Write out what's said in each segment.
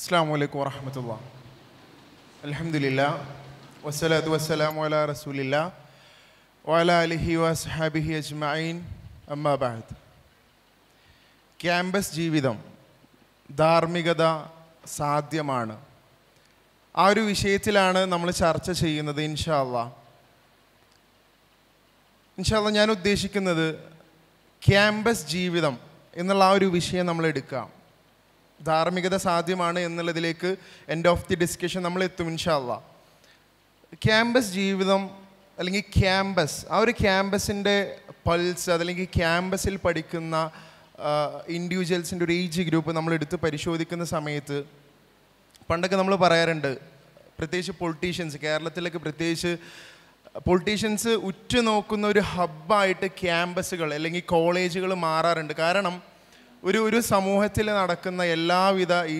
അസ്സാം വലൈക്കും വറഹമത്തുള്ള അലഹമുല്ല വസ്സലാത്തു വസ്സലാം വല റസൂലില്ല വല അലിഹി വസ്ഹാബിഹി അജ്മൈൻ അമ്മാബാദ് ക്യാമ്പസ് ജീവിതം ധാർമ്മികത സാധ്യമാണ് ആ ഒരു വിഷയത്തിലാണ് നമ്മൾ ചർച്ച ചെയ്യുന്നത് ഇൻഷാല്ല ഇൻഷാല്ല ഞാൻ ഉദ്ദേശിക്കുന്നത് ക്യാമ്പസ് ജീവിതം എന്നുള്ള ആ ഒരു വിഷയം നമ്മൾ എടുക്കാം ധാർമ്മികത സാധ്യമാണ് എന്നുള്ളതിലേക്ക് എൻഡ് ഓഫ് ദി ഡിസ്കഷൻ നമ്മൾ എത്തും ഇൻഷാല്ല ക്യാമ്പസ് ജീവിതം അല്ലെങ്കിൽ ക്യാമ്പസ് ആ ഒരു ക്യാമ്പസിൻ്റെ പൾസ് അതല്ലെങ്കിൽ ക്യാമ്പസിൽ പഠിക്കുന്ന ഇൻഡിവിജ്വൽസിൻ്റെ ഒരു ഏജ് ഗ്രൂപ്പ് നമ്മൾ എടുത്ത് പരിശോധിക്കുന്ന സമയത്ത് പണ്ടൊക്കെ നമ്മൾ പറയാറുണ്ട് പ്രത്യേകിച്ച് പൊളിറ്റീഷ്യൻസ് കേരളത്തിലൊക്കെ പ്രത്യേകിച്ച് പൊളിറ്റീഷ്യൻസ് ഉറ്റുനോക്കുന്ന ഒരു ഹബ്ബായിട്ട് ക്യാമ്പസുകൾ അല്ലെങ്കിൽ കോളേജുകൾ മാറാറുണ്ട് കാരണം ഒരു ഒരു സമൂഹത്തിൽ നടക്കുന്ന എല്ലാവിധ ഈ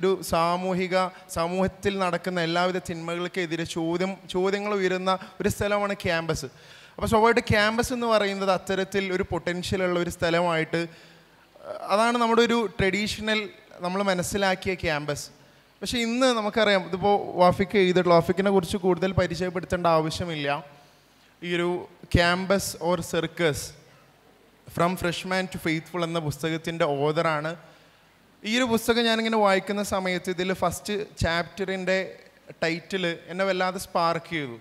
ഒരു സാമൂഹിക സമൂഹത്തിൽ നടക്കുന്ന എല്ലാവിധ തിന്മകൾക്കെതിരെ ചോദ്യം ചോദ്യങ്ങൾ ഉയരുന്ന ഒരു സ്ഥലമാണ് ക്യാമ്പസ് അപ്പോൾ സ്വാഭാവികമായിട്ട് ക്യാമ്പസ് എന്ന് പറയുന്നത് അത്തരത്തിൽ ഒരു പൊട്ടൻഷ്യലുള്ള ഒരു സ്ഥലമായിട്ട് അതാണ് നമ്മുടെ ഒരു ട്രഡീഷണൽ നമ്മൾ മനസ്സിലാക്കിയ ക്യാമ്പസ് പക്ഷേ ഇന്ന് നമുക്കറിയാം ഇതിപ്പോൾ വാഫിക്ക് എഴുതിയിട്ടുള്ള വാഫിക്കിനെ കുറിച്ച് കൂടുതൽ പരിചയപ്പെടുത്തേണ്ട ആവശ്യമില്ല ഈ ഒരു campus or circus from man to faithful എന്ന പുസ്തകത്തിൻ്റെ ഓതറാണ് ഈ ഒരു പുസ്തകം ഞാനിങ്ങനെ വായിക്കുന്ന സമയത്ത് ഇതിൽ ഫസ്റ്റ് ചാപ്റ്ററിൻ്റെ ടൈറ്റിൽ എന്നെ വല്ലാതെ സ്പാർക്ക് ചെയ്തു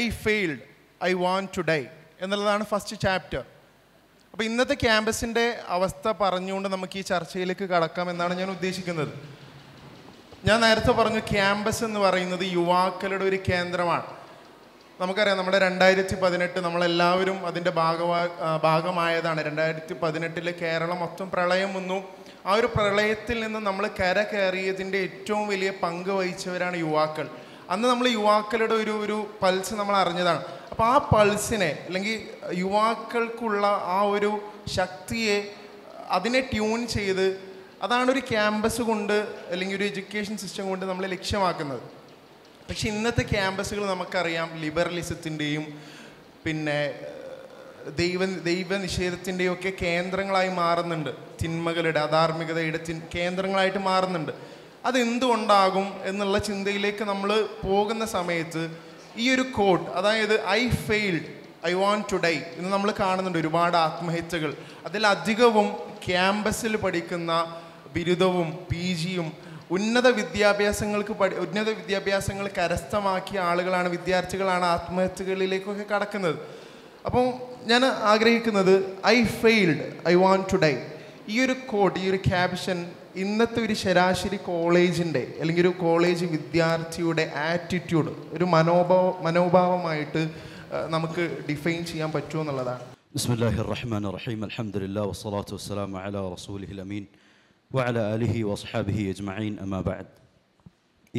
I failed I want to die എന്നുള്ളതാണ് ഫസ്റ്റ് ചാപ്റ്റർ അപ്പോൾ ഇന്നത്തെ ക്യാമ്പസിൻ്റെ അവസ്ഥ പറഞ്ഞുകൊണ്ട് നമുക്ക് ഈ ചർച്ചയിലേക്ക് കടക്കാം എന്നാണ് ഞാൻ ഉദ്ദേശിക്കുന്നത് ഞാൻ നേരത്തെ പറഞ്ഞു ക്യാമ്പസ് എന്ന് പറയുന്നത് യുവാക്കളുടെ ഒരു കേന്ദ്രമാണ് നമുക്കറിയാം നമ്മുടെ രണ്ടായിരത്തി പതിനെട്ട് നമ്മളെല്ലാവരും അതിൻ്റെ ഭാഗമാ ഭാഗമായതാണ് രണ്ടായിരത്തി പതിനെട്ടിൽ കേരളം മൊത്തം പ്രളയം വന്നു ആ ഒരു പ്രളയത്തിൽ നിന്ന് നമ്മൾ കര കയറിയതിൻ്റെ ഏറ്റവും വലിയ പങ്ക് വഹിച്ചവരാണ് യുവാക്കൾ അന്ന് നമ്മൾ യുവാക്കളുടെ ഒരു ഒരു പൾസ് നമ്മൾ അറിഞ്ഞതാണ് അപ്പോൾ ആ പൾസിനെ അല്ലെങ്കിൽ യുവാക്കൾക്കുള്ള ആ ഒരു ശക്തിയെ അതിനെ ട്യൂൺ ചെയ്ത് അതാണ് ഒരു ക്യാമ്പസ് കൊണ്ട് അല്ലെങ്കിൽ ഒരു എഡ്യൂക്കേഷൻ സിസ്റ്റം കൊണ്ട് നമ്മൾ ലക്ഷ്യമാക്കുന്നത് പക്ഷെ ഇന്നത്തെ ക്യാമ്പസുകൾ നമുക്കറിയാം ലിബറലിസത്തിൻ്റെയും പിന്നെ ദൈവ ദൈവ നിഷേധത്തിൻ്റെയും ഒക്കെ കേന്ദ്രങ്ങളായി മാറുന്നുണ്ട് തിന്മകളുടെ അധാർമികതയുടെ തിൻ കേന്ദ്രങ്ങളായിട്ട് മാറുന്നുണ്ട് അതെന്തുകൊണ്ടാകും എന്നുള്ള ചിന്തയിലേക്ക് നമ്മൾ പോകുന്ന സമയത്ത് ഈ ഒരു കോട്ട് അതായത് I failed I want to die എന്ന് നമ്മൾ കാണുന്നുണ്ട് ഒരുപാട് ആത്മഹത്യകൾ അതിലധികവും ക്യാമ്പസിൽ പഠിക്കുന്ന ബിരുദവും പി ജിയും ഉന്നത വിദ്യാഭ്യാസങ്ങൾക്ക് പഠി ഉന്നത വിദ്യാഭ്യാസങ്ങൾ കരസ്ഥമാക്കിയ ആളുകളാണ് വിദ്യാർത്ഥികളാണ് ആത്മഹത്യകളിലേക്കൊക്കെ കടക്കുന്നത് അപ്പം ഞാൻ ആഗ്രഹിക്കുന്നത് I failed I want to die ഈ ഒരു കോട്ട് ഈ ഒരു ക്യാപ്ഷൻ ഇന്നത്തെ ഒരു ശരാശരി കോളേജിൻ്റെ അല്ലെങ്കിൽ ഒരു കോളേജ് വിദ്യാർത്ഥിയുടെ ആറ്റിറ്റ്യൂഡ് ഒരു മനോഭാവ മനോഭാവമായിട്ട് നമുക്ക് ഡിഫൈൻ ചെയ്യാൻ എന്നുള്ളതാണ് ബിസ്മില്ലാഹിർ റഹ്മാൻ റഹീം അലഹമുല്ലാ വസ്സലാത്തു വസ്സലാം അല റസൂലിഹിൽ അമീൻ വഅല അലിഹി വസ്ഹാബിഹി യജ്മീൻ അമാബാദ്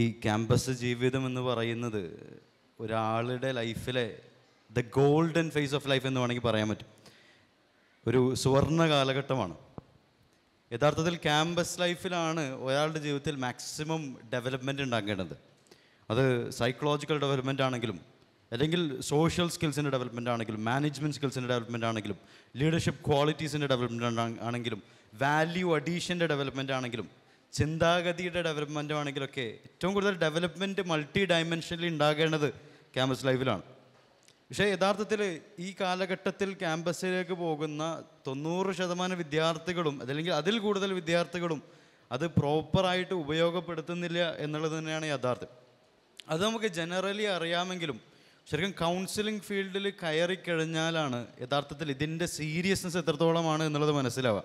ഈ ക്യാമ്പസ് ജീവിതം എന്ന് പറയുന്നത് ഒരാളുടെ ലൈഫിലെ the golden phase of life എന്ന് വേണമെങ്കിൽ പറയാൻ പറ്റും ഒരു സുവർണ കാലഘട്ടമാണ് യഥാർത്ഥത്തിൽ ക്യാമ്പസ് ലൈഫിലാണ് ഒരാളുടെ ജീവിതത്തിൽ മാക്സിമം ഡെവലപ്മെൻറ്റ് ഉണ്ടാക്കേണ്ടത് അത് സൈക്കോളജിക്കൽ ഡെവലപ്മെൻ്റ് ആണെങ്കിലും അല്ലെങ്കിൽ സോഷ്യൽ സ്കിൽസിൻ്റെ ഡെവലപ്മെൻ്റ് ആണെങ്കിലും മാനേജ്മെൻറ്റ് സ്കിൽസിൻ്റെ ഡെവലപ്മെൻ്റ് ആണെങ്കിലും ലീഡർഷിപ്പ് ക്വാളിറ്റീസിൻ്റെ ഡെവലപ്മെൻ്റ് ആണെങ്കിലും വാല്യൂ അഡീഷൻ്റെ ഡെവലപ്മെൻ്റ് ആണെങ്കിലും ചിന്താഗതിയുടെ ഡെവലപ്മെൻ്റ് ആണെങ്കിലൊക്കെ ഏറ്റവും കൂടുതൽ ഡെവലപ്മെൻറ്റ് മൾട്ടി ഡയമെൻഷനിൽ ഉണ്ടാകേണ്ടത് ക്യാമ്പസ് ലൈഫിലാണ് പക്ഷേ യഥാർത്ഥത്തിൽ ഈ കാലഘട്ടത്തിൽ ക്യാമ്പസിലേക്ക് പോകുന്ന തൊണ്ണൂറ് ശതമാനം വിദ്യാർത്ഥികളും അതല്ലെങ്കിൽ അതിൽ കൂടുതൽ വിദ്യാർത്ഥികളും അത് പ്രോപ്പറായിട്ട് ഉപയോഗപ്പെടുത്തുന്നില്ല എന്നുള്ളത് തന്നെയാണ് യാഥാർത്ഥ്യം അത് നമുക്ക് ജനറലി അറിയാമെങ്കിലും ശരിക്കും കൗൺസിലിംഗ് ഫീൽഡിൽ കയറി കഴിഞ്ഞാലാണ് യഥാർത്ഥത്തിൽ ഇതിൻ്റെ സീരിയസ്നെസ് എത്രത്തോളമാണ് എന്നുള്ളത് മനസ്സിലാവുക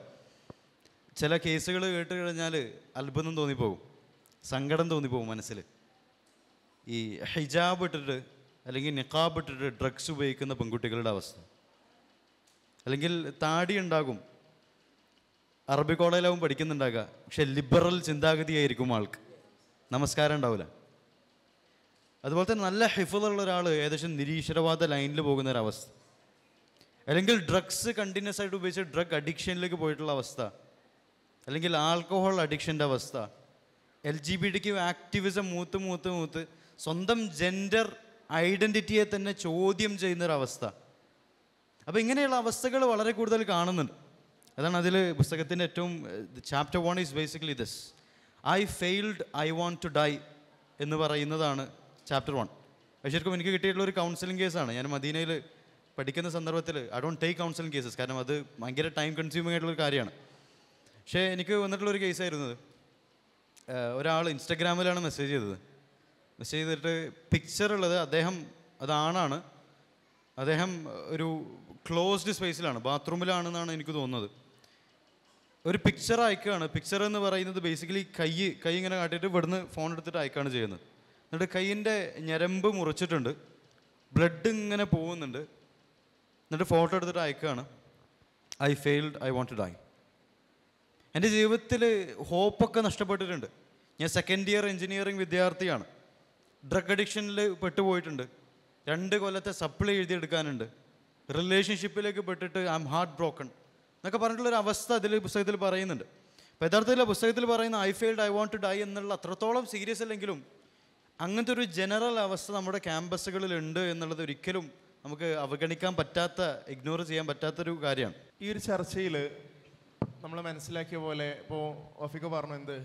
ചില കേസുകൾ കേട്ട് കഴിഞ്ഞാൽ അത്ഭുതം തോന്നിപ്പോകും സങ്കടം തോന്നിപ്പോകും മനസ്സിൽ ഈ ഹിജാബ് ഇട്ടിട്ട് അല്ലെങ്കിൽ നിക്കാബ് ഇട്ടിട്ട് ഡ്രഗ്സ് ഉപയോഗിക്കുന്ന പെൺകുട്ടികളുടെ അവസ്ഥ അല്ലെങ്കിൽ താടി ഉണ്ടാകും അറബി കോളേജിലാവും പഠിക്കുന്നുണ്ടാകുക പക്ഷെ ലിബറൽ ചിന്താഗതിയായിരിക്കും ആൾക്ക് നമസ്കാരം ഉണ്ടാവില്ല അതുപോലെ തന്നെ നല്ല ഹിഫുള്ള ഒരാൾ ഏകദേശം നിരീശ്വരവാദ ലൈനിൽ പോകുന്ന ഒരവസ്ഥ അല്ലെങ്കിൽ ഡ്രഗ്സ് കണ്ടിന്യൂസ് ആയിട്ട് ഉപയോഗിച്ച് ഡ്രഗ് അഡിക്ഷനിലേക്ക് പോയിട്ടുള്ള അവസ്ഥ അല്ലെങ്കിൽ ആൽക്കഹോൾ അഡിക്ഷൻ്റെ അവസ്ഥ എൽ ജി ബി ഡിക്ക് ആക്ടിവിസം മൂത്ത് മൂത്ത് മൂത്ത് സ്വന്തം ജെൻഡർ ഐഡൻറ്റിറ്റിയെ തന്നെ ചോദ്യം ചെയ്യുന്നൊരവസ്ഥ അപ്പോൾ ഇങ്ങനെയുള്ള അവസ്ഥകൾ വളരെ കൂടുതൽ കാണുന്നുണ്ട് അതാണ് അതിൽ പുസ്തകത്തിൻ്റെ ഏറ്റവും chapter one is basically this I failed I want to die എന്ന് പറയുന്നതാണ് ചാപ്റ്റർ വൺ ശരിക്കും എനിക്ക് കിട്ടിയിട്ടുള്ള ഒരു കൗൺസിലിംഗ് കേസാണ് ഞാൻ മദീനയിൽ പഠിക്കുന്ന സന്ദർഭത്തിൽ I don't take counselling cases കാരണം അത് ഭയങ്കര ടൈം കൺസ്യൂമിംഗ് ആയിട്ടുള്ള കാര്യമാണ് പക്ഷേ എനിക്ക് വന്നിട്ടുള്ള ഒരു കേസായിരുന്നു അത് ഒരാൾ ഇൻസ്റ്റഗ്രാമിലാണ് മെസ്സേജ് ചെയ്തത് മെസ്സേജ് ചെയ്തിട്ട് പിക്ചർ ഉള്ളത് അദ്ദേഹം അതാണാണ് അദ്ദേഹം ഒരു ക്ലോസ്ഡ് സ്പേസിലാണ് ബാത്റൂമിലാണെന്നാണ് എനിക്ക് തോന്നുന്നത് ഒരു പിക്ചർ അയക്കുകയാണ് പിക്ചർ എന്ന് പറയുന്നത് ബേസിക്കലി കൈ കൈ ഇങ്ങനെ കാട്ടിയിട്ട് ഇവിടുന്ന് ഫോൺ എടുത്തിട്ട് അയക്കുകയാണ് ചെയ്യുന്നത് എന്നിട്ട് കൈയിൻ്റെ ഞരമ്പ് മുറിച്ചിട്ടുണ്ട് ബ്ലഡ് ഇങ്ങനെ പോകുന്നുണ്ട് എന്നിട്ട് ഫോട്ടോ എടുത്തിട്ട് അയക്കുകയാണ് I failed I want to die എൻ്റെ ജീവിതത്തിൽ ഹോപ്പൊക്കെ നഷ്ടപ്പെട്ടിട്ടുണ്ട് ഞാൻ സെക്കൻഡ് ഇയർ എഞ്ചിനീയറിംഗ് വിദ്യാർത്ഥിയാണ് ഡ്രഗ് അഡിക്ഷനിൽ പെട്ടുപോയിട്ടുണ്ട് രണ്ട് കൊല്ലത്തെ സപ്ലൈ എഴുതിയെടുക്കാനുണ്ട് റിലേഷൻഷിപ്പിലേക്ക് പെട്ടിട്ട് ഐ എം ഹാർട്ട് ബ്രോക്കൺ എന്നൊക്കെ പറഞ്ഞിട്ടുള്ളൊരു അവസ്ഥ അതിൽ പുസ്തകത്തിൽ പറയുന്നുണ്ട് അപ്പോൾ യഥാർത്ഥത്തിൽ പുസ്തകത്തിൽ പറയുന്ന I failed I want to die എന്നുള്ള അത്രത്തോളം സീരിയസ് അല്ലെങ്കിലും അങ്ങനത്തെ ഒരു ജനറൽ അവസ്ഥ നമ്മുടെ ക്യാമ്പസുകളിലുണ്ട് എന്നുള്ളത് ഒരിക്കലും നമുക്ക് അവഗണിക്കാൻ പറ്റാത്ത ഇഗ്നോർ ചെയ്യാൻ പറ്റാത്തൊരു കാര്യമാണ് ഈ ഒരു ചർച്ചയിൽ നമ്മൾ മനസ്സിലാക്കിയ പോലെ ഇപ്പോൾ ഓഫിക്ക് പറഞ്ഞു എന്ത്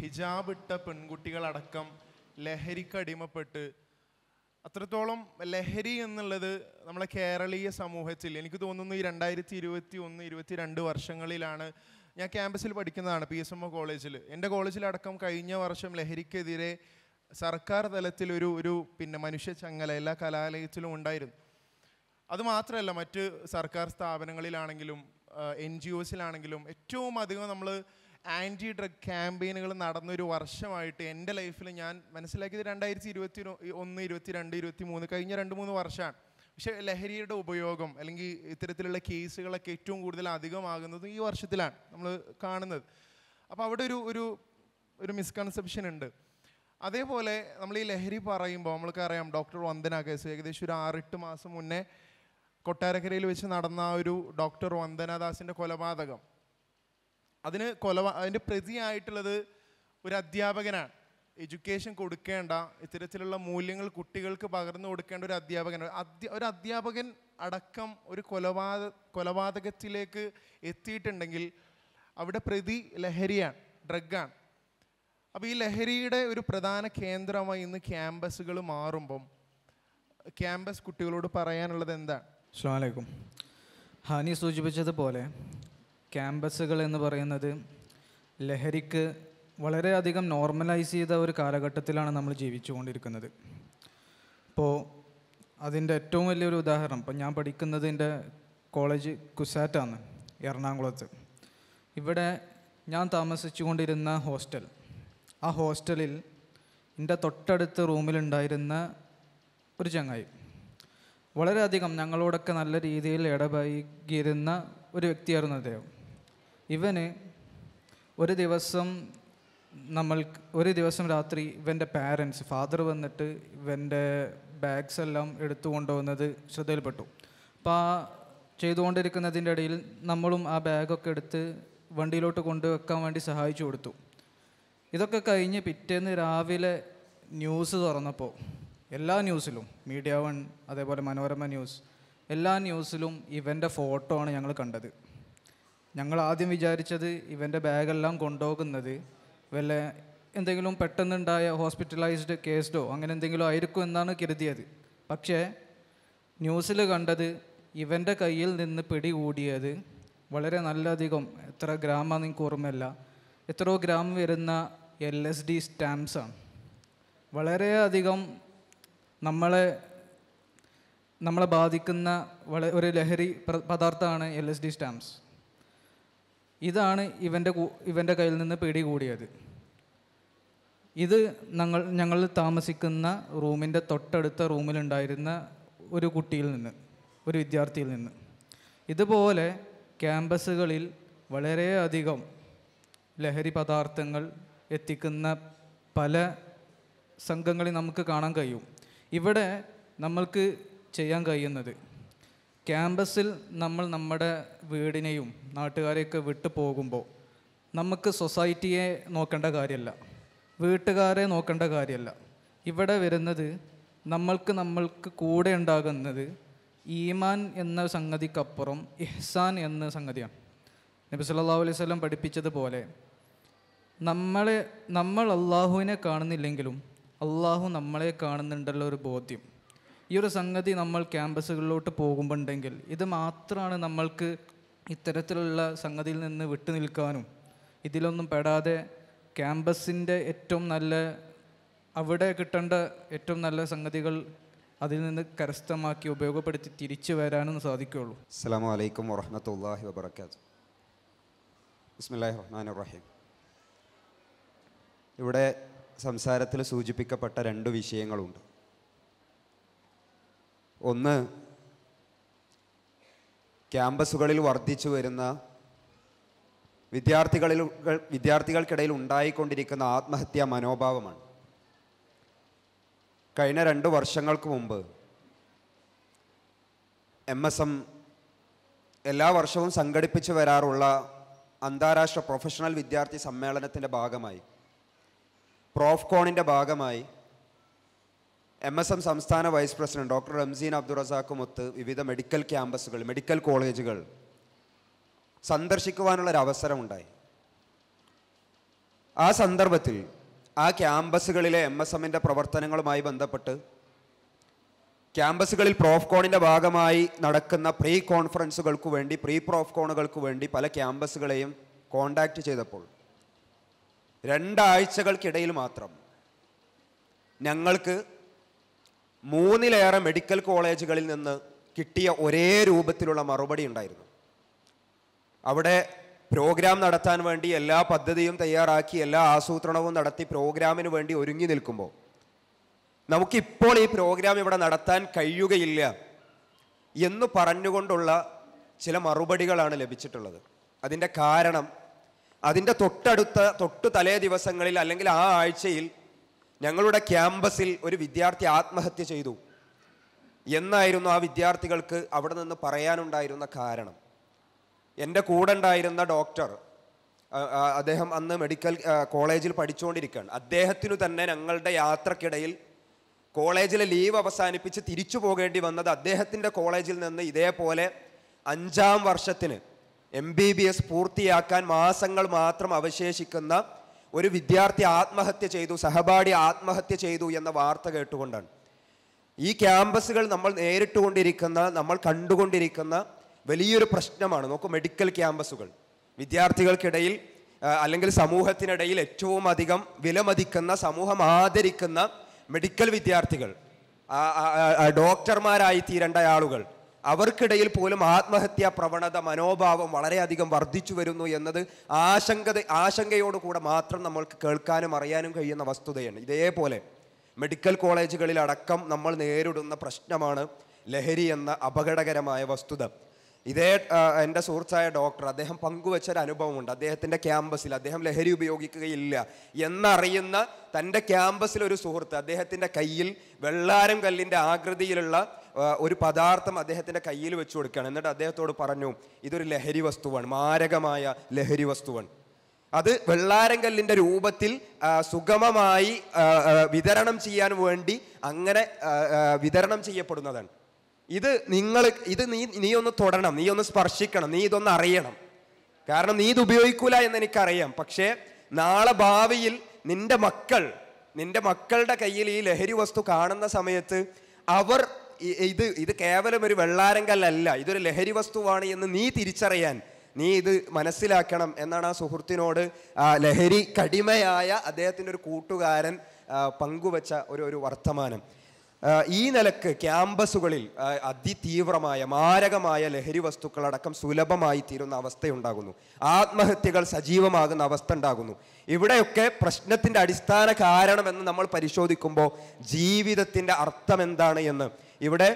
ഹിജാബ് ഇട്ട പെൺകുട്ടികളടക്കം ലഹരിക്ക് അടിമപ്പെട്ട് അത്രത്തോളം ലഹരി എന്നുള്ളത് നമ്മളെ കേരളീയ സമൂഹത്തിൽ എനിക്ക് തോന്നുന്നു ഈ രണ്ടായിരത്തി ഇരുപത്തി ഒന്ന് ഇരുപത്തി രണ്ട് വർഷങ്ങളിലാണ് ഞാൻ ക്യാമ്പസിൽ പഠിക്കുന്നതാണ് പി എസ് എം ഒ കോളേജിൽ എൻ്റെ കോളേജിലടക്കം കഴിഞ്ഞ വർഷം ലഹരിക്കെതിരെ സർക്കാർ തലത്തിൽ ഒരു ഒരു പിന്നെ മനുഷ്യ ചങ്ങല എല്ലാ കലാലയത്തിലും ഉണ്ടായിരുന്നു അതുമാത്രമല്ല മറ്റ് സർക്കാർ സ്ഥാപനങ്ങളിലാണെങ്കിലും എൻ ജി ഒസിലാണെങ്കിലും ഏറ്റവും അധികം നമ്മൾ ആൻറ്റി ഡ്രഗ് ക്യാമ്പയിനുകൾ നടന്നൊരു വർഷമായിട്ട് എൻ്റെ ലൈഫിൽ ഞാൻ മനസ്സിലാക്കിയത് രണ്ടായിരത്തി ഇരുപത്തി ഒന്ന് ഇരുപത്തി രണ്ട് ഇരുപത്തി മൂന്ന് കഴിഞ്ഞ രണ്ട് മൂന്ന് വർഷമാണ് പക്ഷേ ലഹരിയുടെ ഉപയോഗം അല്ലെങ്കിൽ ഇത്തരത്തിലുള്ള കേസുകളൊക്കെ ഏറ്റവും കൂടുതൽ അധികമാകുന്നത് ഈ വർഷത്തിലാണ് നമ്മൾ കാണുന്നത് അപ്പോൾ അവിടെ ഒരു ഒരു ഒരു മിസ്കൺസെപ്ഷൻ ഉണ്ട് അതേപോലെ നമ്മൾ ഈ ലഹരി പറയുമ്പോൾ നമ്മൾക്കറിയാം ഡോക്ടർ വന്ദന കേസ് ഏകദേശം ഒരു ആറെട്ട് മാസം മുന്നേ കൊട്ടാരക്കരയിൽ വെച്ച് നടന്ന ഒരു ഡോക്ടർ വന്ദനാദാസിൻ്റെ കൊലപാതകം അതിന് കൊലപാ അതിൻ്റെ പ്രതിയായിട്ടുള്ളത് ഒരു അധ്യാപകനാണ് എഡ്യൂക്കേഷൻ കൊടുക്കേണ്ട ഇത്തരത്തിലുള്ള മൂല്യങ്ങൾ കുട്ടികൾക്ക് പകർന്നു കൊടുക്കേണ്ട ഒരു അധ്യാപകനാണ് അധ്യ ഒരു അധ്യാപകൻ അടക്കം ഒരു കൊലപാത കൊലപാതകത്തിലേക്ക് എത്തിയിട്ടുണ്ടെങ്കിൽ അവിടെ പ്രതി ലഹരിയാണ് ഡ്രഗാണ് അപ്പോൾ ഈ ലഹരിയുടെ ഒരു പ്രധാന കേന്ദ്രമായി ഇന്ന് ക്യാമ്പസുകൾ മാറുമ്പം ക്യാമ്പസ് കുട്ടികളോട് പറയാനുള്ളത് എന്താണ് അസ്സാമലൈക്കും ഹാനി സൂചിപ്പിച്ചതുപോലെ ക്യാമ്പസുകൾ എന്ന് പറയുന്നത് ലഹരിക്ക് വളരെയധികം നോർമലൈസ് ചെയ്ത ഒരു കാലഘട്ടത്തിലാണ് നമ്മൾ ജീവിച്ചുകൊണ്ടിരിക്കുന്നത് ഇപ്പോൾ അതിൻ്റെ ഏറ്റവും വലിയൊരു ഉദാഹരണം ഇപ്പം ഞാൻ പഠിക്കുന്നതിൻ്റെ കോളേജ് കുസാറ്റാണ് എറണാകുളത്ത് ഇവിടെ ഞാൻ താമസിച്ചുകൊണ്ടിരുന്ന ഹോസ്റ്റൽ ആ ഹോസ്റ്റലിൽ എൻ്റെ തൊട്ടടുത്ത റൂമിലുണ്ടായിരുന്ന ഒരു ചങ്ങായി വളരെയധികം ഞങ്ങളോടൊക്കെ നല്ല രീതിയിൽ ഇടപഴകിയിരുന്ന ഒരു വ്യക്തിയായിരുന്നു അദ്ദേഹം ഇവന് ഒരു ദിവസം നമ്മൾ ഒരു ദിവസം രാത്രി ഇവൻ്റെ പാരൻസ് ഫാദർ വന്നിട്ട് ഇവൻ്റെ ബാഗ്സ് എല്ലാം എടുത്തു കൊണ്ടുവന്നത് ശ്രദ്ധയിൽപ്പെട്ടു അപ്പോൾ ആ ചെയ്തുകൊണ്ടിരിക്കുന്നതിൻ്റെ ഇടയിൽ നമ്മളും ആ ബാഗൊക്കെ എടുത്ത് വണ്ടിയിലോട്ട് കൊണ്ടുവെക്കാൻ വേണ്ടി സഹായിച്ചു കൊടുത്തു ഇതൊക്കെ കഴിഞ്ഞ് പിറ്റേന്ന് രാവിലെ ന്യൂസ് തുറന്നപ്പോൾ എല്ലാ ന്യൂസിലും മീഡിയ വൺ അതേപോലെ മനോരമ ന്യൂസ് എല്ലാ ന്യൂസിലും ഇവൻ്റെ ഫോട്ടോ ആണ് ഞങ്ങൾ കണ്ടത് ഞങ്ങൾ ആദ്യം വിചാരിച്ചത് ഇവൻ്റെ ബാഗെല്ലാം കൊണ്ടുപോകുന്നത് വല്ല എന്തെങ്കിലും പെട്ടെന്നുണ്ടായ ഹോസ്പിറ്റലൈസ്ഡ് കേസ്ഡോ അങ്ങനെ എന്തെങ്കിലും ആയിരിക്കും എന്നാണ് കരുതിയത് പക്ഷേ ന്യൂസിൽ കണ്ടത് ഇവൻ്റെ കയ്യിൽ നിന്ന് പിടികൂടിയത് വളരെ നല്ലധികം എത്ര ഗ്രാമാണെന്ന് നിങ്ങൾക്ക് ഓർമ്മയില്ല എത്രയോ ഗ്രാം വരുന്ന എൽ എസ് ഡി സ്റ്റാമ്പ്സാണ് വളരെയധികം നമ്മളെ നമ്മളെ ബാധിക്കുന്ന വളരെ ഒരു ലഹരി പദാർത്ഥമാണ് എൽ എസ് ഡി സ്റ്റാമ്പ്സ് ഇതാണ് ഇവൻ്റെ ഇവൻ്റെ കയ്യിൽ നിന്ന് പിടി കൂടിയത് ഇത് ഞങ്ങൾ ഞങ്ങൾ താമസിക്കുന്ന റൂമിൻ്റെ തൊട്ടടുത്ത റൂമിലുണ്ടായിരുന്ന ഒരു കുട്ടിയിൽ നിന്ന് ഒരു വിദ്യാർത്ഥിയിൽ നിന്ന് ഇതുപോലെ ക്യാമ്പസുകളിൽ വളരെയധികം ലഹരി പദാർത്ഥങ്ങൾ എത്തിക്കുന്ന പല സംഘങ്ങളിൽ നമുക്ക് കാണാൻ കഴിയും ഇവിടെ നമ്മൾക്ക് ചെയ്യാൻ കഴിയുന്നത് ക്യാമ്പസിൽ നമ്മൾ നമ്മുടെ വീടിനെയും നാട്ടുകാരെയൊക്കെ വിട്ടു പോകുമ്പോൾ നമുക്ക് സൊസൈറ്റിയെ നോക്കേണ്ട കാര്യമല്ല വീട്ടുകാരെ നോക്കേണ്ട കാര്യമല്ല ഇവിടെ വരുന്നത് നമ്മൾക്ക് നമ്മൾക്ക് കൂടെ ഉണ്ടാകുന്നത് ഈമാൻ എന്ന സംഗതിക്കപ്പുറം ഇഹ്സാൻ എന്ന സംഗതിയാണ് നബി സല്ലാ അലൈഹി സ്വലം പഠിപ്പിച്ചതുപോലെ നമ്മളെ നമ്മൾ അള്ളാഹുവിനെ കാണുന്നില്ലെങ്കിലും അള്ളാഹു നമ്മളെ കാണുന്നുണ്ടല്ലോ ഒരു ബോധ്യം ഈ ഒരു സംഗതി നമ്മൾ ക്യാമ്പസുകളിലോട്ട് പോകുമ്പോണ്ടെങ്കിൽ ഇത് മാത്രമാണ് നമ്മൾക്ക് ഇത്തരത്തിലുള്ള സംഗതിയിൽ നിന്ന് വിട്ടുനിൽക്കാനും ഇതിലൊന്നും പെടാതെ ക്യാമ്പസിൻ്റെ ഏറ്റവും നല്ല അവിടെ കിട്ടേണ്ട ഏറ്റവും നല്ല സംഗതികൾ അതിൽ നിന്ന് കരസ്ഥമാക്കി ഉപയോഗപ്പെടുത്തി തിരിച്ചു വരാനും സാധിക്കുകയുള്ളൂ അസ്സാം വലൈക്കും വറഹമത്തല്ലാഹി വബർക്കാത്തു ബിസ്മില്ലാഹി റഹ്മാൻ റഹീം ഇവിടെ സംസാരത്തിൽ സൂചിപ്പിക്കപ്പെട്ട രണ്ട് വിഷയങ്ങളുണ്ട് ഒന്ന് ക്യാമ്പസുകളിൽ വർദ്ധിച്ചു വരുന്ന വിദ്യാർത്ഥികളിൽ വിദ്യാർത്ഥികൾക്കിടയിൽ ഉണ്ടായിക്കൊണ്ടിരിക്കുന്ന ആത്മഹത്യാ മനോഭാവമാണ് കഴിഞ്ഞ രണ്ട് വർഷങ്ങൾക്ക് മുമ്പ് എം എസ് എം എല്ലാ വർഷവും സംഘടിപ്പിച്ചു വരാറുള്ള അന്താരാഷ്ട്ര പ്രൊഫഷണൽ വിദ്യാർത്ഥി സമ്മേളനത്തിൻ്റെ ഭാഗമായി പ്രോഫ്കോണിൻ്റെ ഭാഗമായി എം എസ് എം സംസ്ഥാന വൈസ് പ്രസിഡന്റ് ഡോക്ടർ റംസീൻ റസാക്കുമൊത്ത് വിവിധ മെഡിക്കൽ ക്യാമ്പസുകൾ മെഡിക്കൽ കോളേജുകൾ ഒരു അവസരമുണ്ടായി ആ സന്ദർഭത്തിൽ ആ ക്യാമ്പസുകളിലെ എം എസ് എമ്മിൻ്റെ പ്രവർത്തനങ്ങളുമായി ബന്ധപ്പെട്ട് ക്യാമ്പസുകളിൽ പ്രോഫ്കോണിൻ്റെ ഭാഗമായി നടക്കുന്ന പ്രീ കോൺഫറൻസുകൾക്ക് വേണ്ടി പ്രീ പ്രോഫ്കോണുകൾക്ക് വേണ്ടി പല ക്യാമ്പസുകളെയും കോണ്ടാക്റ്റ് ചെയ്തപ്പോൾ രണ്ടാഴ്ചകൾക്കിടയിൽ മാത്രം ഞങ്ങൾക്ക് മൂന്നിലേറെ മെഡിക്കൽ കോളേജുകളിൽ നിന്ന് കിട്ടിയ ഒരേ രൂപത്തിലുള്ള മറുപടി ഉണ്ടായിരുന്നു അവിടെ പ്രോഗ്രാം നടത്താൻ വേണ്ടി എല്ലാ പദ്ധതിയും തയ്യാറാക്കി എല്ലാ ആസൂത്രണവും നടത്തി പ്രോഗ്രാമിന് വേണ്ടി ഒരുങ്ങി നിൽക്കുമ്പോൾ നമുക്കിപ്പോൾ ഈ പ്രോഗ്രാം ഇവിടെ നടത്താൻ കഴിയുകയില്ല എന്ന് പറഞ്ഞുകൊണ്ടുള്ള ചില മറുപടികളാണ് ലഭിച്ചിട്ടുള്ളത് അതിൻ്റെ കാരണം അതിൻ്റെ തൊട്ടടുത്ത തൊട്ടു തലേ ദിവസങ്ങളിൽ അല്ലെങ്കിൽ ആ ആഴ്ചയിൽ ഞങ്ങളുടെ ക്യാമ്പസിൽ ഒരു വിദ്യാർത്ഥി ആത്മഹത്യ ചെയ്തു എന്നായിരുന്നു ആ വിദ്യാർത്ഥികൾക്ക് അവിടെ നിന്ന് പറയാനുണ്ടായിരുന്ന കാരണം എൻ്റെ കൂടെ ഉണ്ടായിരുന്ന ഡോക്ടർ അദ്ദേഹം അന്ന് മെഡിക്കൽ കോളേജിൽ പഠിച്ചുകൊണ്ടിരിക്കുകയാണ് അദ്ദേഹത്തിനു തന്നെ ഞങ്ങളുടെ യാത്രക്കിടയിൽ കോളേജിലെ ലീവ് അവസാനിപ്പിച്ച് തിരിച്ചു പോകേണ്ടി വന്നത് അദ്ദേഹത്തിൻ്റെ കോളേജിൽ നിന്ന് ഇതേപോലെ അഞ്ചാം വർഷത്തിന് എം ബി ബി എസ് പൂർത്തിയാക്കാൻ മാസങ്ങൾ മാത്രം അവശേഷിക്കുന്ന ഒരു വിദ്യാർത്ഥി ആത്മഹത്യ ചെയ്തു സഹപാഠി ആത്മഹത്യ ചെയ്തു എന്ന വാർത്ത കേട്ടുകൊണ്ടാണ് ഈ ക്യാമ്പസുകൾ നമ്മൾ നേരിട്ടുകൊണ്ടിരിക്കുന്ന നമ്മൾ കണ്ടുകൊണ്ടിരിക്കുന്ന വലിയൊരു പ്രശ്നമാണ് നോക്കൂ മെഡിക്കൽ ക്യാമ്പസുകൾ വിദ്യാർത്ഥികൾക്കിടയിൽ അല്ലെങ്കിൽ സമൂഹത്തിനിടയിൽ ഏറ്റവും അധികം വിലമതിക്കുന്ന സമൂഹം ആദരിക്കുന്ന മെഡിക്കൽ വിദ്യാർത്ഥികൾ ഡോക്ടർമാരായി തീരേണ്ട ആളുകൾ അവർക്കിടയിൽ പോലും ആത്മഹത്യാ പ്രവണത മനോഭാവം വളരെയധികം വർദ്ധിച്ചു വരുന്നു എന്നത് ആശങ്ക ആശങ്കയോടുകൂടെ മാത്രം നമ്മൾക്ക് കേൾക്കാനും അറിയാനും കഴിയുന്ന വസ്തുതയാണ് ഇതേപോലെ മെഡിക്കൽ കോളേജുകളിലടക്കം നമ്മൾ നേരിടുന്ന പ്രശ്നമാണ് ലഹരി എന്ന അപകടകരമായ വസ്തുത ഇതേ എൻ്റെ സുഹൃത്തായ ഡോക്ടർ അദ്ദേഹം പങ്കുവച്ചൊരു അനുഭവമുണ്ട് അദ്ദേഹത്തിൻ്റെ ക്യാമ്പസിൽ അദ്ദേഹം ലഹരി ഉപയോഗിക്കുകയില്ല എന്നറിയുന്ന തൻ്റെ ക്യാമ്പസിൽ ഒരു സുഹൃത്ത് അദ്ദേഹത്തിൻ്റെ കയ്യിൽ വെള്ളാരം കല്ലിൻ്റെ ആകൃതിയിലുള്ള ഒരു പദാർത്ഥം അദ്ദേഹത്തിൻ്റെ കയ്യിൽ വെച്ച് കൊടുക്കുകയാണ് എന്നിട്ട് അദ്ദേഹത്തോട് പറഞ്ഞു ഇതൊരു ലഹരി വസ്തുവാണ് മാരകമായ ലഹരി വസ്തുവാണ് അത് കല്ലിൻ്റെ രൂപത്തിൽ സുഗമമായി വിതരണം ചെയ്യാൻ വേണ്ടി അങ്ങനെ വിതരണം ചെയ്യപ്പെടുന്നതാണ് ഇത് നിങ്ങൾ ഇത് നീ നീ ഒന്ന് തൊടണം നീ ഒന്ന് സ്പർശിക്കണം നീ ഇതൊന്ന് അറിയണം കാരണം നീ ഇത് ഉപയോഗിക്കൂല എന്ന് എനിക്കറിയാം പക്ഷേ നാളെ ഭാവിയിൽ നിന്റെ മക്കൾ നിന്റെ മക്കളുടെ കയ്യിൽ ഈ ലഹരി വസ്തു കാണുന്ന സമയത്ത് അവർ ഇത് ഇത് കേവലം ഒരു വെള്ളാരം ഇതൊരു ലഹരി വസ്തുവാണ് എന്ന് നീ തിരിച്ചറിയാൻ നീ ഇത് മനസ്സിലാക്കണം എന്നാണ് ആ സുഹൃത്തിനോട് ലഹരി കടിമയായ അദ്ദേഹത്തിൻ്റെ ഒരു കൂട്ടുകാരൻ പങ്കുവച്ച ഒരു ഒരു വർത്തമാനം ഈ നിലക്ക് ക്യാമ്പസുകളിൽ അതിതീവ്രമായ മാരകമായ ലഹരി വസ്തുക്കളടക്കം സുലഭമായി തീരുന്ന അവസ്ഥയുണ്ടാകുന്നു ആത്മഹത്യകൾ സജീവമാകുന്ന അവസ്ഥ ഉണ്ടാകുന്നു ഇവിടെയൊക്കെ പ്രശ്നത്തിൻ്റെ അടിസ്ഥാന കാരണമെന്ന് നമ്മൾ പരിശോധിക്കുമ്പോൾ ജീവിതത്തിൻ്റെ അർത്ഥം എന്താണ് എന്ന് ഇവിടെ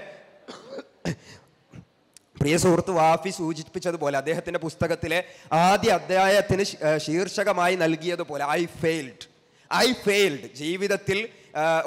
പ്രിയ സുഹൃത്ത് വാഫി സൂചിപ്പിച്ചതുപോലെ അദ്ദേഹത്തിൻ്റെ പുസ്തകത്തിലെ ആദ്യ അധ്യായത്തിന് ശീർഷകമായി നൽകിയതുപോലെ ഐ ഫെയിൽഡ് ഐ ഫെയിൽഡ് ജീവിതത്തിൽ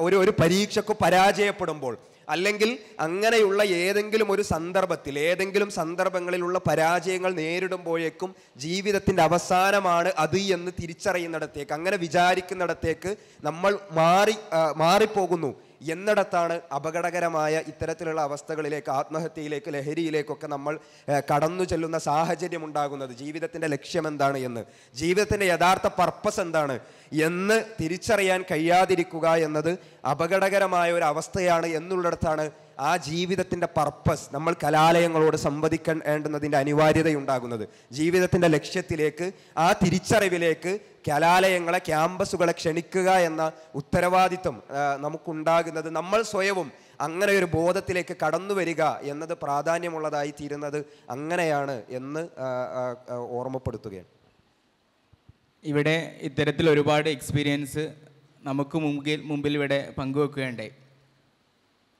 ഒരു ഒരു പരീക്ഷക്ക് പരാജയപ്പെടുമ്പോൾ അല്ലെങ്കിൽ അങ്ങനെയുള്ള ഏതെങ്കിലും ഒരു സന്ദർഭത്തിൽ ഏതെങ്കിലും സന്ദർഭങ്ങളിലുള്ള പരാജയങ്ങൾ നേരിടുമ്പോഴേക്കും ജീവിതത്തിൻ്റെ അവസാനമാണ് അത് എന്ന് തിരിച്ചറിയുന്നിടത്തേക്ക് അങ്ങനെ വിചാരിക്കുന്നിടത്തേക്ക് നമ്മൾ മാറി മാറിപ്പോകുന്നു എന്നിടത്താണ് അപകടകരമായ ഇത്തരത്തിലുള്ള അവസ്ഥകളിലേക്ക് ആത്മഹത്യയിലേക്ക് ലഹരിയിലേക്കൊക്കെ നമ്മൾ കടന്നു ചെല്ലുന്ന സാഹചര്യം ഉണ്ടാകുന്നത് ജീവിതത്തിൻ്റെ ലക്ഷ്യം എന്താണ് എന്ന് ജീവിതത്തിൻ്റെ യഥാർത്ഥ പർപ്പസ് എന്താണ് എന്ന് തിരിച്ചറിയാൻ കഴിയാതിരിക്കുക എന്നത് അപകടകരമായ ഒരു അവസ്ഥയാണ് എന്നുള്ളിടത്താണ് ആ ജീവിതത്തിൻ്റെ പർപ്പസ് നമ്മൾ കലാലയങ്ങളോട് സംവദിക്കേണ്ടുന്നതിൻ്റെ അനിവാര്യതയുണ്ടാകുന്നത് ജീവിതത്തിൻ്റെ ലക്ഷ്യത്തിലേക്ക് ആ തിരിച്ചറിവിലേക്ക് കലാലയങ്ങളെ ക്യാമ്പസുകളെ ക്ഷണിക്കുക എന്ന ഉത്തരവാദിത്വം നമുക്കുണ്ടാകുന്നത് നമ്മൾ സ്വയവും അങ്ങനെ ഒരു ബോധത്തിലേക്ക് കടന്നു വരിക എന്നത് പ്രാധാന്യമുള്ളതായി തീരുന്നത് അങ്ങനെയാണ് എന്ന് ഓർമ്മപ്പെടുത്തുകയാണ് ഇവിടെ ഇത്തരത്തിൽ ഒരുപാട് എക്സ്പീരിയൻസ് നമുക്ക് മുമ്പിൽ മുമ്പിൽ ഇവിടെ പങ്കുവെക്കുകയുണ്ടായി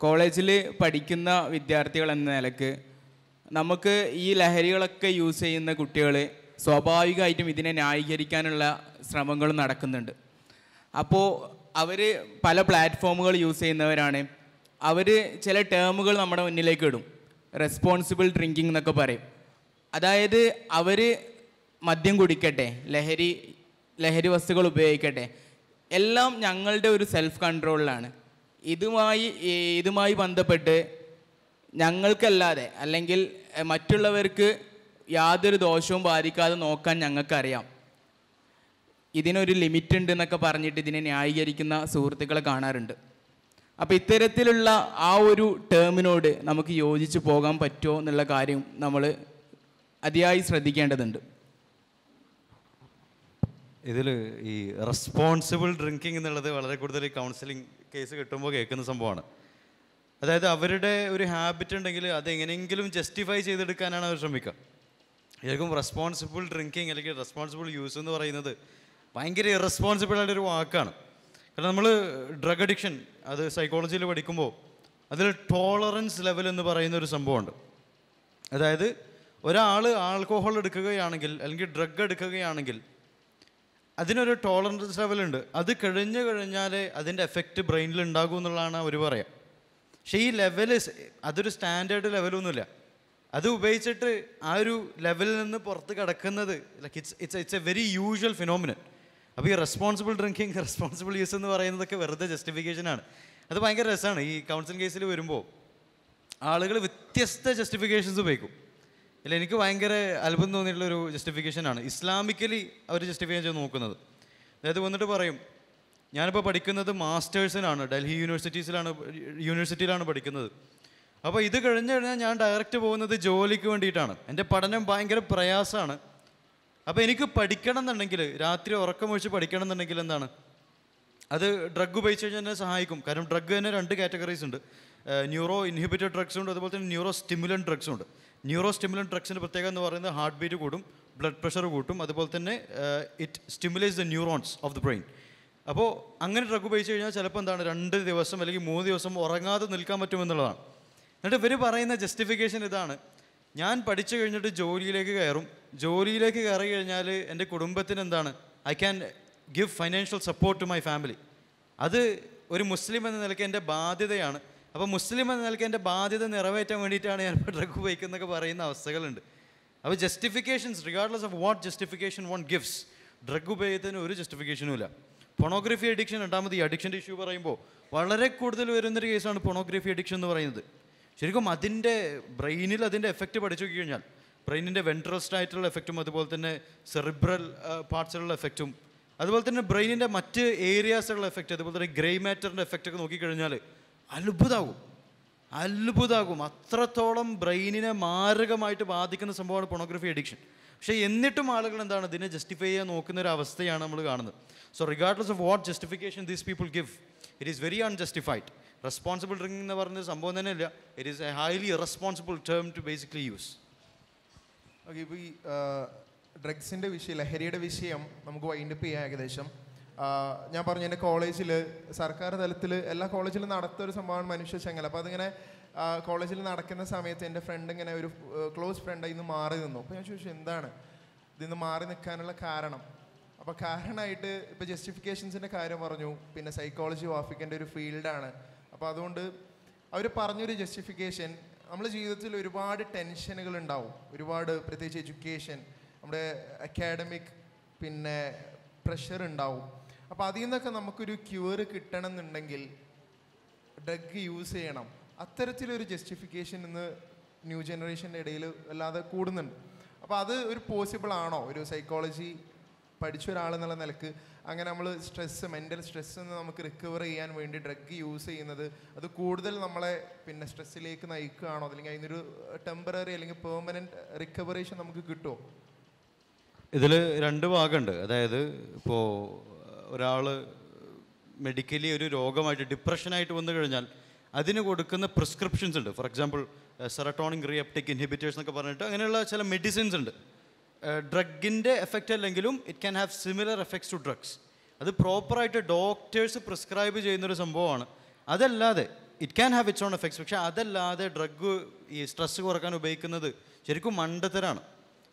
കോളേജിൽ പഠിക്കുന്ന വിദ്യാർത്ഥികൾ എന്ന നിലക്ക് നമുക്ക് ഈ ലഹരികളൊക്കെ യൂസ് ചെയ്യുന്ന കുട്ടികൾ സ്വാഭാവികമായിട്ടും ഇതിനെ ന്യായീകരിക്കാനുള്ള ശ്രമങ്ങൾ നടക്കുന്നുണ്ട് അപ്പോൾ അവർ പല പ്ലാറ്റ്ഫോമുകൾ യൂസ് ചെയ്യുന്നവരാണ് അവർ ചില ടേമുകൾ നമ്മുടെ മുന്നിലേക്ക് ഇടും റെസ്പോൺസിബിൾ ഡ്രിങ്കിങ് എന്നൊക്കെ പറയും അതായത് അവർ മദ്യം കുടിക്കട്ടെ ലഹരി ലഹരി വസ്തുക്കൾ ഉപയോഗിക്കട്ടെ എല്ലാം ഞങ്ങളുടെ ഒരു സെൽഫ് കൺട്രോളിലാണ് ഇതുമായി ഇതുമായി ബന്ധപ്പെട്ട് ഞങ്ങൾക്കല്ലാതെ അല്ലെങ്കിൽ മറ്റുള്ളവർക്ക് യാതൊരു ദോഷവും ബാധിക്കാതെ നോക്കാൻ ഞങ്ങൾക്കറിയാം ഇതിനൊരു ലിമിറ്റ് ഉണ്ട് എന്നൊക്കെ പറഞ്ഞിട്ട് ഇതിനെ ന്യായീകരിക്കുന്ന സുഹൃത്തുക്കളെ കാണാറുണ്ട് അപ്പോൾ ഇത്തരത്തിലുള്ള ആ ഒരു ടേമിനോട് നമുക്ക് യോജിച്ച് പോകാൻ പറ്റുമോ എന്നുള്ള കാര്യം നമ്മൾ അതിയായി ശ്രദ്ധിക്കേണ്ടതുണ്ട് ഇതിൽ ഈ റെസ്പോൺസിബിൾ ഡ്രിങ്കിങ് എന്നുള്ളത് വളരെ കൂടുതൽ കൗൺസിലിംഗ് കേസ് കിട്ടുമ്പോൾ കേൾക്കുന്ന സംഭവമാണ് അതായത് അവരുടെ ഒരു ഹാബിറ്റ് ഉണ്ടെങ്കിൽ അതെങ്ങനെയെങ്കിലും ജസ്റ്റിഫൈ ചെയ്തെടുക്കാനാണ് അവർ ശ്രമിക്കുക ശരിക്കും റെസ്പോൺസിബിൾ ഡ്രിങ്കിങ് അല്ലെങ്കിൽ റെസ്പോൺസിബിൾ യൂസ് എന്ന് പറയുന്നത് ഭയങ്കര ഇറസ്പോൺസിബിൾ ആയിട്ടൊരു വാക്കാണ് കാരണം നമ്മൾ ഡ്രഗ് അഡിക്ഷൻ അത് സൈക്കോളജിയിൽ പഠിക്കുമ്പോൾ അതിൽ ടോളറൻസ് ലെവൽ എന്ന് പറയുന്ന ഒരു സംഭവമുണ്ട് അതായത് ഒരാൾ ആൽക്കോഹോൾ എടുക്കുകയാണെങ്കിൽ അല്ലെങ്കിൽ ഡ്രഗ് എടുക്കുകയാണെങ്കിൽ അതിനൊരു ടോളറൻസ് ലെവലുണ്ട് അത് കഴിഞ്ഞു കഴിഞ്ഞാൽ അതിൻ്റെ എഫക്റ്റ് ബ്രെയിനിൽ ഉണ്ടാകും എന്നുള്ളതാണ് അവർ പറയാം പക്ഷേ ഈ ലെവൽ അതൊരു സ്റ്റാൻഡേർഡ് ലെവലൊന്നുമില്ല അത് ഉപയോഗിച്ചിട്ട് ആ ഒരു ലെവലിൽ നിന്ന് പുറത്ത് കിടക്കുന്നത് like it's it's it's a very usual phenomenon അപ്പോൾ ഈ റെസ്പോൺസിബിൾ ഡ്രിങ്കിങ് റെസ്പോൺസിബിൾ യൂസ് എന്ന് പറയുന്നതൊക്കെ വെറുതെ ജസ്റ്റിഫിക്കേഷനാണ് അത് ഭയങ്കര രസമാണ് ഈ കൗൺസിൽ കേസിൽ വരുമ്പോൾ ആളുകൾ വ്യത്യസ്ത ജസ്റ്റിഫിക്കേഷൻസ് ഉപയോഗിക്കും ഇല്ല എനിക്ക് ഭയങ്കര അത്ഭുതം തോന്നിയിട്ടുള്ള ഒരു ആണ് ഇസ്ലാമിക്കലി അവർ ജസ്റ്റിഫൈ ചെയ്ത് നോക്കുന്നത് അതായത് വന്നിട്ട് പറയും ഞാനിപ്പോൾ പഠിക്കുന്നത് മാസ്റ്റേഴ്സിനാണ് ഡൽഹി യൂണിവേഴ്സിറ്റീസിലാണ് യൂണിവേഴ്സിറ്റിയിലാണ് പഠിക്കുന്നത് അപ്പോൾ ഇത് കഴിഞ്ഞ് കഴിഞ്ഞാൽ ഞാൻ ഡയറക്റ്റ് പോകുന്നത് ജോലിക്ക് വേണ്ടിയിട്ടാണ് എൻ്റെ പഠനം ഭയങ്കര പ്രയാസമാണ് അപ്പോൾ എനിക്ക് പഠിക്കണം എന്നുണ്ടെങ്കിൽ രാത്രി ഉറക്കമൊഴിച്ച് പഠിക്കണം എന്നുണ്ടെങ്കിൽ എന്താണ് അത് ഡ്രഗ് ഉപയോഗിച്ച് കഴിഞ്ഞാൽ എന്നെ സഹായിക്കും കാരണം ഡ്രഗ് തന്നെ രണ്ട് കാറ്റഗറീസ് ഉണ്ട് ന്യൂറോ ഇൻഹിബിറ്റഡ് ഡ്രഗ്സ് ഉണ്ട് അതുപോലെ തന്നെ ന്യൂറോ സ്റ്റിമുലൻ ഡ്രഗ്സ് ഉണ്ട് ന്യൂറോ സ്റ്റിമുലൻ ഡ്രഗ്സിൻ്റെ പ്രത്യേകത എന്ന് പറയുന്നത് ഹാർട്ട് ബീറ്റ് കൂടും ബ്ലഡ് പ്രഷർ കൂട്ടും അതുപോലെ തന്നെ it stimulates the neurons of the brain അപ്പോൾ അങ്ങനെ ഡ്രഗ് ഉപയോഗിച്ച് കഴിഞ്ഞാൽ ചിലപ്പോൾ എന്താണ് രണ്ട് ദിവസം അല്ലെങ്കിൽ മൂന്ന് ദിവസം ഉറങ്ങാതെ നിൽക്കാൻ പറ്റുമെന്നുള്ളതാണ് എന്നിട്ട് ഇവർ പറയുന്ന ജസ്റ്റിഫിക്കേഷൻ ഇതാണ് ഞാൻ പഠിച്ചു കഴിഞ്ഞിട്ട് ജോലിയിലേക്ക് കയറും ജോലിയിലേക്ക് കയറി കഴിഞ്ഞാൽ എൻ്റെ കുടുംബത്തിന് എന്താണ് I can give financial support to my family അത് ഒരു മുസ്ലിം എന്ന നിലയ്ക്ക് എൻ്റെ ബാധ്യതയാണ് അപ്പോൾ മുസ്ലിം എന്ന നിലയ്ക്ക് എൻ്റെ ബാധ്യത നിറവേറ്റാൻ വേണ്ടിയിട്ടാണ് ഞാൻ ഡ്രഗ് ഉപയോഗിക്കുന്നൊക്കെ പറയുന്ന അവസ്ഥകളുണ്ട് അപ്പോൾ justifications regardless of what justification one gifts drug ഉപയോഗത്തിന് ഒരു ജസ്റ്റിഫിക്കേഷനും ഇല്ല പൊണോഗ്രഫി അഡിക്ഷൻ രണ്ടാമത് ഈ അഡിക്ഷൻ്റെ ഇഷ്യൂ പറയുമ്പോൾ വളരെ കൂടുതൽ വരുന്നൊരു കേസാണ് പൊണോഗ്രഫി അഡിക്ഷൻ എന്ന് പറയുന്നത് ശരിക്കും അതിൻ്റെ ബ്രെയിനിൽ അതിൻ്റെ എഫക്റ്റ് പഠിച്ചു കഴിഞ്ഞാൽ ബ്രെയിനിൻ്റെ വെൻട്രസ്റ്റ് ആയിട്ടുള്ള എഫക്റ്റും അതുപോലെ തന്നെ സെറിബ്രൽ പാർട്സിലുള്ള എഫക്റ്റും അതുപോലെ തന്നെ ബ്രെയിനിൻ്റെ മറ്റ് ഏരിയാസുള്ള എഫക്റ്റ് അതുപോലെ തന്നെ ഗ്രേ മാറ്ററിൻ്റെ എഫക്റ്റൊക്കെ നോക്കിക്കഴിഞ്ഞാൽ അത്ഭുതമാകും അത്ഭുതമാകും അത്രത്തോളം ബ്രെയിനിനെ മാരകമായിട്ട് ബാധിക്കുന്ന സംഭവമാണ് പോണോഗ്രഫി അഡിക്ഷൻ പക്ഷേ എന്നിട്ടും ആളുകൾ എന്താണ് ഇതിനെ ജസ്റ്റിഫൈ ചെയ്യാൻ നോക്കുന്ന ഒരു അവസ്ഥയാണ് നമ്മൾ കാണുന്നത് so regardless of what justification these people give it is very unjustified responsible drinking എന്ന് പറഞ്ഞ സംഭവം തന്നെ ഇല്ല it is a highly responsible term to basically use okay ഇപ്പോൾ ഈ ഡ്രഗ്സിൻ്റെ വിഷയം ലഹരിയുടെ വിഷയം നമുക്ക് വൈൻഡപ്പ് ചെയ്യാം ഏകദേശം ഞാൻ പറഞ്ഞു എൻ്റെ കോളേജിൽ സർക്കാർ തലത്തിൽ എല്ലാ കോളേജിലും നടത്തൊരു സംഭവമാണ് മനുഷ്യ ചെങ്ങൽ അപ്പോൾ അതിങ്ങനെ കോളേജിൽ നടക്കുന്ന സമയത്ത് എൻ്റെ ഫ്രണ്ട് ഇങ്ങനെ ഒരു ക്ലോസ് ഫ്രണ്ടായി ഇന്ന് മാറി നിന്നു അപ്പോൾ ഞാൻ ചോദിച്ചു എന്താണ് ഇതിന്ന് മാറി നിൽക്കാനുള്ള കാരണം അപ്പോൾ കാരണമായിട്ട് ഇപ്പോൾ ജസ്റ്റിഫിക്കേഷൻസിൻ്റെ കാര്യം പറഞ്ഞു പിന്നെ സൈക്കോളജി വാഫിക്കേണ്ട ഒരു ഫീൽഡാണ് അപ്പോൾ അതുകൊണ്ട് അവർ പറഞ്ഞൊരു ജസ്റ്റിഫിക്കേഷൻ നമ്മൾ ജീവിതത്തിൽ ഒരുപാട് ടെൻഷനുകൾ ഉണ്ടാവും ഒരുപാട് പ്രത്യേകിച്ച് എഡ്യൂക്കേഷൻ നമ്മുടെ അക്കാഡമിക് പിന്നെ പ്രഷർ ഉണ്ടാവും അപ്പോൾ അതിൽ നിന്നൊക്കെ നമുക്കൊരു ക്യൂർ കിട്ടണം എന്നുണ്ടെങ്കിൽ ഡ്രഗ് യൂസ് ചെയ്യണം അത്തരത്തിലൊരു ജസ്റ്റിഫിക്കേഷൻ ഇന്ന് ന്യൂ ജനറേഷൻ്റെ ഇടയിൽ വല്ലാതെ കൂടുന്നുണ്ട് അപ്പോൾ അത് ഒരു പോസിബിൾ ആണോ ഒരു സൈക്കോളജി പഠിച്ച ഒരാൾ എന്നുള്ള നിലക്ക് അങ്ങനെ നമ്മൾ സ്ട്രെസ്സ് മെൻ്റൽ സ്ട്രെസ്സിൽ നിന്ന് നമുക്ക് റിക്കവർ ചെയ്യാൻ വേണ്ടി ഡ്രഗ് യൂസ് ചെയ്യുന്നത് അത് കൂടുതൽ നമ്മളെ പിന്നെ സ്ട്രെസ്സിലേക്ക് നയിക്കുകയാണോ അല്ലെങ്കിൽ അതിനൊരു ടെമ്പററി അല്ലെങ്കിൽ പെർമനൻറ്റ് റിക്കവറേഷൻ നമുക്ക് കിട്ടുമോ ഇതിൽ രണ്ട് ഭാഗമുണ്ട് അതായത് ഇപ്പോൾ ഒരാൾ മെഡിക്കലി ഒരു രോഗമായിട്ട് ഡിപ്രഷനായിട്ട് വന്നു കഴിഞ്ഞാൽ അതിന് കൊടുക്കുന്ന പ്രിസ്ക്രിപ്ഷൻസ് ഉണ്ട് for example serotonic reuptake inhibitors എന്നൊക്കെ പറഞ്ഞിട്ട് അങ്ങനെയുള്ള ചില മെഡിസിൻസ് ഉണ്ട് ഡ്രഗിൻ്റെ എഫക്റ്റ് അല്ലെങ്കിലും it can have similar effects to drugs അത് പ്രോപ്പറായിട്ട് ഡോക്ടേഴ്സ് പ്രിസ്ക്രൈബ് ചെയ്യുന്നൊരു സംഭവമാണ് അതല്ലാതെ it can have its own effects പക്ഷേ അതല്ലാതെ ഡ്രഗ് ഈ സ്ട്രെസ് കുറക്കാൻ ഉപയോഗിക്കുന്നത് ശരിക്കും മണ്ടത്തരാണ്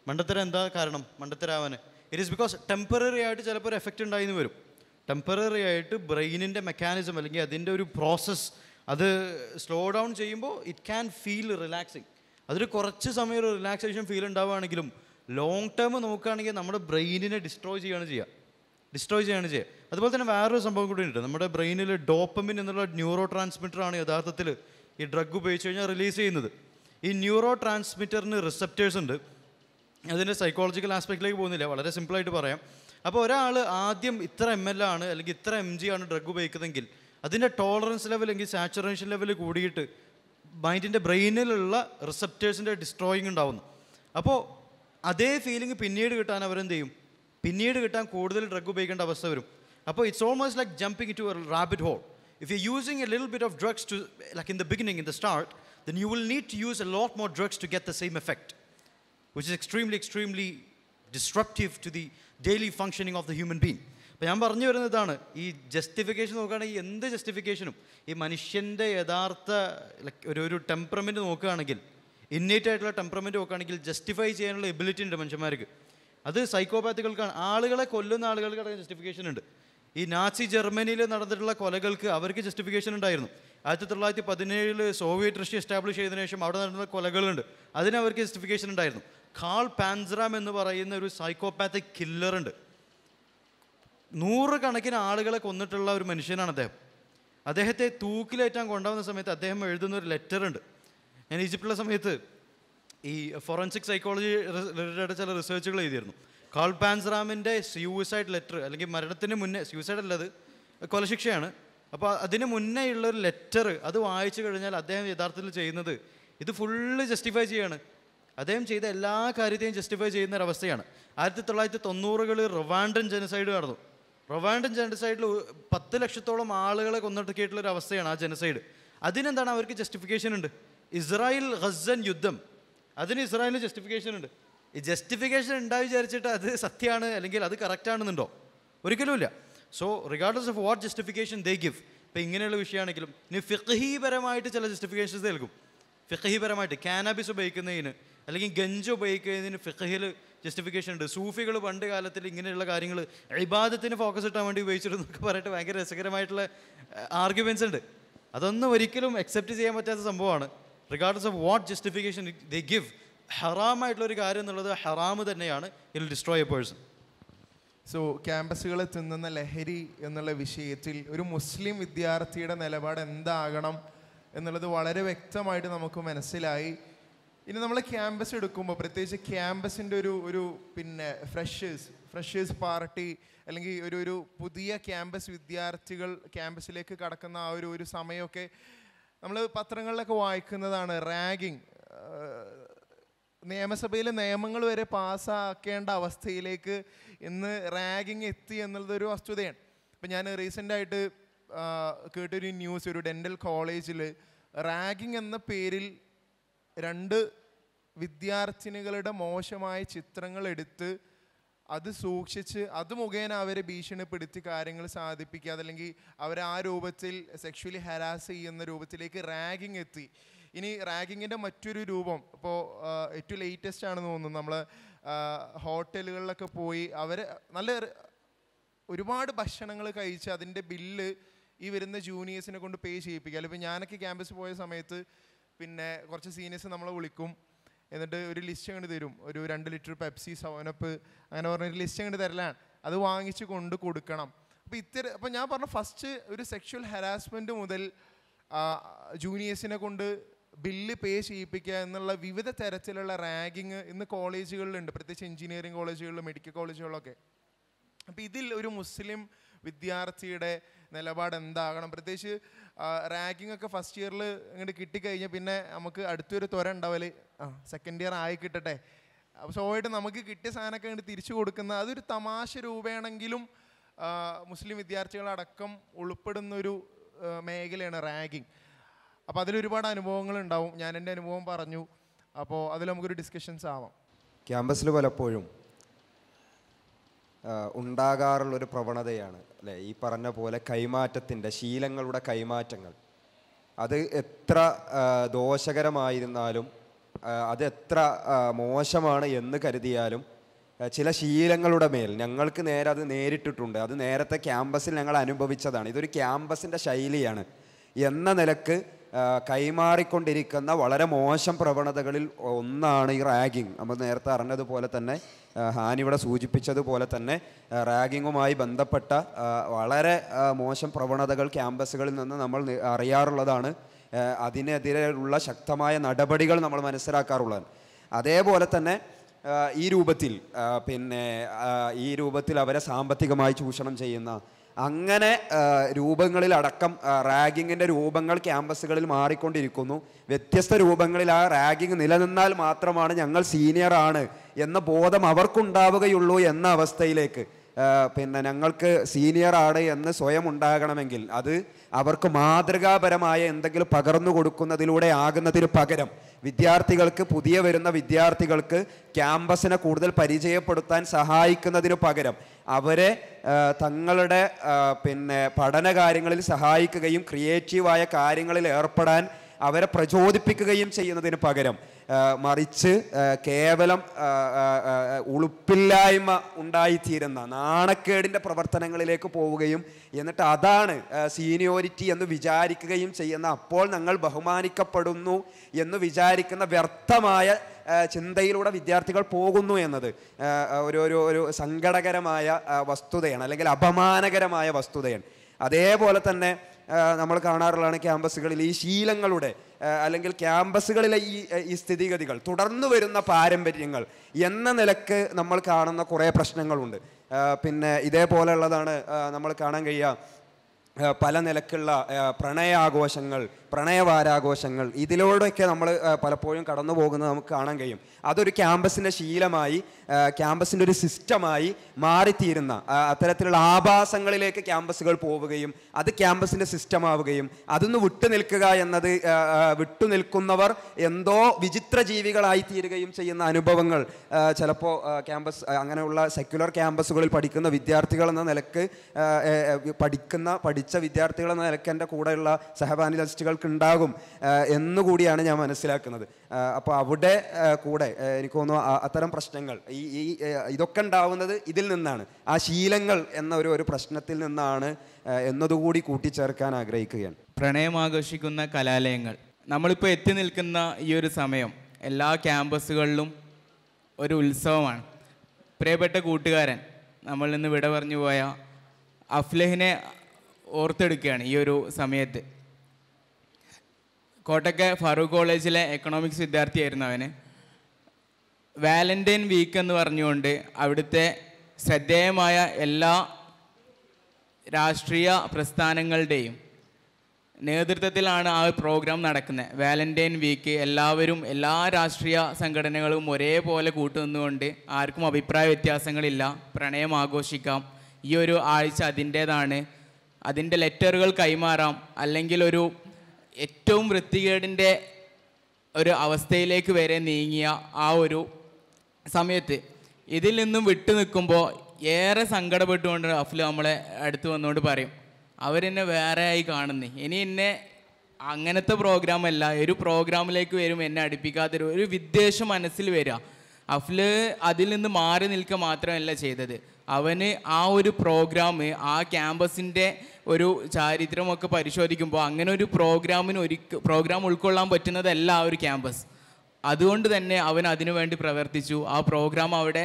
മണ്ടത്തരം എന്താ കാരണം മണ്ടത്തരാവാൻ ഇറ്റ് ഈസ് ബിക്കോസ് ടെമ്പററി ആയിട്ട് ചിലപ്പോൾ ഒരു എഫക്റ്റ് ഉണ്ടായിന്ന് വരും ടെമ്പററി ആയിട്ട് ബ്രെയിനിൻ്റെ മെക്കാനിസം അല്ലെങ്കിൽ അതിൻ്റെ ഒരു പ്രോസസ്സ് അത് സ്ലോ ഡൗൺ ചെയ്യുമ്പോൾ ഇറ്റ് ക്യാൻ ഫീൽ റിലാക്സിങ് അതൊരു കുറച്ച് സമയം ഒരു റിലാക്സേഷൻ ഫീൽ ഉണ്ടാവുകയാണെങ്കിലും ലോങ് ടേം നോക്കുകയാണെങ്കിൽ നമ്മുടെ ബ്രെയിനിനെ ഡിസ്ട്രോയ് ചെയ്യുകയാണ് ചെയ്യുക ഡിസ്ട്രോയ് ചെയ്യാണ് ചെയ്യുക അതുപോലെ തന്നെ വേറൊരു സംഭവം കൂടി ഉണ്ട് നമ്മുടെ ബ്രെയിനിൽ ഡോപ്പമിൻ എന്നുള്ള ന്യൂറോ ട്രാൻസ്മിറ്ററാണ് യഥാർത്ഥത്തിൽ ഈ ഡ്രഗ് ഉപയോഗിച്ച് കഴിഞ്ഞാൽ റിലീസ് ചെയ്യുന്നത് ഈ ന്യൂറോ ട്രാൻസ്മിറ്ററിന് റിസെപ്റ്റേഴ്സ് ഉണ്ട് അതിൻ്റെ സൈക്കോളജിക്കൽ ആസ്പെക്റ്റിലേക്ക് പോകുന്നില്ല വളരെ സിമ്പിളായിട്ട് പറയാം അപ്പോൾ ഒരാൾ ആദ്യം ഇത്ര എം എൽ ആണ് അല്ലെങ്കിൽ ഇത്ര എം ജി ആണ് ഡ്രഗ് ഉപയോഗിക്കുന്നതെങ്കിൽ അതിൻ്റെ ടോളറൻസ് ലെവൽ അല്ലെങ്കിൽ സാച്ചുറേഷൻ ലെവൽ കൂടിയിട്ട് മൈൻഡിൻ്റെ ബ്രെയിനിലുള്ള റിസെപ്റ്റേഴ്സിൻ്റെ ഡിസ്ട്രോയിങ് ഉണ്ടാവുന്നു അപ്പോൾ അതേ ഫീലിംഗ് പിന്നീട് കിട്ടാൻ അവരെന്ത് ചെയ്യും പിന്നീട് കിട്ടാൻ കൂടുതൽ ഡ്രഗ് ഉപയോഗിക്കേണ്ട അവസ്ഥ വരും അപ്പോൾ it's almost like jumping to a rabbit hole if you using a little bit of drugs to like in the beginning in the start then you will need to use a lot more drugs to get the same effect which is extremely extremely disruptive to the daily functioning of the human being അപ്പോൾ ഞാൻ പറഞ്ഞു വരുന്നതാണ് ഇതാണ് ഈ justification നോക്കുകയാണെങ്കിൽ എന്ത് ജസ്റ്റിഫിക്കേഷനും ഈ മനുഷ്യൻ്റെ യഥാർത്ഥ ഒരു ഒരു ടെമ്പറമെൻറ്റ് നോക്കുകയാണെങ്കിൽ ഇന്നേറ്റ് ആയിട്ടുള്ള ടെമ്പറമെൻറ്റ് നോക്കുകയാണെങ്കിൽ ജസ്റ്റിഫൈ ചെയ്യാനുള്ള എബിലിറ്റി ഉണ്ട് മനുഷ്യന്മാർക്ക് അത് സൈക്കോപാത്തുകൾക്കാണ് ആളുകളെ കൊല്ലുന്ന ആളുകൾക്ക് ജസ്റ്റിഫിക്കേഷൻ ഉണ്ട് ഈ നാസി ജർമ്മനിയിൽ നടന്നിട്ടുള്ള കൊലകൾക്ക് അവർക്ക് ജസ്റ്റിഫിക്കേഷൻ ഉണ്ടായിരുന്നു ആയിരത്തി തൊള്ളായിരത്തി പതിനേഴിൽ സോവിയറ്റ് റഷ്യ എസ്റ്റാബ്ലിഷ് ചെയ്തതിനു ശേഷം അവിടെ നടന്ന കൊലകളുണ്ട് അതിന് അവർക്ക് ജസ്റ്റിഫിക്കേഷൻ ഉണ്ടായിരുന്നു കാൾ പാൻസ്രാം എന്ന് പറയുന്ന ഒരു സൈക്കോപാത്തിക് കില്ലറുണ്ട് നൂറുകണക്കിന് ആളുകളെ കൊന്നിട്ടുള്ള ഒരു മനുഷ്യനാണ് അദ്ദേഹം അദ്ദേഹത്തെ തൂക്കിലേറ്റാൻ കൊണ്ടുവന്ന സമയത്ത് അദ്ദേഹം എഴുതുന്ന ഒരു ലെറ്റർ ഉണ്ട് ഞാൻ ഈജിപ്തിലെ സമയത്ത് ഈ ഫോറൻസിക് സൈക്കോളജി റിലേറ്റഡ് ചില റിസർച്ചുകൾ എഴുതിയിരുന്നു കാൾ പാൻസ്റാമിൻ്റെ സ്യൂസൈഡ് ലെറ്റർ അല്ലെങ്കിൽ മരണത്തിന് മുന്നേ സ്യൂസൈഡ് അല്ലത് കൊലശിക്ഷയാണ് അപ്പോൾ അതിന് മുന്നേ ഉള്ളൊരു ലെറ്റർ അത് വായിച്ചു കഴിഞ്ഞാൽ അദ്ദേഹം യഥാർത്ഥത്തിൽ ചെയ്യുന്നത് ഇത് ഫുള്ള് ജസ്റ്റിഫൈ ചെയ്യാണ് അദ്ദേഹം ചെയ്ത എല്ലാ കാര്യത്തെയും ജസ്റ്റിഫൈ ചെയ്യുന്ന ഒരു അവസ്ഥയാണ് ആയിരത്തി തൊള്ളായിരത്തി തൊണ്ണൂറുകളിൽ റൊവാൻഡൻ ജനസൈഡ് നടന്നു റൊവാൻഡൻ ജനസൈഡിൽ പത്ത് ലക്ഷത്തോളം ആളുകളെ കൊന്നൊടുക്കിയിട്ടുള്ള ഒരു അവസ്ഥയാണ് ആ ജനസൈഡ് അതിനെന്താണ് അവർക്ക് ജസ്റ്റിഫിക്കേഷൻ ഉണ്ട് ഇസ്രായേൽ ഗസൻ യുദ്ധം അതിന് ഇസ്രായേലിന് ജസ്റ്റിഫിക്കേഷൻ ഉണ്ട് ഈ ജസ്റ്റിഫിക്കേഷൻ ഉണ്ടായി വിചാരിച്ചിട്ട് അത് സത്യമാണ് അല്ലെങ്കിൽ അത് കറക്റ്റാണെന്നുണ്ടോ ഒരിക്കലുമില്ല so regardless of what justification they give ഇപ്പം ഇങ്ങനെയുള്ള വിഷയമാണെങ്കിലും ഇനി ഫിഖഹീപരമായിട്ട് ചില ജസ്റ്റിഫിക്കേഷൻസ് നൽകും ഫിഖഹീപരമായിട്ട് കാനാബിസ് ഉപയോഗിക്കുന്നതിന് അല്ലെങ്കിൽ ഗഞ്ച് ഉപയോഗിക്കുന്നതിന് ഫിഖഹിൽ ജസ്റ്റിഫിക്കേഷൻ ഉണ്ട് സൂഫികൾ പണ്ട് കാലത്തിൽ ഇങ്ങനെയുള്ള കാര്യങ്ങൾ ഇബാദത്തിന് ഫോക്കസ് ഇട്ടാൻ വേണ്ടി ഉപയോഗിച്ചിരുന്നു എന്നൊക്കെ പറഞ്ഞിട്ട് ഭയങ്കര രസകരമായിട്ടുള്ള ആർഗ്യുമെൻസ് ഉണ്ട് അതൊന്നും ഒരിക്കലും അക്സെപ്റ്റ് ചെയ്യാൻ പറ്റാത്ത സംഭവമാണ് regards of what justification they give ഹറാമായിട്ടുള്ളൊരു കാര്യം എന്നുള്ളത് ഹറാമ് തന്നെയാണ് it'll destroy a person so ക്യാമ്പസുകളെ തിന്നുന്ന ലഹരി എന്നുള്ള വിഷയത്തിൽ ഒരു മുസ്ലിം വിദ്യാർത്ഥിയുടെ നിലപാട് എന്താകണം എന്നുള്ളത് വളരെ വ്യക്തമായിട്ട് നമുക്ക് മനസ്സിലായി ഇനി നമ്മൾ ക്യാമ്പസ് എടുക്കുമ്പോൾ പ്രത്യേകിച്ച് ക്യാമ്പസിൻ്റെ ഒരു ഒരു പിന്നെ ഫ്രഷേഴ്സ് ഫ്രഷേഴ്സ് പാർട്ടി അല്ലെങ്കിൽ ഒരു ഒരു പുതിയ ക്യാമ്പസ് വിദ്യാർത്ഥികൾ ക്യാമ്പസിലേക്ക് കടക്കുന്ന ആ ഒരു ഒരു സമയമൊക്കെ നമ്മൾ പത്രങ്ങളിലൊക്കെ വായിക്കുന്നതാണ് റാഗിങ് നിയമസഭയിലെ നിയമങ്ങൾ വരെ പാസ്സാക്കേണ്ട അവസ്ഥയിലേക്ക് ഇന്ന് റാഗിങ് എത്തി എന്നുള്ളതൊരു വസ്തുതയാണ് ഇപ്പം ഞാൻ റീസെൻ്റായിട്ട് കേട്ടൊരു ന്യൂസ് ഒരു ഡെൻ്റൽ കോളേജിൽ റാഗിങ് എന്ന പേരിൽ രണ്ട് വിദ്യാർത്ഥിനികളുടെ മോശമായ ചിത്രങ്ങൾ എടുത്ത് അത് സൂക്ഷിച്ച് അത് മുഖേന അവരെ ഭീഷണിപ്പെടുത്തി കാര്യങ്ങൾ സാധിപ്പിക്കുക അതല്ലെങ്കിൽ അവരെ ആ രൂപത്തിൽ സെക്ഷുവലി ഹരാസ് ചെയ്യുന്ന രൂപത്തിലേക്ക് റാഗിങ് എത്തി ഇനി റാഗിങ്ങിൻ്റെ മറ്റൊരു രൂപം ഇപ്പോൾ ഏറ്റവും ലേറ്റസ്റ്റ് ആണെന്ന് തോന്നുന്നു നമ്മൾ ഹോട്ടലുകളിലൊക്കെ പോയി അവർ നല്ല ഒരുപാട് ഭക്ഷണങ്ങൾ കഴിച്ച് അതിൻ്റെ ബില്ല് ഈ വരുന്ന ജൂനിയേഴ്സിനെ കൊണ്ട് പേ ചെയ്യിപ്പിക്കുക അല്ലെങ്കിൽ ഞാനൊക്കെ ക്യാമ്പസ് പോയ സമയത്ത് പിന്നെ കുറച്ച് സീനിയേഴ്സ് നമ്മളെ വിളിക്കും എന്നിട്ട് ഒരു ലിസ്റ്റ് അങ്ങോട്ട് തരും ഒരു രണ്ട് ലിറ്റർ പെപ്സി സവനപ്പ് അങ്ങനെ പറഞ്ഞൊരു ലിസ്റ്റ് അങ്ങോട്ട് തരലാണ് അത് വാങ്ങിച്ച് കൊണ്ട് കൊടുക്കണം അപ്പോൾ ഇത്തരം അപ്പോൾ ഞാൻ പറഞ്ഞ ഫസ്റ്റ് ഒരു സെക്ഷൽ ഹരാസ്മെൻറ്റ് മുതൽ ജൂനിയേഴ്സിനെ കൊണ്ട് ബില്ല് പേ ചെയ്യിപ്പിക്കുക എന്നുള്ള വിവിധ തരത്തിലുള്ള റാഗിങ് ഇന്ന് കോളേജുകളിലുണ്ട് പ്രത്യേകിച്ച് എഞ്ചിനീയറിംഗ് കോളേജുകളിലും മെഡിക്കൽ കോളേജുകളിലൊക്കെ അപ്പോൾ ഇതിൽ ഒരു മുസ്ലിം വിദ്യാർത്ഥിയുടെ നിലപാട് എന്താകണം പ്രത്യേകിച്ച് റാങ്കിങ് ഒക്കെ ഫസ്റ്റ് ഇയറിൽ ഇങ്ങോട്ട് കിട്ടിക്കഴിഞ്ഞാൽ പിന്നെ നമുക്ക് അടുത്തൊരു ത്വര ഉണ്ടാവല് ആ സെക്കൻഡ് ഇയർ ആയി കിട്ടട്ടെ സോ ആയിട്ട് നമുക്ക് കിട്ടിയ സാധനമൊക്കെ ഇങ്ങോട്ട് തിരിച്ചു കൊടുക്കുന്ന അതൊരു തമാശ രൂപയാണെങ്കിലും മുസ്ലിം വിദ്യാർത്ഥികളടക്കം ഉൾപ്പെടുന്നൊരു മേഖലയാണ് റാഗിങ് അപ്പോൾ അതിലൊരുപാട് ഉണ്ടാവും ഞാൻ എൻ്റെ അനുഭവം പറഞ്ഞു അപ്പോൾ അതിൽ നമുക്കൊരു ഡിസ്കഷൻസ് ആവാം ക്യാമ്പസിൽ പലപ്പോഴും ഉണ്ടാകാറുള്ളൊരു പ്രവണതയാണ് അല്ലെ ഈ പറഞ്ഞ പോലെ കൈമാറ്റത്തിൻ്റെ ശീലങ്ങളുടെ കൈമാറ്റങ്ങൾ അത് എത്ര ദോഷകരമായിരുന്നാലും അത് എത്ര മോശമാണ് എന്ന് കരുതിയാലും ചില ശീലങ്ങളുടെ മേൽ ഞങ്ങൾക്ക് നേരെ അത് നേരിട്ടിട്ടുണ്ട് അത് നേരത്തെ ക്യാമ്പസിൽ ഞങ്ങൾ അനുഭവിച്ചതാണ് ഇതൊരു ക്യാമ്പസിൻ്റെ ശൈലിയാണ് എന്ന നിലക്ക് കൈമാറിക്കൊണ്ടിരിക്കുന്ന വളരെ മോശം പ്രവണതകളിൽ ഒന്നാണ് ഈ റാഗിങ് നമ്മൾ നേരത്തെ അറിഞ്ഞതുപോലെ തന്നെ ഹാനിവിടെ സൂചിപ്പിച്ചതുപോലെ തന്നെ റാഗിങ്ങുമായി ബന്ധപ്പെട്ട വളരെ മോശം പ്രവണതകൾ ക്യാമ്പസുകളിൽ നിന്ന് നമ്മൾ അറിയാറുള്ളതാണ് അതിനെതിരെയുള്ള ശക്തമായ നടപടികൾ നമ്മൾ മനസ്സിലാക്കാറുള്ളതാണ് അതേപോലെ തന്നെ ഈ രൂപത്തിൽ പിന്നെ ഈ രൂപത്തിൽ അവരെ സാമ്പത്തികമായി ചൂഷണം ചെയ്യുന്ന അങ്ങനെ രൂപങ്ങളിൽ അടക്കം റാഗിങ്ങിൻ്റെ രൂപങ്ങൾ ക്യാമ്പസുകളിൽ മാറിക്കൊണ്ടിരിക്കുന്നു വ്യത്യസ്ത രൂപങ്ങളിൽ ആ റാഗിങ് നിലനിന്നാൽ മാത്രമാണ് ഞങ്ങൾ സീനിയർ ആണ് എന്ന ബോധം അവർക്കുണ്ടാവുകയുള്ളൂ എന്ന അവസ്ഥയിലേക്ക് പിന്നെ ഞങ്ങൾക്ക് സീനിയർ എന്ന് സ്വയം ഉണ്ടാകണമെങ്കിൽ അത് അവർക്ക് മാതൃകാപരമായ എന്തെങ്കിലും പകർന്നു കൊടുക്കുന്നതിലൂടെ ആകുന്നതിന് പകരം വിദ്യാർത്ഥികൾക്ക് പുതിയ വരുന്ന വിദ്യാർത്ഥികൾക്ക് ക്യാമ്പസിനെ കൂടുതൽ പരിചയപ്പെടുത്താൻ സഹായിക്കുന്നതിനു പകരം അവരെ തങ്ങളുടെ പിന്നെ പഠന കാര്യങ്ങളിൽ സഹായിക്കുകയും ക്രിയേറ്റീവായ കാര്യങ്ങളിൽ ഏർപ്പെടാൻ അവരെ പ്രചോദിപ്പിക്കുകയും ചെയ്യുന്നതിന് പകരം മറിച്ച് കേവലം ഉളുപ്പില്ലായ്മ ഉണ്ടായിത്തീരുന്ന നാണക്കേടിൻ്റെ പ്രവർത്തനങ്ങളിലേക്ക് പോവുകയും എന്നിട്ട് അതാണ് സീനിയോരിറ്റി എന്ന് വിചാരിക്കുകയും ചെയ്യുന്ന അപ്പോൾ ഞങ്ങൾ ബഹുമാനിക്കപ്പെടുന്നു എന്ന് വിചാരിക്കുന്ന വ്യർത്ഥമായ ചിന്തയിലൂടെ വിദ്യാർത്ഥികൾ പോകുന്നു എന്നത് ഒരു ഒരു ഒരു സങ്കടകരമായ വസ്തുതയാണ് അല്ലെങ്കിൽ അപമാനകരമായ വസ്തുതയാണ് അതേപോലെ തന്നെ നമ്മൾ കാണാറുള്ളതാണ് ക്യാമ്പസുകളിൽ ഈ ശീലങ്ങളുടെ അല്ലെങ്കിൽ ക്യാമ്പസുകളിലെ ഈ ഈ സ്ഥിതിഗതികൾ തുടർന്നു വരുന്ന പാരമ്പര്യങ്ങൾ എന്ന നിലക്ക് നമ്മൾ കാണുന്ന കുറേ പ്രശ്നങ്ങളുണ്ട് പിന്നെ ഇതേപോലെയുള്ളതാണ് നമ്മൾ കാണാൻ കഴിയുക പല നിലക്കുള്ള പ്രണയാഘോഷങ്ങൾ പ്രണയവാരാഘോഷങ്ങൾ ഇതിലൂടെയൊക്കെ നമ്മൾ പലപ്പോഴും കടന്നു പോകുന്നത് നമുക്ക് കാണാൻ കഴിയും അതൊരു ക്യാമ്പസിൻ്റെ ശീലമായി ക്യാമ്പസിൻ്റെ ഒരു സിസ്റ്റമായി മാറിത്തീരുന്ന അത്തരത്തിലുള്ള ആഭാസങ്ങളിലേക്ക് ക്യാമ്പസുകൾ പോവുകയും അത് ക്യാമ്പസിൻ്റെ സിസ്റ്റമാവുകയും അതൊന്ന് വിട്ടുനിൽക്കുക എന്നത് വിട്ടുനിൽക്കുന്നവർ എന്തോ വിചിത്ര ജീവികളായി തീരുകയും ചെയ്യുന്ന അനുഭവങ്ങൾ ചിലപ്പോൾ ക്യാമ്പസ് അങ്ങനെയുള്ള സെക്യുലർ ക്യാമ്പസുകളിൽ പഠിക്കുന്ന വിദ്യാർത്ഥികൾ എന്ന നിലക്ക് പഠിക്കുന്ന പഠി പഠിച്ച വിദ്യാർത്ഥികൾ എന്ന നിലയ്ക്ക് എൻ്റെ കൂടെയുള്ള സഹപാനലിസ്റ്റുകൾക്ക് ഉണ്ടാകും എന്നുകൂടിയാണ് ഞാൻ മനസ്സിലാക്കുന്നത് അപ്പോൾ അവിടെ കൂടെ എനിക്ക് തോന്നുന്നു അത്തരം പ്രശ്നങ്ങൾ ഈ ഈ ഇതൊക്കെ ഉണ്ടാവുന്നത് ഇതിൽ നിന്നാണ് ആ ശീലങ്ങൾ എന്ന ഒരു ഒരു പ്രശ്നത്തിൽ നിന്നാണ് എന്നതുകൂടി കൂട്ടിച്ചേർക്കാൻ ആഗ്രഹിക്കുകയാണ് പ്രണയം ആഘോഷിക്കുന്ന കലാലയങ്ങൾ നമ്മളിപ്പോൾ എത്തി നിൽക്കുന്ന ഈ ഒരു സമയം എല്ലാ ക്യാമ്പസുകളിലും ഒരു ഉത്സവമാണ് പ്രിയപ്പെട്ട കൂട്ടുകാരൻ നമ്മളിൽ നിന്ന് വിട പറഞ്ഞു പോയ അഫ്ലഹിനെ ഓർത്തെടുക്കുകയാണ് ഈ ഒരു സമയത്ത് കോട്ടക്ക ഫാറൂഖ് കോളേജിലെ എക്കണോമിക്സ് വിദ്യാർത്ഥിയായിരുന്നു അവന് വാലൻ്റൈൻ വീക്ക് എന്ന് പറഞ്ഞുകൊണ്ട് അവിടുത്തെ ശ്രദ്ധേയമായ എല്ലാ രാഷ്ട്രീയ പ്രസ്ഥാനങ്ങളുടെയും നേതൃത്വത്തിലാണ് ആ പ്രോഗ്രാം നടക്കുന്നത് വാലൻ്റൈൻ വീക്ക് എല്ലാവരും എല്ലാ രാഷ്ട്രീയ സംഘടനകളും ഒരേപോലെ കൂട്ടുനിന്നുകൊണ്ട് ആർക്കും അഭിപ്രായ വ്യത്യാസങ്ങളില്ല പ്രണയം ആഘോഷിക്കാം ഈ ഒരു ആഴ്ച അതിൻ്റേതാണ് അതിൻ്റെ ലെറ്ററുകൾ കൈമാറാം അല്ലെങ്കിൽ ഒരു ഏറ്റവും വൃത്തികേടിൻ്റെ ഒരു അവസ്ഥയിലേക്ക് വരെ നീങ്ങിയ ആ ഒരു സമയത്ത് ഇതിൽ നിന്നും വിട്ടു നിൽക്കുമ്പോൾ ഏറെ സങ്കടപ്പെട്ടുകൊണ്ട് അഫ്ലു നമ്മളെ അടുത്ത് വന്നുകൊണ്ട് പറയും അവരെന്നെ വേറെ ആയി കാണുന്നു ഇനി എന്നെ അങ്ങനത്തെ പ്രോഗ്രാം അല്ല ഒരു പ്രോഗ്രാമിലേക്ക് വരും എന്നെ അടുപ്പിക്കാത്തൊരു ഒരു വിദ്വേഷം മനസ്സിൽ വരിക അഫ്ല് അതിൽ നിന്ന് മാറി നിൽക്കുക മാത്രമല്ല ചെയ്തത് അവന് ആ ഒരു പ്രോഗ്രാം ആ ക്യാമ്പസിൻ്റെ ഒരു ചാരിത്രമൊക്കെ പരിശോധിക്കുമ്പോൾ അങ്ങനെ ഒരു പ്രോഗ്രാമിന് ഒരു പ്രോഗ്രാം ഉൾക്കൊള്ളാൻ പറ്റുന്നതല്ല ആ ഒരു ക്യാമ്പസ് അതുകൊണ്ട് തന്നെ അവൻ അതിനുവേണ്ടി പ്രവർത്തിച്ചു ആ പ്രോഗ്രാം അവിടെ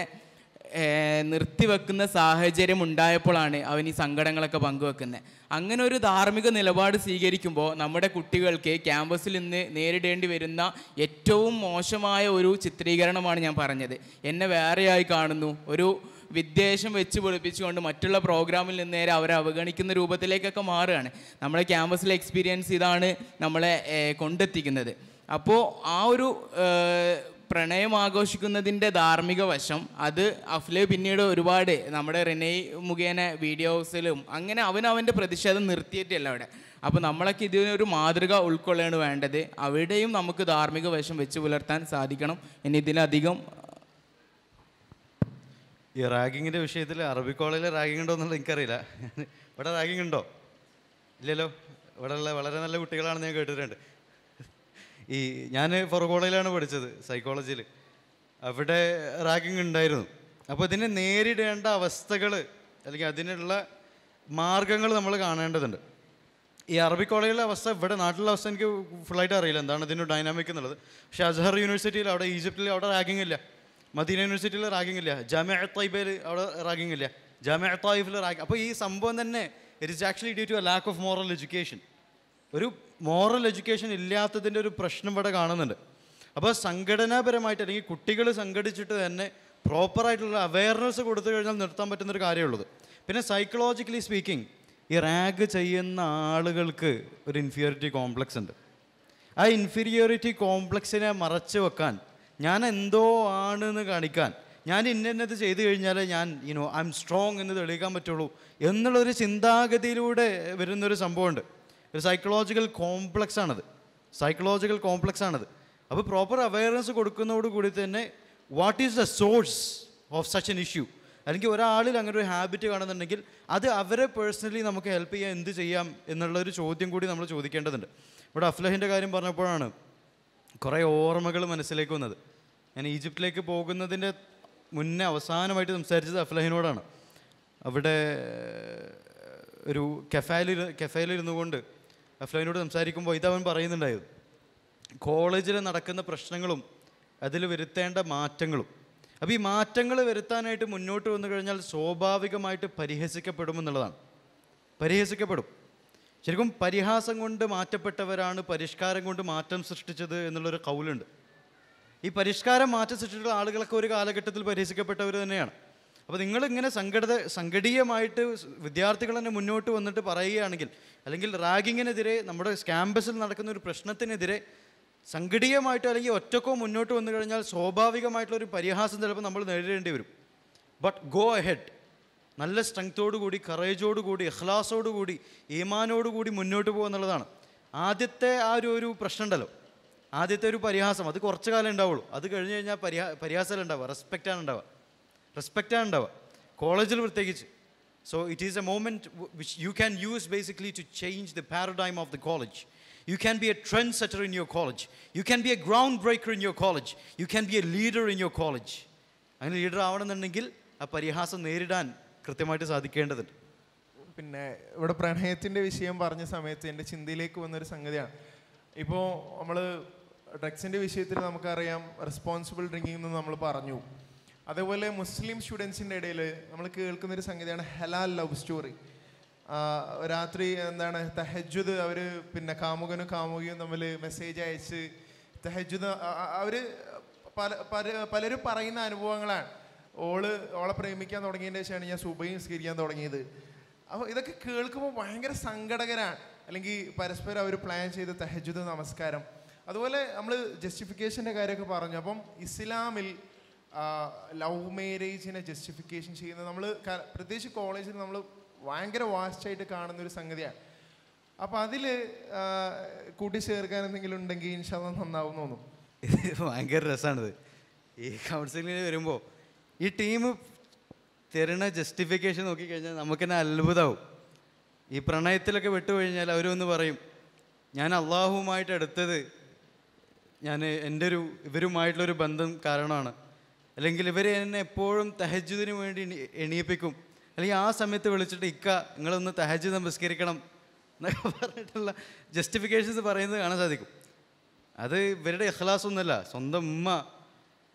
നിർത്തിവെക്കുന്ന സാഹചര്യം ഉണ്ടായപ്പോഴാണ് അവൻ ഈ സങ്കടങ്ങളൊക്കെ പങ്കുവെക്കുന്നത് അങ്ങനെ ഒരു ധാർമ്മിക നിലപാട് സ്വീകരിക്കുമ്പോൾ നമ്മുടെ കുട്ടികൾക്ക് ക്യാമ്പസിൽ നിന്ന് നേരിടേണ്ടി വരുന്ന ഏറ്റവും മോശമായ ഒരു ചിത്രീകരണമാണ് ഞാൻ പറഞ്ഞത് എന്നെ വേറെയായി കാണുന്നു ഒരു വിദ്വേഷം വെച്ച് പൊളിപ്പിച്ചുകൊണ്ട് മറ്റുള്ള പ്രോഗ്രാമിൽ നിന്ന് നേരെ അവരെ അവഗണിക്കുന്ന രൂപത്തിലേക്കൊക്കെ മാറുകയാണ് നമ്മളെ ക്യാമ്പസിലെ എക്സ്പീരിയൻസ് ഇതാണ് നമ്മളെ കൊണ്ടെത്തിക്കുന്നത് അപ്പോൾ ആ ഒരു പ്രണയം ആഘോഷിക്കുന്നതിൻ്റെ ധാർമ്മിക വശം അത് അഫ്ലെ പിന്നീട് ഒരുപാട് നമ്മുടെ റിനൈ മുഖേന വീഡിയോസിലും അങ്ങനെ അവൻ അവൻ്റെ പ്രതിഷേധം നിർത്തിയിട്ടില്ല അവിടെ അപ്പോൾ നമ്മളൊക്കെ ഇതിനൊരു മാതൃക ഉൾക്കൊള്ളുകയാണ് വേണ്ടത് അവിടെയും നമുക്ക് ധാർമ്മിക വശം വെച്ച് പുലർത്താൻ സാധിക്കണം ഇനി ഇതിലധികം ഈ റാഗിങ്ങിൻ്റെ വിഷയത്തിൽ അറബി കോളേജിൽ റാഗിങ് ഉണ്ടോ എന്നുള്ളത് എനിക്കറിയില്ല ഇവിടെ റാഗിംഗ് ഉണ്ടോ ഇല്ലല്ലോ ഉള്ള വളരെ നല്ല കുട്ടികളാണെന്ന് ഞാൻ കേട്ടിട്ടുണ്ട് ഈ ഞാൻ പുറകോളയിലാണ് പഠിച്ചത് സൈക്കോളജിയിൽ അവിടെ റാഗിംഗ് ഉണ്ടായിരുന്നു അപ്പോൾ ഇതിനെ നേരിടേണ്ട അവസ്ഥകൾ അല്ലെങ്കിൽ അതിനുള്ള മാർഗങ്ങൾ നമ്മൾ കാണേണ്ടതുണ്ട് ഈ അറബി കോളേജിലെ അവസ്ഥ ഇവിടെ നാട്ടിലുള്ള അവസ്ഥ എനിക്ക് ഫുള്ളായിട്ട് അറിയില്ല എന്താണ് ഇതിൻ്റെ ഡൈനാമിക് എന്നുള്ളത് പക്ഷേ അസഹർ യൂണിവേഴ്സിറ്റിയിൽ അവിടെ ഈജിപ്തിൽ അവിടെ റാഗിംഗ് ഇല്ല മദീന യൂണിവേഴ്സിറ്റിയിൽ റാഗിംഗ് ഇല്ല ജാമ്യ തൈബയിൽ അവിടെ റാഗിംഗ് ഇല്ല ജാമ്യ തായിഫിൽ റാഗിങ് അപ്പോൾ ഈ സംഭവം തന്നെ it is actually due to a lack of moral education ഒരു മോറൽ എഡ്യൂക്കേഷൻ ഇല്ലാത്തതിൻ്റെ ഒരു പ്രശ്നം ഇവിടെ കാണുന്നുണ്ട് അപ്പോൾ സംഘടനാപരമായിട്ട് അല്ലെങ്കിൽ കുട്ടികൾ സംഘടിച്ചിട്ട് തന്നെ പ്രോപ്പറായിട്ടുള്ള അവയർനെസ് കൊടുത്തു കഴിഞ്ഞാൽ നിർത്താൻ പറ്റുന്നൊരു കാര്യമുള്ളത് പിന്നെ സൈക്കോളജിക്കലി സ്പീക്കിംഗ് ഈ റാഗ് ചെയ്യുന്ന ആളുകൾക്ക് ഒരു ഇൻഫീരിയോറിറ്റി കോംപ്ലക്സ് ഉണ്ട് ആ ഇൻഫീരിയോറിറ്റി കോംപ്ലക്സിനെ മറച്ചു വെക്കാൻ ഞാൻ എന്തോ ആണെന്ന് കാണിക്കാൻ ഞാൻ ഇന്നത് ചെയ്തു കഴിഞ്ഞാൽ ഞാൻ യുനോ ഐ എം സ്ട്രോങ് എന്ന് തെളിയിക്കാൻ പറ്റുള്ളൂ എന്നുള്ളൊരു ചിന്താഗതിയിലൂടെ വരുന്നൊരു സംഭവമുണ്ട് ഒരു സൈക്കോളജിക്കൽ കോംപ്ലക്സ് ആണത് സൈക്കോളജിക്കൽ കോംപ്ലക്സ് ആണത് അപ്പോൾ പ്രോപ്പർ അവയർനെസ് കൊടുക്കുന്നതോട് കൂടി തന്നെ what is the source of such an issue അല്ലെങ്കിൽ ഒരാളിൽ അങ്ങനെ ഒരു ഹാബിറ്റ് കാണുന്നുണ്ടെങ്കിൽ അത് അവരെ പേഴ്സണലി നമുക്ക് ഹെൽപ്പ് ചെയ്യാൻ എന്ത് ചെയ്യാം എന്നുള്ളൊരു ചോദ്യം കൂടി നമ്മൾ ചോദിക്കേണ്ടതുണ്ട് ഇവിടെ അഫ്ലഹിൻ്റെ കാര്യം പറഞ്ഞപ്പോഴാണ് കുറേ ഓർമ്മകൾ മനസ്സിലേക്ക് വന്നത് ഞാൻ ഈജിപ്തിലേക്ക് പോകുന്നതിൻ്റെ മുന്നേ അവസാനമായിട്ട് സംസാരിച്ചത് അഫ്ലഹിനോടാണ് അവിടെ ഒരു കെഫാലിൽ കെഫയിലിരുന്നു കൊണ്ട് അഫ്ലഹിനോട് സംസാരിക്കുമ്പോൾ ഇതവൻ പറയുന്നുണ്ടായത് കോളേജിൽ നടക്കുന്ന പ്രശ്നങ്ങളും അതിൽ വരുത്തേണ്ട മാറ്റങ്ങളും അപ്പോൾ ഈ മാറ്റങ്ങൾ വരുത്താനായിട്ട് മുന്നോട്ട് വന്നു കഴിഞ്ഞാൽ സ്വാഭാവികമായിട്ട് പരിഹസിക്കപ്പെടുമെന്നുള്ളതാണ് പരിഹസിക്കപ്പെടും ശരിക്കും പരിഹാസം കൊണ്ട് മാറ്റപ്പെട്ടവരാണ് പരിഷ്കാരം കൊണ്ട് മാറ്റം സൃഷ്ടിച്ചത് എന്നുള്ളൊരു കൗലുണ്ട് ഈ പരിഷ്കാരം മാറ്റം സൃഷ്ടിച്ചിട്ടുള്ള ആളുകളൊക്കെ ഒരു കാലഘട്ടത്തിൽ പരിഹസിക്കപ്പെട്ടവർ തന്നെയാണ് അപ്പോൾ നിങ്ങൾ ഇങ്ങനെ സംഘടിത സംഘടീയമായിട്ട് വിദ്യാർത്ഥികൾ തന്നെ മുന്നോട്ട് വന്നിട്ട് പറയുകയാണെങ്കിൽ അല്ലെങ്കിൽ റാഗിങ്ങിനെതിരെ നമ്മുടെ ക്യാമ്പസിൽ നടക്കുന്ന ഒരു പ്രശ്നത്തിനെതിരെ സംഘടീയമായിട്ടോ അല്ലെങ്കിൽ ഒറ്റക്കോ മുന്നോട്ട് വന്നു കഴിഞ്ഞാൽ സ്വാഭാവികമായിട്ടുള്ള ഒരു പരിഹാസം ചിലപ്പോൾ നമ്മൾ നേരിടേണ്ടി വരും ബട്ട് ഗോ അഹെഡ് നല്ല സ്ട്രെങ്ത്തോടുകൂടി കറേജോടുകൂടി എഹ്ലാസോടുകൂടി ഈമാനോടുകൂടി മുന്നോട്ട് പോകുക എന്നുള്ളതാണ് ആദ്യത്തെ ആ ഒരു ഒരു ഉണ്ടല്ലോ ആദ്യത്തെ ഒരു പരിഹാസം അത് കുറച്ച് കാലം ഉണ്ടാവുള്ളൂ അത് കഴിഞ്ഞ് കഴിഞ്ഞാൽ പരിഹാ പരിഹാസമല്ല ഉണ്ടാവുക റെസ്പെക്റ്റാണ് ഉണ്ടാവുക റെസ്പെക്റ്റാണ് ഉണ്ടാവുക കോളേജിൽ പ്രത്യേകിച്ച് so it is a moment which you can use basically to change the paradigm of the college You can be a in in your college. You can be a breaker in your college. You can be a leader in your college. അങ്ങനെ leader ആവണമെന്നുണ്ടെങ്കിൽ ആ പരിഹാസം നേരിടാൻ കൃത്യമായിട്ട് സാധിക്കേണ്ടതുണ്ട് പിന്നെ ഇവിടെ പ്രണയത്തിൻ്റെ വിഷയം പറഞ്ഞ സമയത്ത് എൻ്റെ ചിന്തയിലേക്ക് വന്നൊരു സംഗതിയാണ് ഇപ്പോൾ നമ്മൾ ഡ്രഗ്സിൻ്റെ വിഷയത്തിൽ നമുക്കറിയാം റെസ്പോൺസിബിൾ ഡ്രിങ്കിങ് എന്ന് നമ്മൾ പറഞ്ഞു അതേപോലെ മുസ്ലിം സ്റ്റുഡൻസിൻ്റെ ഇടയിൽ നമ്മൾ കേൾക്കുന്നൊരു സംഗതിയാണ് ഹലാൽ ലവ് സ്റ്റോറി രാത്രി എന്താണ് തഹജുദ് അവർ പിന്നെ കാമുകനും കാമുകിയും തമ്മിൽ മെസ്സേജ് അയച്ച് തഹജുദ് അവർ പല പലരും പറയുന്ന അനുഭവങ്ങളാണ് ഓള് ഓളെ പ്രേമിക്കാൻ തുടങ്ങിയതിന് ശേഷമാണ് ഞാൻ സുബൈയും സ്കരിക്കാൻ തുടങ്ങിയത് അപ്പോൾ ഇതൊക്കെ കേൾക്കുമ്പോൾ ഭയങ്കര സങ്കടകരാണ് അല്ലെങ്കിൽ പരസ്പരം അവർ പ്ലാൻ ചെയ്ത് തെഹജുദ് നമസ്കാരം അതുപോലെ നമ്മൾ ജസ്റ്റിഫിക്കേഷൻ്റെ കാര്യമൊക്കെ പറഞ്ഞു അപ്പം ഇസ്ലാമിൽ ലവ് മേരേജിനെ ജസ്റ്റിഫിക്കേഷൻ ചെയ്യുന്ന നമ്മൾ പ്രത്യേകിച്ച് കോളേജിൽ നമ്മൾ ഭയങ്കര വാസ്റ്റായിട്ട് കാണുന്ന ഒരു സംഗതിയാണ് അപ്പോൾ അതിൽ കൂട്ടിച്ചേർക്കാൻ എന്തെങ്കിലും ഉണ്ടെങ്കിൽ ഇൻഷാല്ല നന്നാവും തോന്നും ഭയങ്കര രസമാണിത് ഈ കൗൺസിലിങ്ങിന് വരുമ്പോൾ ഈ ടീം തരുന്ന ജസ്റ്റിഫിക്കേഷൻ നോക്കിക്കഴിഞ്ഞാൽ നമുക്കെന്നെ അത്ഭുതമാവും ഈ പ്രണയത്തിലൊക്കെ വിട്ടുകഴിഞ്ഞാൽ അവരൊന്ന് പറയും ഞാൻ അള്ളാഹുവുമായിട്ട് എടുത്തത് ഞാൻ എൻ്റെ ഒരു ഇവരുമായിട്ടുള്ളൊരു ബന്ധം കാരണമാണ് അല്ലെങ്കിൽ ഇവർ എന്നെ എപ്പോഴും തഹജുദിന് വേണ്ടി എണീപ്പിക്കും അല്ലെങ്കിൽ ആ സമയത്ത് വിളിച്ചിട്ട് ഇക്ക നിങ്ങളൊന്ന് തഹജ് നമസ്കരിക്കണം എന്നൊക്കെ പറഞ്ഞിട്ടുള്ള ജസ്റ്റിഫിക്കേഷൻസ് പറയുന്നത് കാണാൻ സാധിക്കും അത് ഇവരുടെ ഇഖ്ലാസ് ഒന്നുമല്ല സ്വന്തം ഉമ്മ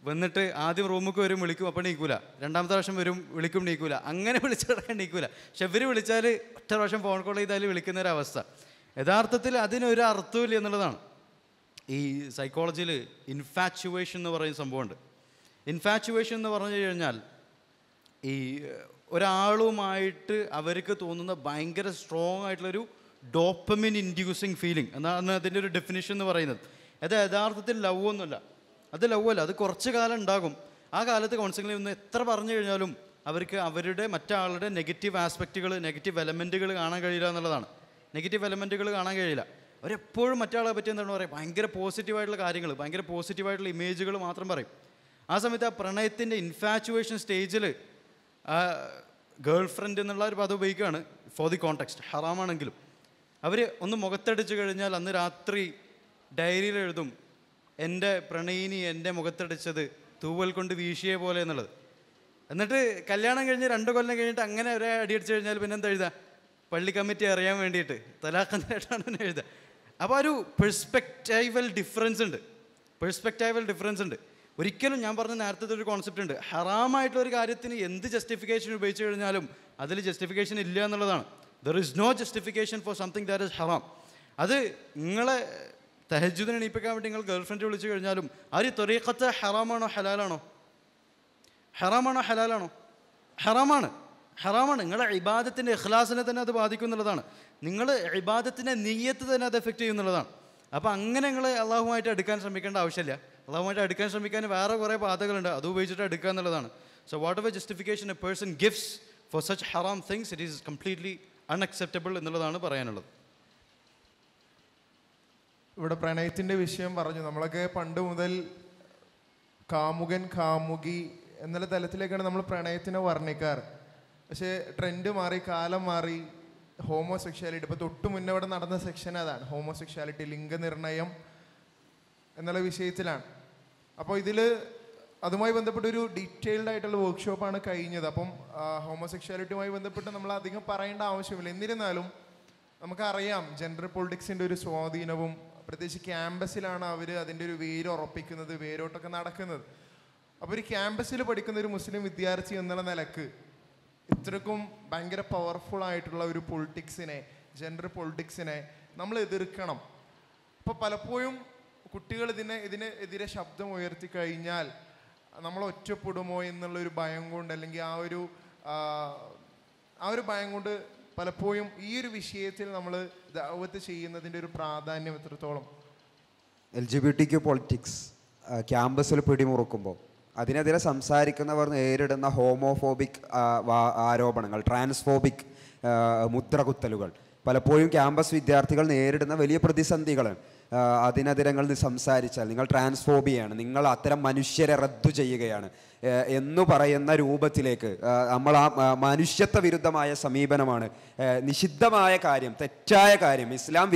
വന്നിട്ട് ആദ്യം റൂമൊക്കെ വരും വിളിക്കും അപ്പം നീക്കൂല രണ്ടാമത്തെ പ്രാവശ്യം വരും വിളിക്കും നീക്കൂല അങ്ങനെ വിളിച്ചിടക്കാൻ നീക്കൂല ഇവർ വിളിച്ചാൽ ഒറ്റ പ്രാവശ്യം ഫോൺ കോൾ ചെയ്താൽ വിളിക്കുന്ന ഒരു അവസ്ഥ യഥാർത്ഥത്തിൽ അതിനൊരു അർത്ഥമില്ല എന്നുള്ളതാണ് ഈ സൈക്കോളജിയിൽ ഇൻഫാച്യുവേഷൻ എന്ന് പറയുന്ന സംഭവമുണ്ട് ഇൻഫാച്യുവേഷൻ എന്ന് പറഞ്ഞു കഴിഞ്ഞാൽ ഈ ഒരാളുമായിട്ട് അവർക്ക് തോന്നുന്ന ഭയങ്കര സ്ട്രോങ് ആയിട്ടുള്ളൊരു ഡോപ്പമിൻ ഇൻഡ്യൂസിങ് ഫീലിംഗ് എന്നാണ് അതിൻ്റെ ഒരു ഡെഫിനിഷൻ എന്ന് പറയുന്നത് അത് യഥാർത്ഥത്തിൽ ലവ് ഒന്നുമല്ല അത് ലവല്ല അത് കുറച്ച് കാലം ഉണ്ടാകും ആ കാലത്ത് കൗൺസിലിംഗിൽ നിന്ന് എത്ര പറഞ്ഞു കഴിഞ്ഞാലും അവർക്ക് അവരുടെ മറ്റാളുടെ നെഗറ്റീവ് ആസ്പെക്റ്റുകൾ നെഗറ്റീവ് എലമെൻറ്റുകൾ കാണാൻ കഴിയില്ല എന്നുള്ളതാണ് നെഗറ്റീവ് എലമെൻറ്റുകൾ കാണാൻ കഴിയില്ല അവരെപ്പോഴും മറ്റാളെ പറ്റി എന്താണ് പറയുക ഭയങ്കര പോസിറ്റീവായിട്ടുള്ള കാര്യങ്ങൾ ഭയങ്കര പോസിറ്റീവായിട്ടുള്ള ഇമേജുകൾ മാത്രം പറയും ആ സമയത്ത് ആ പ്രണയത്തിൻ്റെ ഇൻഫാച്ചുവേഷൻ സ്റ്റേജിൽ ഗേൾ ഫ്രണ്ട് എന്നുള്ള ഒരു പദം ഉപയോഗിക്കുകയാണ് ഫോർ ദി കോൺടെക്സ്റ്റ് ഹറാമാണെങ്കിലും അവർ ഒന്ന് മുഖത്തടിച്ച് കഴിഞ്ഞാൽ അന്ന് രാത്രി ഡയറിയിൽ എഴുതും എൻ്റെ പ്രണയിനി എൻ്റെ മുഖത്തടിച്ചത് തൂവൽ കൊണ്ട് വീശിയ പോലെ എന്നുള്ളത് എന്നിട്ട് കല്യാണം കഴിഞ്ഞ് രണ്ട് കൊല്ലം കഴിഞ്ഞിട്ട് അങ്ങനെ ഒരേ അടിയടിച്ച് കഴിഞ്ഞാൽ പിന്നെ എന്താ എഴുതാം പള്ളി കമ്മിറ്റി അറിയാൻ വേണ്ടിയിട്ട് തലാഖന്നായിട്ടാണ് എഴുതുക അപ്പോൾ ഒരു പെർസ്പെക്റ്റൈവൽ ഡിഫറൻസ് ഉണ്ട് പെർസ്പെക്റ്റൈവൽ ഡിഫറൻസ് ഉണ്ട് ഒരിക്കലും ഞാൻ പറഞ്ഞ നേരത്തെ ഒരു കോൺസെപ്റ്റ് ഉണ്ട് ഹറാമായിട്ടുള്ള ഒരു കാര്യത്തിന് എന്ത് ജസ്റ്റിഫിക്കേഷൻ ഉപയോഗിച്ച് കഴിഞ്ഞാലും അതിൽ ജസ്റ്റിഫിക്കേഷൻ ഇല്ല എന്നുള്ളതാണ് there is no justification for something there is ഹറാം അത് നിങ്ങളെ തെഹജുദിന് എണീപ്പിക്കാൻ വേണ്ടി നിങ്ങൾ ഗേൾഫ്രണ്ട് വിളിച്ചു കഴിഞ്ഞാലും ആര് തൊറീഖത്ത് ഹെറാമാണോ ഹലാലാണോ ഹെറാമാണോ ഹലാലാണോ ഹെറാമാണ് ഹെറാമാണ് നിങ്ങളെ ഇബാദത്തിൻ്റെ ഇഖ്ലാസിനെ തന്നെ അത് ബാധിക്കും എന്നുള്ളതാണ് നിങ്ങൾ ഇബാദത്തിൻ്റെ നീയത്ത് തന്നെ അത് എഫക്റ്റ് ചെയ്യുന്നുള്ളതാണ് അപ്പോൾ അങ്ങനെ നിങ്ങൾ അള്ളാഹുമായിട്ട് എടുക്കാൻ ശ്രമിക്കേണ്ട ആവശ്യമില്ല അള്ളാഹുമായിട്ട് എടുക്കാൻ ശ്രമിക്കാൻ വേറെ കുറേ പാതകളുണ്ട് അത് ഉപയോഗിച്ചിട്ട് എടുക്കുക എന്നുള്ളതാണ് so whatever justification a person gifts for such ഹറാം things it is completely unacceptable എന്നുള്ളതാണ് പറയാനുള്ളത് ഇവിടെ പ്രണയത്തിൻ്റെ വിഷയം പറഞ്ഞു നമ്മളൊക്കെ പണ്ട് മുതൽ കാമുകൻ കാമുകി എന്നുള്ള തലത്തിലേക്കാണ് നമ്മൾ പ്രണയത്തിനെ വർണ്ണിക്കാറ് പക്ഷേ ട്രെൻഡ് മാറി കാലം മാറി ഹോമോസെക്ഷാലിറ്റി ഇപ്പോൾ തൊട്ട് മുന്നേ ഇവിടെ നടന്ന സെക്ഷൻ അതാണ് ഹോമോസെക്ഷാലിറ്റി ലിംഗനിർണയം എന്നുള്ള വിഷയത്തിലാണ് അപ്പോൾ ഇതിൽ അതുമായി ബന്ധപ്പെട്ട ഒരു ഡീറ്റെയിൽഡ് ആയിട്ടുള്ള വർക്ക്ഷോപ്പാണ് കഴിഞ്ഞത് അപ്പം ഹോമോസെക്ഷാലിറ്റിയുമായി ബന്ധപ്പെട്ട് നമ്മൾ അധികം പറയേണ്ട ആവശ്യമില്ല എന്നിരുന്നാലും നമുക്കറിയാം ജെൻഡർ പൊളിറ്റിക്സിൻ്റെ ഒരു സ്വാധീനവും പ്രത്യേകിച്ച് ക്യാമ്പസിലാണ് അവർ അതിൻ്റെ ഒരു വേര് ഉറപ്പിക്കുന്നത് വേരോട്ടൊക്കെ നടക്കുന്നത് അപ്പോൾ ഒരു ക്യാമ്പസിൽ പഠിക്കുന്ന ഒരു മുസ്ലിം വിദ്യാർത്ഥി എന്നുള്ള നിലക്ക് ഇത്രക്കും ഭയങ്കര പവർഫുൾ ആയിട്ടുള്ള ഒരു പൊളിറ്റിക്സിനെ ജെൻഡർ പൊളിറ്റിക്സിനെ നമ്മൾ എതിർക്കണം അപ്പോൾ പലപ്പോഴും കുട്ടികൾ ഇതിനെ ഇതിന് എതിരെ ശബ്ദം ഉയർത്തി കഴിഞ്ഞാൽ നമ്മൾ ഒറ്റപ്പെടുമോ എന്നുള്ളൊരു ഭയം കൊണ്ട് അല്ലെങ്കിൽ ആ ഒരു ആ ഒരു ഭയം കൊണ്ട് പലപ്പോഴും ഈ ഒരു വിഷയത്തിൽ നമ്മൾ ദൗവത്ത് ചെയ്യുന്നതിൻ്റെ ഒരു പ്രാധാന്യം എത്രത്തോളം എൽ ജി ബി ടിക്ക് പൊളിറ്റിക്സ് ക്യാമ്പസിൽ പിടിമുറുക്കുമ്പോൾ അതിനെതിരെ സംസാരിക്കുന്നവർ നേരിടുന്ന ഹോമോഫോബിക് ആരോപണങ്ങൾ ട്രാൻസ്ഫോബിക് മുദ്രകുത്തലുകൾ പലപ്പോഴും ക്യാമ്പസ് വിദ്യാർത്ഥികൾ നേരിടുന്ന വലിയ പ്രതിസന്ധികളാണ് അതിനെതിരങ്ങൾ സംസാരിച്ചാൽ നിങ്ങൾ ട്രാൻസ്ഫോബിയാണ് നിങ്ങൾ അത്തരം മനുഷ്യരെ റദ്ദു ചെയ്യുകയാണ് എന്ന് പറയുന്ന രൂപത്തിലേക്ക് നമ്മൾ ആ മനുഷ്യത്വ വിരുദ്ധമായ സമീപനമാണ് നിഷിദ്ധമായ കാര്യം തെറ്റായ കാര്യം ഇസ്ലാം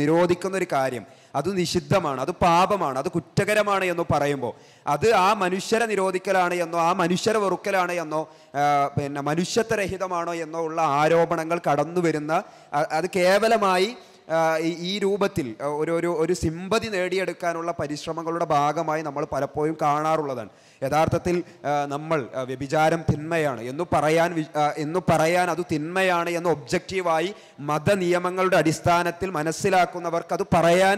നിരോധിക്കുന്ന ഒരു കാര്യം അത് നിഷിദ്ധമാണ് അത് പാപമാണ് അത് കുറ്റകരമാണ് എന്ന് പറയുമ്പോൾ അത് ആ മനുഷ്യരെ നിരോധിക്കലാണ് എന്നോ ആ മനുഷ്യരെ വെറുക്കലാണ് എന്നോ പിന്നെ മനുഷ്യത്വരഹിതമാണോ എന്നോ ഉള്ള ആരോപണങ്ങൾ കടന്നു വരുന്ന അത് കേവലമായി ഈ രൂപത്തിൽ ഒരു ഒരു ഒരു സിമ്പതി നേടിയെടുക്കാനുള്ള പരിശ്രമങ്ങളുടെ ഭാഗമായി നമ്മൾ പലപ്പോഴും കാണാറുള്ളതാണ് യഥാർത്ഥത്തിൽ നമ്മൾ വ്യഭിചാരം തിന്മയാണ് എന്നു പറയാൻ എന്നു പറയാൻ അത് തിന്മയാണ് എന്ന് ഒബ്ജക്റ്റീവായി മതനിയമങ്ങളുടെ അടിസ്ഥാനത്തിൽ മനസ്സിലാക്കുന്നവർക്ക് അത് പറയാൻ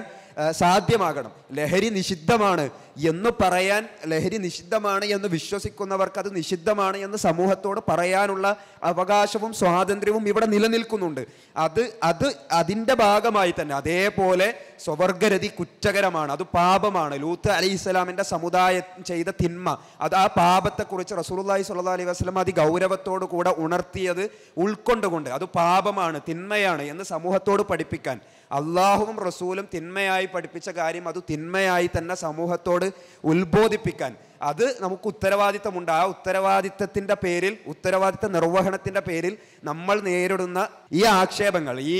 സാധ്യമാകണം ലഹരി നിഷിദ്ധമാണ് എന്ന് പറയാൻ ലഹരി നിഷിദ്ധമാണ് എന്ന് വിശ്വസിക്കുന്നവർക്ക് അത് നിഷിദ്ധമാണ് എന്ന് സമൂഹത്തോട് പറയാനുള്ള അവകാശവും സ്വാതന്ത്ര്യവും ഇവിടെ നിലനിൽക്കുന്നുണ്ട് അത് അത് അതിൻ്റെ ഭാഗമായി തന്നെ അതേപോലെ സ്വവർഗരതി കുറ്റകരമാണ് അത് പാപമാണ് ലൂത്ത് അലി ഇസ്ലാമിൻ്റെ സമുദായം ചെയ്ത തിന്മ അത് ആ പാപത്തെക്കുറിച്ച് റസൂലുല്ലാഹി സുല്ലാ അലൈഹി വസ്ലം അതി ഗൗരവത്തോടു കൂടെ ഉണർത്തിയത് ഉൾക്കൊണ്ടുകൊണ്ട് അത് പാപമാണ് തിന്മയാണ് എന്ന് സമൂഹത്തോട് പഠിപ്പിക്കാൻ അള്ളാഹുവും റസൂലും തിന്മയായി പഠിപ്പിച്ച കാര്യം അത് തിന്മയായി തന്നെ സമൂഹത്തോട് ഉത്ബോധിപ്പിക്കാൻ അത് നമുക്ക് ഉത്തരവാദിത്തമുണ്ട് ആ ഉത്തരവാദിത്തത്തിൻ്റെ പേരിൽ ഉത്തരവാദിത്ത നിർവഹണത്തിൻ്റെ പേരിൽ നമ്മൾ നേരിടുന്ന ഈ ആക്ഷേപങ്ങൾ ഈ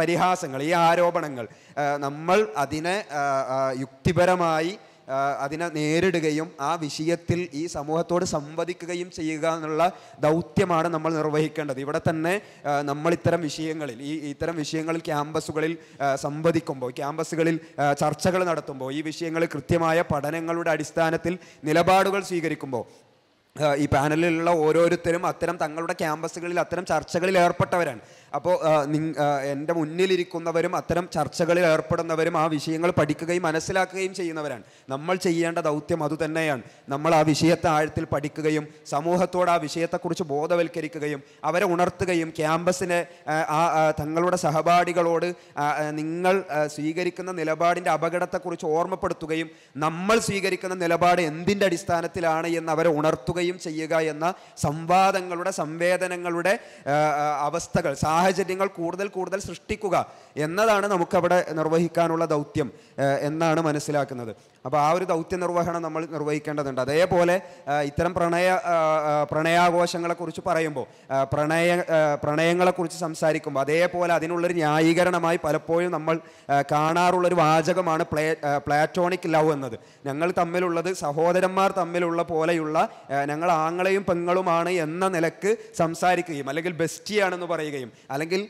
പരിഹാസങ്ങൾ ഈ ആരോപണങ്ങൾ നമ്മൾ അതിനെ യുക്തിപരമായി അതിനെ നേരിടുകയും ആ വിഷയത്തിൽ ഈ സമൂഹത്തോട് സംവദിക്കുകയും ചെയ്യുക എന്നുള്ള ദൗത്യമാണ് നമ്മൾ നിർവഹിക്കേണ്ടത് ഇവിടെ തന്നെ നമ്മൾ ഇത്തരം വിഷയങ്ങളിൽ ഈ ഇത്തരം വിഷയങ്ങളിൽ ക്യാമ്പസുകളിൽ സംവദിക്കുമ്പോൾ ക്യാമ്പസുകളിൽ ചർച്ചകൾ നടത്തുമ്പോൾ ഈ വിഷയങ്ങളിൽ കൃത്യമായ പഠനങ്ങളുടെ അടിസ്ഥാനത്തിൽ നിലപാടുകൾ സ്വീകരിക്കുമ്പോൾ ഈ പാനലിലുള്ള ഓരോരുത്തരും അത്തരം തങ്ങളുടെ ക്യാമ്പസുകളിൽ അത്തരം ചർച്ചകളിൽ ഏർപ്പെട്ടവരാണ് അപ്പോൾ എൻ്റെ മുന്നിലിരിക്കുന്നവരും അത്തരം ചർച്ചകളിൽ ഏർപ്പെടുന്നവരും ആ വിഷയങ്ങൾ പഠിക്കുകയും മനസ്സിലാക്കുകയും ചെയ്യുന്നവരാണ് നമ്മൾ ചെയ്യേണ്ട ദൗത്യം അതുതന്നെയാണ് നമ്മൾ ആ വിഷയത്തെ ആഴത്തിൽ പഠിക്കുകയും സമൂഹത്തോട് ആ വിഷയത്തെക്കുറിച്ച് ബോധവൽക്കരിക്കുകയും അവരെ ഉണർത്തുകയും ക്യാമ്പസിനെ ആ തങ്ങളുടെ സഹപാഠികളോട് നിങ്ങൾ സ്വീകരിക്കുന്ന നിലപാടിൻ്റെ അപകടത്തെക്കുറിച്ച് ഓർമ്മപ്പെടുത്തുകയും നമ്മൾ സ്വീകരിക്കുന്ന നിലപാട് എന്തിൻ്റെ അടിസ്ഥാനത്തിലാണ് എന്ന് അവരെ ഉണർത്തുകയും ചെയ്യുക എന്ന സംവാദങ്ങളുടെ സംവേദനങ്ങളുടെ അവസ്ഥകൾ സാഹ സാഹചര്യങ്ങൾ കൂടുതൽ കൂടുതൽ സൃഷ്ടിക്കുക എന്നതാണ് നമുക്കവിടെ നിർവഹിക്കാനുള്ള ദൗത്യം എന്നാണ് മനസ്സിലാക്കുന്നത് അപ്പോൾ ആ ഒരു ദൗത്യ നിർവഹണം നമ്മൾ നിർവഹിക്കേണ്ടതുണ്ട് അതേപോലെ ഇത്തരം പ്രണയ പ്രണയാഘോഷങ്ങളെക്കുറിച്ച് പറയുമ്പോൾ പ്രണയ പ്രണയങ്ങളെക്കുറിച്ച് സംസാരിക്കുമ്പോൾ അതേപോലെ അതിനുള്ളൊരു ന്യായീകരണമായി പലപ്പോഴും നമ്മൾ കാണാറുള്ളൊരു വാചകമാണ് പ്ലേ പ്ലാറ്റോണിക് ലവ് എന്നത് ഞങ്ങൾ തമ്മിലുള്ളത് സഹോദരന്മാർ തമ്മിലുള്ള പോലെയുള്ള ഞങ്ങൾ ആങ്ങളെയും പെങ്ങളുമാണ് എന്ന നിലക്ക് സംസാരിക്കുകയും അല്ലെങ്കിൽ ബെസ്റ്റിയാണെന്ന് പറയുകയും അല്ലെങ്കിൽ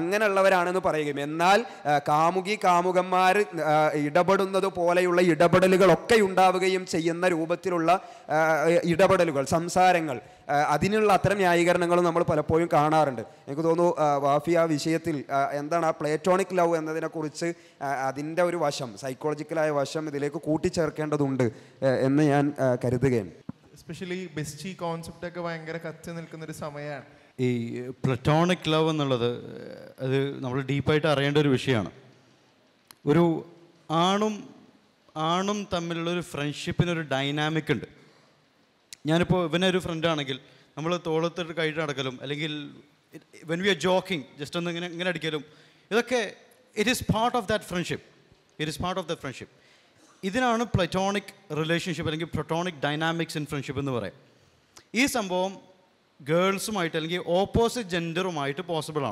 അങ്ങനെയുള്ളവരാണെന്ന് പറയുകയും എന്നാൽ കാമുകി കാമുകന്മാർ ഇടപെടുന്നത് പോലെയുള്ള ഇടപെടൽ ഇടപെടലുകളൊക്കെ ഉണ്ടാവുകയും ചെയ്യുന്ന രൂപത്തിലുള്ള ഇടപെടലുകൾ സംസാരങ്ങൾ അതിനുള്ള അത്തരം ന്യായീകരണങ്ങളും നമ്മൾ പലപ്പോഴും കാണാറുണ്ട് എനിക്ക് തോന്നുന്നു വാഫി ആ വിഷയത്തിൽ എന്താണ് ആ പ്ലേറ്റോണിക് ലവ് എന്നതിനെക്കുറിച്ച് അതിൻ്റെ ഒരു വശം സൈക്കോളജിക്കലായ വശം ഇതിലേക്ക് കൂട്ടിച്ചേർക്കേണ്ടതുണ്ട് എന്ന് ഞാൻ കരുതുകയാണ് എസ്പെഷ്യലി ബെസ്റ്റി കോൺസെപ്റ്റൊക്കെ ഭയങ്കര കത്തി നിൽക്കുന്ന ഒരു സമയമാണ് ഈ പ്ലറ്റോണിക് ലവ് എന്നുള്ളത് അത് നമ്മൾ ഡീപ്പായിട്ട് അറിയേണ്ട ഒരു വിഷയമാണ് ഒരു ആണും ആണും തമ്മിലുള്ള ഒരു ഫ്രണ്ട്ഷിപ്പിനൊരു ഡൈനാമിക് ഉണ്ട് ഞാനിപ്പോൾ ഒരു ഫ്രണ്ടാണെങ്കിൽ നമ്മൾ തോളത്തിട്ട് കഴിഞ്ഞിട്ട് നടക്കലും അല്ലെങ്കിൽ when we are joking just ഒന്ന് ഇങ്ങനെ ഇങ്ങനെ അടിക്കലും ഇതൊക്കെ it is part of that friendship it is part of the friendship ഇതിനാണ് പ്ലറ്റോണിക് റിലേഷൻഷിപ്പ് അല്ലെങ്കിൽ പ്ലറ്റോണിക് ഡൈനാമിക്സ് ഇൻ ഫ്രണ്ട്ഷിപ്പ് എന്ന് പറയാം ഈ സംഭവം ഗേൾസുമായിട്ട് അല്ലെങ്കിൽ ഓപ്പോസിറ്റ് ജെൻഡറുമായിട്ട് പോസിബിൾ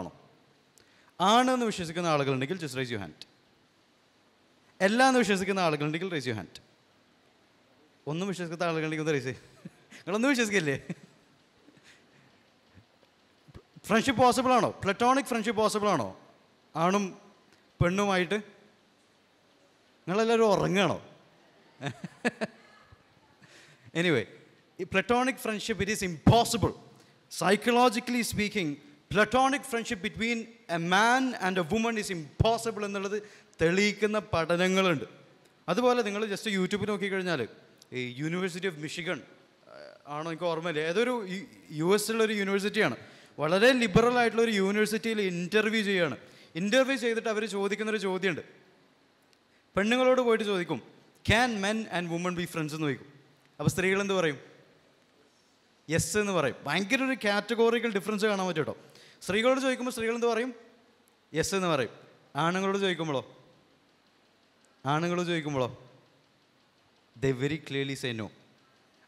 ആണെന്ന് വിശ്വസിക്കുന്ന ആളുകളുണ്ടെങ്കിൽ ജസ്റ്റ് റൈസ് യു ഹാൻഡ് എല്ലാം വിശ്വസിക്കുന്ന ആളുകളുണ്ടെങ്കിൽ റേസ് യു ഹാൻഡ് ഒന്നും വിശ്വസിക്കാത്ത ആളുകളുണ്ടെങ്കിൽ ഒന്ന് റേസ് നിങ്ങളൊന്നും വിശ്വസിക്കില്ലേ ഫ്രണ്ട്ഷിപ്പ് പോസിബിൾ ആണോ പ്ലറ്റോണിക് ഫ്രണ്ട്ഷിപ്പ് പോസിബിൾ ആണോ ആണും പെണ്ണുമായിട്ട് നിങ്ങളെല്ലാവരും ഉറങ്ങണോ എനിവേ ഈ platonic friendship it is impossible psychologically speaking platonic friendship between a man and a woman is impossible എന്നുള്ളത് തെളിയിക്കുന്ന പഠനങ്ങളുണ്ട് അതുപോലെ നിങ്ങൾ ജസ്റ്റ് യൂട്യൂബിൽ നോക്കിക്കഴിഞ്ഞാൽ ഈ യൂണിവേഴ്സിറ്റി ഓഫ് മിഷിഗൺ ആണോ എനിക്ക് ഓർമ്മയില്ല ഏതൊരു യു എസ് ഉള്ളൊരു യൂണിവേഴ്സിറ്റിയാണ് വളരെ ലിബറൽ ആയിട്ടുള്ള ഒരു യൂണിവേഴ്സിറ്റിയിൽ ഇൻ്റർവ്യൂ ചെയ്യുകയാണ് ഇൻ്റർവ്യൂ ചെയ്തിട്ട് അവർ ചോദിക്കുന്നൊരു ചോദ്യമുണ്ട് പെണ്ണുങ്ങളോട് പോയിട്ട് ചോദിക്കും can men and woman be friends എന്ന് ചോദിക്കും അപ്പോൾ സ്ത്രീകൾ എന്ത് പറയും യെസ് എന്ന് പറയും ഭയങ്കര ഒരു കാറ്റഗോറിക്കൽ ഡിഫറൻസ് കാണാൻ പറ്റും കേട്ടോ സ്ത്രീകളോട് ചോദിക്കുമ്പോൾ സ്ത്രീകൾ എന്ത് പറയും യെസ് എന്ന് പറയും ആണുങ്ങളോട് ചോദിക്കുമ്പോഴോ ആണുങ്ങൾ ചോദിക്കുമ്പോഴോ the very clearly say no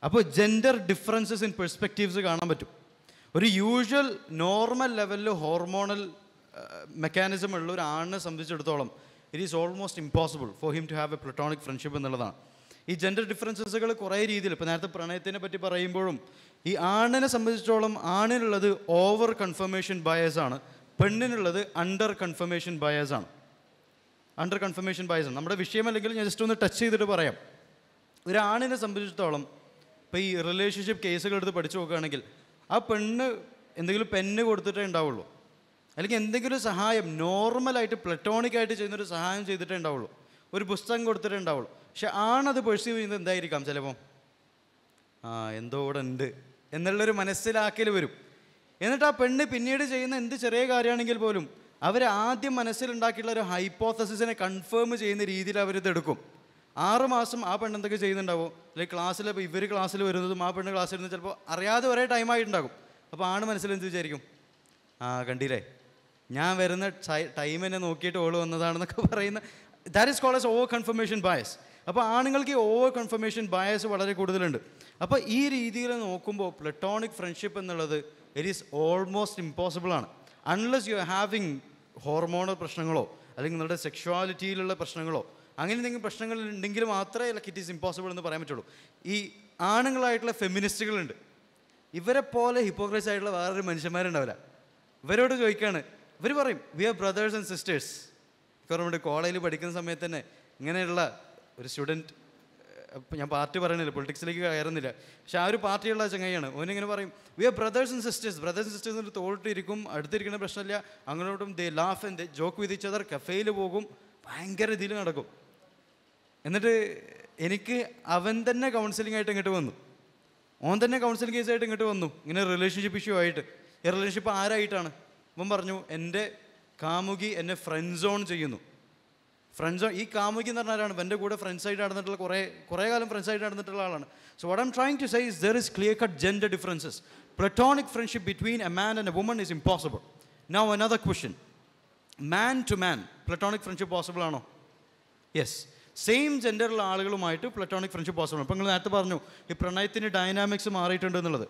അപ്പോൾ ജെൻഡർ ഡിഫറൻസസ് ഇൻ പെർസ്പെക്റ്റീവ്സ് കാണാൻ പറ്റും ഒരു യൂഷ്വൽ നോർമൽ ലെവലിൽ ഹോർമോണൽ മെക്കാനിസം ഉള്ള ഒരു ആണിനെ സംബന്ധിച്ചിടത്തോളം it is almost impossible for him to have a platonic friendship എന്നുള്ളതാണ് ഈ ജെൻഡർ ഡിഫറൻസസുകൾ കുറേ രീതിയിൽ ഇപ്പോൾ നേരത്തെ പ്രണയത്തിനെ പറ്റി പറയുമ്പോഴും ഈ ആണിനെ സംബന്ധിച്ചിടത്തോളം ആണിനുള്ളത് ഓവർ കൺഫർമേഷൻ ആണ് പെണ്ണിനുള്ളത് അണ്ടർ കൺഫർമേഷൻ ആണ് അണ്ടർ കൺഫർമേഷൻ ബയസ് നമ്മുടെ വിഷയമല്ലെങ്കിലും ഞാൻ ജസ്റ്റ് ഒന്ന് ടച്ച് ചെയ്തിട്ട് പറയാം ഒരാണിനെ സംബന്ധിച്ചിടത്തോളം ഇപ്പോൾ ഈ റിലേഷൻഷിപ്പ് കേസുകൾ എടുത്ത് പഠിച്ചു നോക്കുകയാണെങ്കിൽ ആ പെണ്ണ് എന്തെങ്കിലും പെണ്ണ് കൊടുത്തിട്ടേ ഉണ്ടാവുള്ളൂ അല്ലെങ്കിൽ എന്തെങ്കിലും സഹായം നോർമലായിട്ട് പ്ലറ്റോണിക്കായിട്ട് ചെയ്യുന്നൊരു സഹായം ചെയ്തിട്ടേ ഉണ്ടാവുള്ളൂ ഒരു പുസ്തകം കൊടുത്തിട്ടേ ഉണ്ടാവുള്ളൂ പക്ഷെ ആണത് പെർസീവ് ചെയ്യുന്നത് എന്തായിരിക്കാം ചിലപ്പം ആ എന്തോ ഇവിടെ ഉണ്ട് എന്നുള്ളൊരു മനസ്സിലാക്കൽ വരും എന്നിട്ട് ആ പെണ്ണ് പിന്നീട് ചെയ്യുന്ന എന്ത് ചെറിയ കാര്യമാണെങ്കിൽ പോലും അവർ ആദ്യം മനസ്സിലുണ്ടാക്കിയിട്ടുള്ള ഒരു ഹൈപ്പോത്തസിസിനെ കൺഫേം ചെയ്യുന്ന രീതിയിൽ അവരിത് എടുക്കും ആറ് മാസം ആ എന്തൊക്കെ ചെയ്യുന്നുണ്ടാവും അല്ലെങ്കിൽ ക്ലാസ്സിൽ ഇപ്പോൾ ഇവർ ക്ലാസ്സിൽ വരുന്നതും ആ പെണ്ണ് ക്ലാസ്സിൽ വരുന്നത് ചിലപ്പോൾ അറിയാതെ ഒരേ ടൈമായിട്ടുണ്ടാകും അപ്പോൾ ആണ് മനസ്സിലെന്ത് വിചാരിക്കും ആ കണ്ടില്ലേ ഞാൻ വരുന്ന ടൈമിനെ നോക്കിയിട്ട് ഓള് വന്നതാണെന്നൊക്കെ പറയുന്ന that is call over confirmation bias അപ്പോൾ ആണുങ്ങൾക്ക് ഈ ഓവർ കൺഫർമേഷൻ ബയസ് വളരെ കൂടുതലുണ്ട് അപ്പോൾ ഈ രീതിയിൽ നോക്കുമ്പോൾ പ്ലട്ടോണിക് ഫ്രണ്ട്ഷിപ്പ് എന്നുള്ളത് ഇറ്റ് ഈസ് ഓൾമോസ്റ്റ് ഇമ്പോസിബിൾ ആണ് അൺലെസ് യു ഹാവിങ് ഹോർമോണൽ പ്രശ്നങ്ങളോ അല്ലെങ്കിൽ നിങ്ങളുടെ സെക്ഷുവാലിറ്റിയിലുള്ള പ്രശ്നങ്ങളോ അങ്ങനെ എന്തെങ്കിലും പ്രശ്നങ്ങൾ ഉണ്ടെങ്കിൽ മാത്രമേ ലൈക്ക് ഇറ്റ് ഈസ് ഇമ്പോസിബിൾ എന്ന് പറയാൻ പറ്റുള്ളൂ ഈ ആണുങ്ങളായിട്ടുള്ള ഫെമിനിസ്റ്റുകളുണ്ട് ഇവരെ പോലെ ഹിപ്പോക്രസി ആയിട്ടുള്ള വേറൊരു മനുഷ്യന്മാരുണ്ടാവില്ല ഇവരോട് ചോദിക്കുകയാണ് ഇവർ പറയും we are brothers and sisters നമ്മുടെ കോളേജിൽ പഠിക്കുന്ന സമയത്ത് തന്നെ ഇങ്ങനെയുള്ള ഒരു സ്റ്റുഡൻറ്റ് ഞാൻ പാർട്ടി പറയുന്നില്ല പൊളിറ്റിക്സിലേക്ക് കയറുന്നില്ല പക്ഷെ ആ ഒരു പാർട്ടിയുള്ള ചങ്ങായിയാണ് ഓനിങ്ങനെ പറയും we are brothers and sisters brothers and സിസ്റ്റേഴ്സിൻ്റെ തോട്ടിരിക്കും അടുത്തിരിക്കുന്ന പ്രശ്നമില്ല അങ്ങോട്ടും ദേ ലാഫ് ആൻഡ് ജോക്ക് വിധിച്ചതർ കഫേയിൽ പോകും ഭയങ്കര ഇതിൽ നടക്കും എന്നിട്ട് എനിക്ക് അവൻ തന്നെ കൗൺസിലിംഗ് ആയിട്ട് ഇങ്ങോട്ട് വന്നു ഓൻ തന്നെ കൗൺസിലിംഗ് കേസായിട്ട് ഇങ്ങോട്ട് വന്നു ഇങ്ങനെ റിലേഷൻഷിപ്പ് ഇഷ്യൂ ആയിട്ട് ഈ റിലേഷൻഷിപ്പ് ആരായിട്ടാണ് ഇവൻ പറഞ്ഞു എൻ്റെ കാമുകി എന്നെ ഫ്രണ്ട് സോൺ ചെയ്യുന്നു ഫ്രണ്ട്സ് ഈ കാമുകി എന്ന് പറഞ്ഞ ആരാണ് എൻ്റെ കൂടെ ഫ്രണ്ട്സായിട്ട് നടന്നിട്ടുള്ള കുറേ കുറേ കാലം ഫ്രണ്ട്സായിട്ട് നടന്നിട്ടുള്ള ആളാണ് so what am trying to say is there is clear cut gender differences platonic friendship between a man and a woman is impossible now another question man to man platonic friendship possible ആണോ yes same ജെൻഡറുള്ള ആളുകളുമായിട്ട് platonic friendship possible ആണ് അപ്പോൾ നിങ്ങൾ നേരത്തെ പറഞ്ഞു ഈ പ്രണയത്തിന് ഡൈനാമിക്സ് മാറിയിട്ടുണ്ട് എന്നുള്ളത്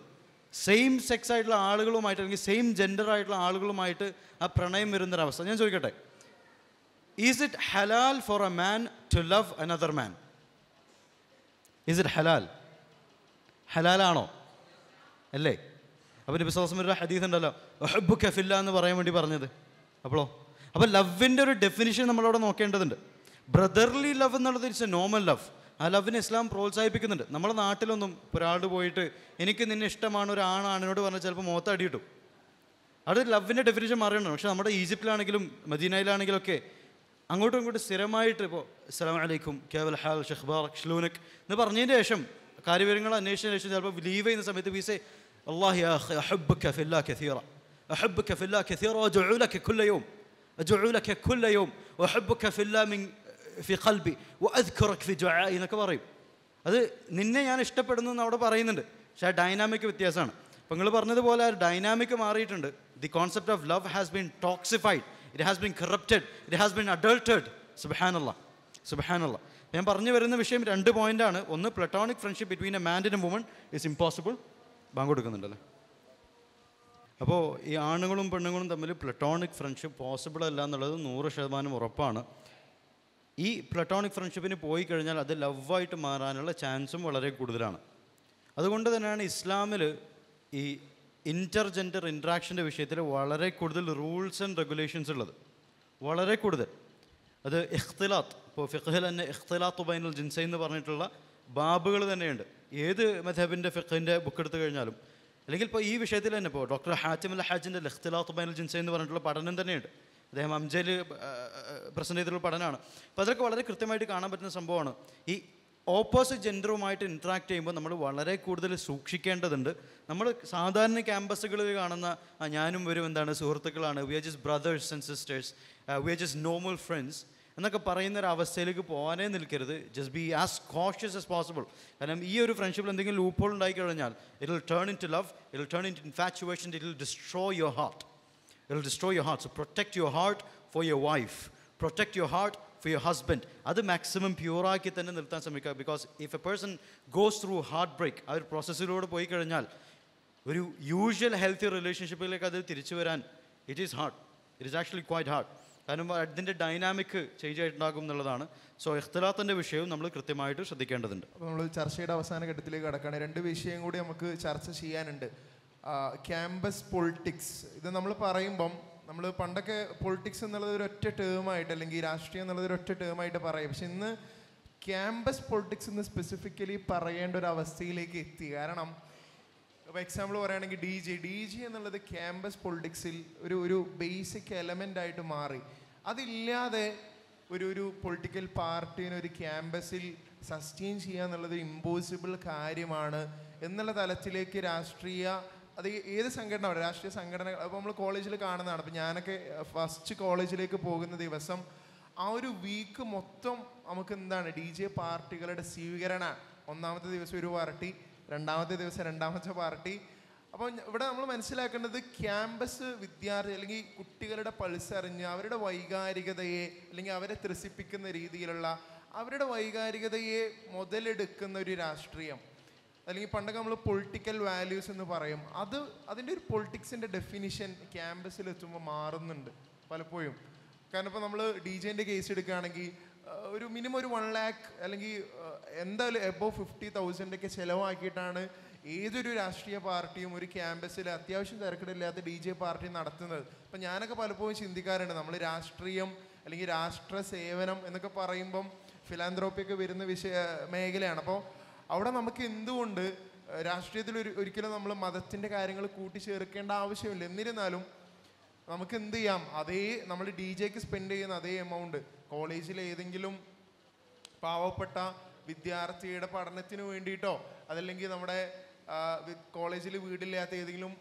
സെയിം സെക്സ് ആയിട്ടുള്ള ആളുകളുമായിട്ട് അല്ലെങ്കിൽ സെയിം ജെൻഡർ ആയിട്ടുള്ള ആളുകളുമായിട്ട് ആ പ്രണയം വരുന്നൊരവസ്ഥ ഞാൻ ചോദിക്കട്ടെ ഈസ് ഇറ്റ് ഹലാൽ for a man to love another man is it ഹലാൽ ഹലാലാണോ അല്ലേ അപ്പോൾ നബി സ്വാസം ഒരു ഹദീസ് ഉണ്ടല്ലോ ഒഹബു കഫില്ല എന്ന് പറയാൻ വേണ്ടി പറഞ്ഞത് അപ്പോളോ അപ്പോൾ ലവിൻ്റെ ഒരു ഡെഫിനിഷൻ നമ്മളവിടെ നോക്കേണ്ടതുണ്ട് ബ്രദർലി ലവ് എന്നുള്ളത് ഇറ്റ്സ് എ നോർമൽ ലവ് ആ ലവിന് ഇസ്ലാം പ്രോത്സാഹിപ്പിക്കുന്നുണ്ട് നമ്മുടെ നാട്ടിലൊന്നും ഒരാളോട് പോയിട്ട് എനിക്ക് നിന്നെ ഇഷ്ടമാണ് ഒരു ആണാണിനോട് പറഞ്ഞാൽ ചിലപ്പോൾ മുഖത്ത് അടിയിട്ടു അവിടെ ലവിൻ്റെ ഡെഫിനേഷൻ മാറിയുണ്ട് പക്ഷേ നമ്മുടെ ഈജിപ്തിലാണെങ്കിലും മദീനയിലാണെങ്കിലും ഒക്കെ അങ്ങോട്ടും ഇങ്ങോട്ടും സ്ഥിരമായിട്ട് ഇപ്പോൾ അസ്സാം അലൈക്കും കേവൽ ഹാൽ ഷെഹ്ബാർ ഷ്ലൂനക് എന്ന് പറഞ്ഞതിൻ്റെ ശേഷം കാര്യവിവരങ്ങൾ അന്വേഷിച്ചതിന് ശേഷം ചിലപ്പോൾ ലീവ് ചെയ്യുന്ന സമയത്ത് വീസേ അള്ളാഹി അഹബ് കഫില്ല കസീറ അഹബ് കഫില്ല കസീറ ജുലക്ക് ഖെഖുല്ലയോം ജുലക്ക് ഖെഖുല്ലയോം അഹബ് കഫില്ല മിൻ ഫി ഖൽബി അദ്ഖുറക് ഫി ജുആ എന്നൊക്കെ പറയും അത് നിന്നെ ഞാൻ ഇഷ്ടപ്പെടുന്നു എന്ന് അവിടെ പറയുന്നുണ്ട് പക്ഷേ ആ ഡൈനാമിക് വ്യത്യാസമാണ് അപ്പോൾ നിങ്ങൾ പറഞ്ഞതുപോലെ ആ ഡൈനാമിക് മാറിയിട്ടുണ്ട് the concept of love has been toxified it has been corrupted it has been adulterated സുബഹാനുള്ള സുബഹാനുള്ള ഞാൻ പറഞ്ഞു വരുന്ന വിഷയം രണ്ട് ആണ് ഒന്ന് platonic friendship between a man and woman is impossible ബാങ്ക് കൊടുക്കുന്നുണ്ടല്ലേ അപ്പോൾ ഈ ആണുങ്ങളും പെണ്ണുങ്ങളും തമ്മിൽ പ്ലട്ടോണിക് ഫ്രണ്ട്ഷിപ്പ് പോസിബിൾ അല്ല എന്നുള്ളത് നൂറ് ശതമാനം ഉറപ്പാണ് ഈ പ്ലട്ടോണിക് ഫ്രണ്ട്ഷിപ്പിന് പോയി കഴിഞ്ഞാൽ അത് ലവായിട്ട് മാറാനുള്ള ചാൻസും വളരെ കൂടുതലാണ് അതുകൊണ്ട് തന്നെയാണ് ഇസ്ലാമിൽ ഈ ഇൻ്റർജെൻഡർ ഇൻട്രാക്ഷൻ്റെ വിഷയത്തിൽ വളരെ കൂടുതൽ റൂൾസ് ആൻഡ് റെഗുലേഷൻസ് ഉള്ളത് വളരെ കൂടുതൽ അത് ഇഖ്തിലാത്ത് ഇപ്പോൾ ഫിഖ്ഹിൽ തന്നെ ഇഖ്തിലാത്ത് ബൈനൽ ജിൻസ എന്ന് പറഞ്ഞിട്ടുള്ള ബാബുകൾ തന്നെയുണ്ട് ഏത് മെഥബിൻ്റെ ഫിഖിൻ്റെ ബുക്ക് എടുത്തു കഴിഞ്ഞാലും അല്ലെങ്കിൽ ഇപ്പോൾ ഈ വിഷയത്തിൽ തന്നെ ഇപ്പോൾ ഡോക്ടർ ഹാജിം അൽ ഹാജിൻ്റെ ഇഖ്തിലാത്ത് ബൈനൽ ജിൻസ എന്ന് പറഞ്ഞിട്ടുള്ള പഠനം തന്നെയുണ്ട് അദ്ദേഹം അംജയിൽ പ്രസൻറ്റ് ചെയ്തിട്ടുള്ള പഠനമാണ് അപ്പോൾ അതൊക്കെ വളരെ കൃത്യമായിട്ട് കാണാൻ പറ്റുന്ന സംഭവമാണ് ഈ ഓപ്പോസിറ്റ് ജെൻഡറുമായിട്ട് ഇൻട്രാക്ട് ചെയ്യുമ്പോൾ നമ്മൾ വളരെ കൂടുതൽ സൂക്ഷിക്കേണ്ടതുണ്ട് നമ്മൾ സാധാരണ ക്യാമ്പസുകളിൽ കാണുന്ന ഞാനും വരും എന്താണ് സുഹൃത്തുക്കളാണ് we are just brothers and sisters we are just normal friends എന്നൊക്കെ പറയുന്ന ഒരു അവസ്ഥയിലേക്ക് പോകാനേ നിൽക്കരുത് just be as cautious as possible കാരണം ഈ ഒരു ഫ്രണ്ട്ഷിപ്പിൽ എന്തെങ്കിലും ലൂപ്പോൾ ഉണ്ടായി കഴിഞ്ഞാൽ it will turn into love it will turn into infatuation it will destroy your heart it will destroy your heart so protect your heart for your wife protect your heart for your husband അത് maximum പ്യൂറാക്കി തന്നെ നിർത്താൻ ശ്രമിക്കുക because if a person goes through heartbreak ആ ഒരു പ്രോസസ്സിലൂടെ പോയി കഴിഞ്ഞാൽ ഒരു യൂഷ്വൽ ഹെൽത്തി റിലേഷൻഷിപ്പിലേക്ക് അത് തിരിച്ചു വരാൻ it is hard it is actually quite hard കാരണം അതിൻ്റെ ഡൈനാമിക് ചേഞ്ച് ആയിട്ടുണ്ടാകും എന്നുള്ളതാണ് സോ ഇഖ്തലാത്തിൻ്റെ വിഷയവും നമ്മൾ കൃത്യമായിട്ട് ശ്രദ്ധിക്കേണ്ടതുണ്ട് അപ്പോൾ നമ്മൾ ചർച്ചയുടെ അവസാന ഘട്ടത്തിലേക്ക് കടക്കാണ് രണ്ട് വിഷയം കൂടി നമുക്ക് ചർച്ച ചെയ്യാനുണ്ട് ക്യാമ്പസ് പൊളിറ്റിക്സ് ഇത് നമ്മൾ പറയുമ്പം നമ്മൾ പണ്ടൊക്കെ പൊളിറ്റിക്സ് എന്നുള്ളത് ഒരു ഒറ്റ ടേമായിട്ട് അല്ലെങ്കിൽ രാഷ്ട്രീയം എന്നുള്ളത് ഒരു ഒറ്റ ടേമായിട്ട് പറയും പക്ഷെ ഇന്ന് ക്യാമ്പസ് പൊളിറ്റിക്സ് എന്ന് സ്പെസിഫിക്കലി പറയേണ്ട ഒരു അവസ്ഥയിലേക്ക് എത്തി കാരണം ഇപ്പോൾ എക്സാമ്പിൾ പറയുകയാണെങ്കിൽ ഡി ജി ഡി ജി എന്നുള്ളത് ക്യാമ്പസ് പൊളിറ്റിക്സിൽ ഒരു ഒരു ബേസിക് എലമെൻ്റ് ആയിട്ട് മാറി അതില്ലാതെ ഒരു ഒരു പൊളിറ്റിക്കൽ പാർട്ടീനെ ഒരു ക്യാമ്പസിൽ സസ്റ്റെയിൻ ചെയ്യുക എന്നുള്ളത് ഇമ്പോസിബിൾ കാര്യമാണ് എന്നുള്ള തലത്തിലേക്ക് രാഷ്ട്രീയ അത് ഏത് സംഘടന അവിടെ രാഷ്ട്രീയ സംഘടനകൾ അപ്പോൾ നമ്മൾ കോളേജിൽ കാണുന്നതാണ് അപ്പോൾ ഞാനൊക്കെ ഫസ്റ്റ് കോളേജിലേക്ക് പോകുന്ന ദിവസം ആ ഒരു വീക്ക് മൊത്തം നമുക്ക് എന്താണ് ഡി ജെ പാർട്ടികളുടെ സ്വീകരണ ഒന്നാമത്തെ ദിവസം ഒരു പാർട്ടി രണ്ടാമത്തെ ദിവസം രണ്ടാമത്തെ പാർട്ടി അപ്പോൾ ഇവിടെ നമ്മൾ മനസ്സിലാക്കേണ്ടത് ക്യാമ്പസ് വിദ്യാർത്ഥി അല്ലെങ്കിൽ കുട്ടികളുടെ പൾസ് അറിഞ്ഞ് അവരുടെ വൈകാരികതയെ അല്ലെങ്കിൽ അവരെ ത്രസിപ്പിക്കുന്ന രീതിയിലുള്ള അവരുടെ വൈകാരികതയെ മുതലെടുക്കുന്ന ഒരു രാഷ്ട്രീയം അല്ലെങ്കിൽ പണ്ടൊക്കെ നമ്മൾ പൊളിറ്റിക്കൽ വാല്യൂസ് എന്ന് പറയും അത് അതിൻ്റെ ഒരു പൊളിറ്റിക്സിൻ്റെ ഡെഫിനിഷൻ ക്യാമ്പസിൽ എത്തുമ്പോൾ മാറുന്നുണ്ട് പലപ്പോഴും കാരണം ഇപ്പോൾ നമ്മൾ ഡി ജെൻ്റെ കേസ് എടുക്കുകയാണെങ്കിൽ ഒരു മിനിമം ഒരു വൺ ലാക്ക് അല്ലെങ്കിൽ എന്തായാലും എബോവ് ഫിഫ്റ്റി തൗസൻഡൊക്കെ ചിലവാക്കിയിട്ടാണ് ഏതൊരു രാഷ്ട്രീയ പാർട്ടിയും ഒരു ക്യാമ്പസിൽ അത്യാവശ്യം തിരക്കിടില്ലാത്ത ഡി ജെ പാർട്ടി നടത്തുന്നത് അപ്പം ഞാനൊക്കെ പലപ്പോഴും ചിന്തിക്കാറുണ്ട് നമ്മൾ രാഷ്ട്രീയം അല്ലെങ്കിൽ രാഷ്ട്ര സേവനം എന്നൊക്കെ പറയുമ്പം ഫിലാന്ത്രോപ്പിയൊക്കെ വരുന്ന വിഷയ മേഖലയാണ് അപ്പോൾ അവിടെ നമുക്ക് എന്തുകൊണ്ട് രാഷ്ട്രീയത്തിൽ ഒരു ഒരിക്കലും നമ്മൾ മതത്തിൻ്റെ കാര്യങ്ങൾ കൂട്ടിച്ചേർക്കേണ്ട ആവശ്യമില്ല എന്നിരുന്നാലും നമുക്ക് എന്ത് ചെയ്യാം അതേ നമ്മൾ ഡി ജെക്ക് സ്പെൻഡ് ചെയ്യുന്ന അതേ എമൗണ്ട് കോളേജിൽ ഏതെങ്കിലും പാവപ്പെട്ട വിദ്യാർത്ഥിയുടെ പഠനത്തിന് വേണ്ടിയിട്ടോ അതല്ലെങ്കിൽ നമ്മുടെ കോളേജിൽ വീടില്ലാത്ത ഏതെങ്കിലും